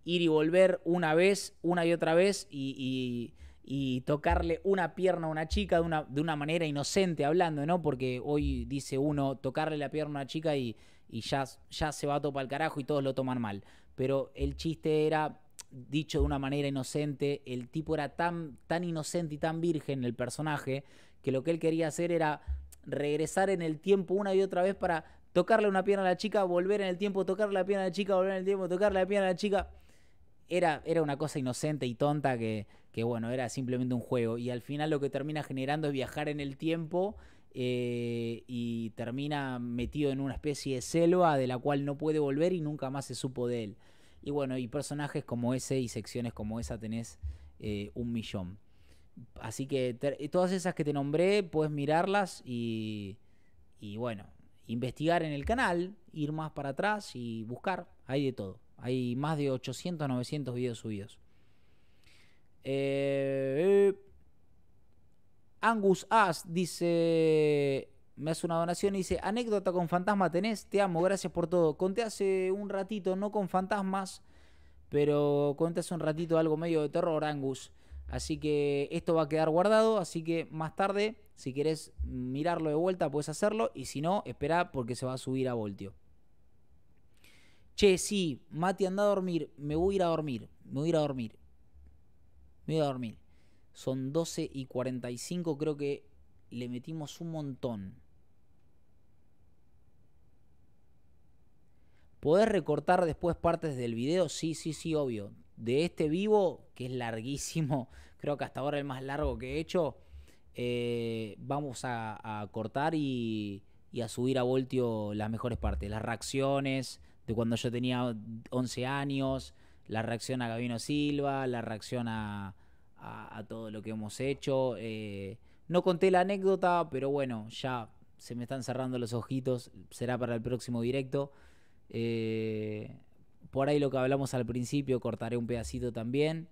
ir y volver una vez, una y otra vez y, y, tocarle una pierna a una chica de una, de una, manera inocente hablando, ¿no? Porque hoy dice uno tocarle la pierna a una chica y, ya, ya se va a topar el carajo y todos lo toman mal. Pero el chiste era dicho de una manera inocente, el tipo era tan, tan inocente y tan virgen el personaje que lo que él quería hacer era regresar en el tiempo una y otra vez para tocarle una pierna a la chica, volver en el tiempo, tocarle la pierna a la chica, volver en el tiempo, tocarle la pierna a la chica. Era, era una cosa inocente y tonta que, bueno, era simplemente un juego. Y al final lo que termina generando es viajar en el tiempo eh, y termina metido en una especie de selva de la cual no puede volver y nunca más se supo de él. Y bueno, y personajes como ese y secciones como esa tenés eh, un millón. Así que todas esas que te nombré, puedes mirarlas y, bueno, investigar en el canal, ir más para atrás y buscar. Hay de todo. Hay más de 800, 900 videos subidos. Eh, Angus As dice, me hace una donación y dice, anécdota con fantasma tenés, te amo, gracias por todo. Conté hace un ratito, no con fantasmas, pero conté hace un ratito algo medio de terror, Angus. Así que esto va a quedar guardado, así que más tarde, si querés mirarlo de vuelta, puedes hacerlo y si no, espera porque se va a subir a voltio. Che, sí, Mati, anda a dormir, me voy a ir a dormir, me voy a ir a dormir. Me voy a dormir. Son 12 y 45, creo que le metimos un montón. ¿Podés recortar después partes del video? Sí, sí, sí, obvio de este vivo, que es larguísimo, [laughs] creo que hasta ahora el más largo que he hecho, eh, vamos a, cortar y, a subir a Voltio las mejores partes, las reacciones de cuando yo tenía 11 años, la reacción a Gabino Silva, la reacción a, todo lo que hemos hecho. Eh, no conté la anécdota, pero bueno, ya se me están cerrando los ojitos, será para el próximo directo. Eh, por ahí lo que hablamos al principio, cortaré un pedacito también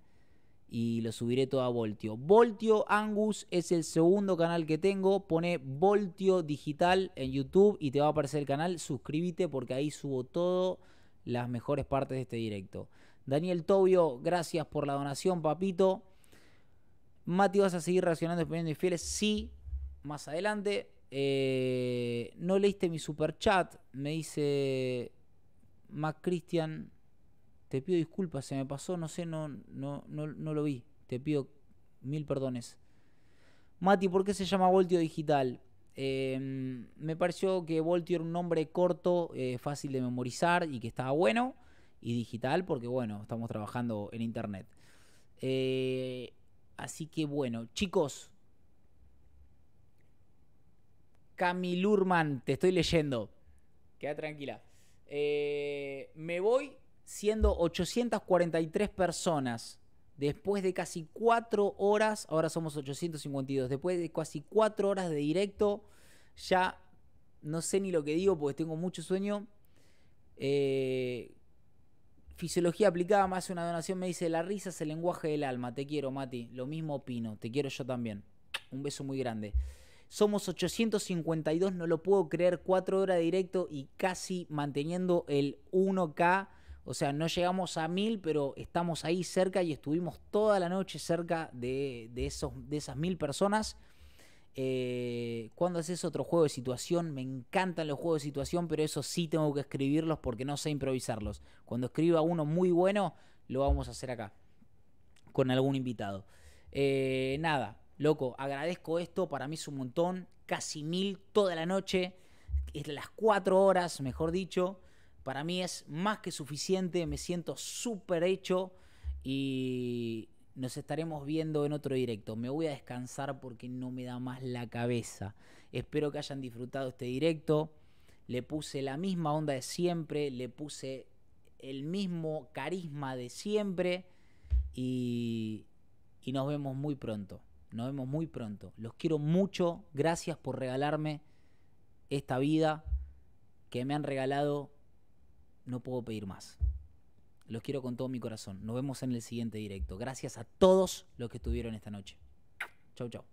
y lo subiré todo a Voltio. Voltio Angus es el segundo canal que tengo. Pone Voltio Digital en YouTube y te va a aparecer el canal. Suscríbete porque ahí subo todas las mejores partes de este directo. Daniel Tobio, gracias por la donación, papito. Mati, ¿vas a seguir reaccionando exponiendo infieles? Sí, más adelante. Eh, no leíste mi super chat, me dice Mac te pido disculpas, se me pasó, no sé, no, no, lo vi. Te pido mil perdones. Mati, ¿por qué se llama Voltio Digital? Em, me pareció que Voltio era un nombre corto, eh, fácil de memorizar y que estaba bueno. Y digital, porque bueno, estamos trabajando en internet. Eh, así que bueno, chicos. Camilurman, te estoy leyendo. Queda tranquila. Eh, me voy siendo 843 personas. Después de casi 4 horas, ahora somos 852, después de casi 4 horas de directo, ya no sé ni lo que digo porque tengo mucho sueño. Eh, fisiología aplicada más una donación me dice, la risa es el lenguaje del alma, te quiero Mati, lo mismo opino, te quiero yo también. Un beso muy grande. Somos 852, no lo puedo creer, 4 horas directo y casi manteniendo el 1K. O sea, no llegamos a 1000, pero estamos ahí cerca y estuvimos toda la noche cerca de, esos, de esas 1000 personas. Eh, ¿Cuándo cuando haces otro juego de situación, me encantan los juegos de situación, pero eso sí tengo que escribirlos porque no sé improvisarlos. Cuando escriba uno muy bueno, lo vamos a hacer acá, con algún invitado. Eh, nada, loco, agradezco esto, para mí es un montón, casi mil toda la noche, las cuatro horas, mejor dicho, para mí es más que suficiente, me siento súper hecho y nos estaremos viendo en otro directo. Me voy a descansar porque no me da más la cabeza. Espero que hayan disfrutado este directo. Le puse la misma onda de siempre, le puse el mismo carisma de siempre y nos vemos muy pronto. Nos vemos muy pronto. Los quiero mucho. Gracias por regalarme esta vida que me han regalado. No puedo pedir más. Los quiero con todo mi corazón. Nos vemos en el siguiente directo. Gracias a todos los que estuvieron esta noche. Chau, chau.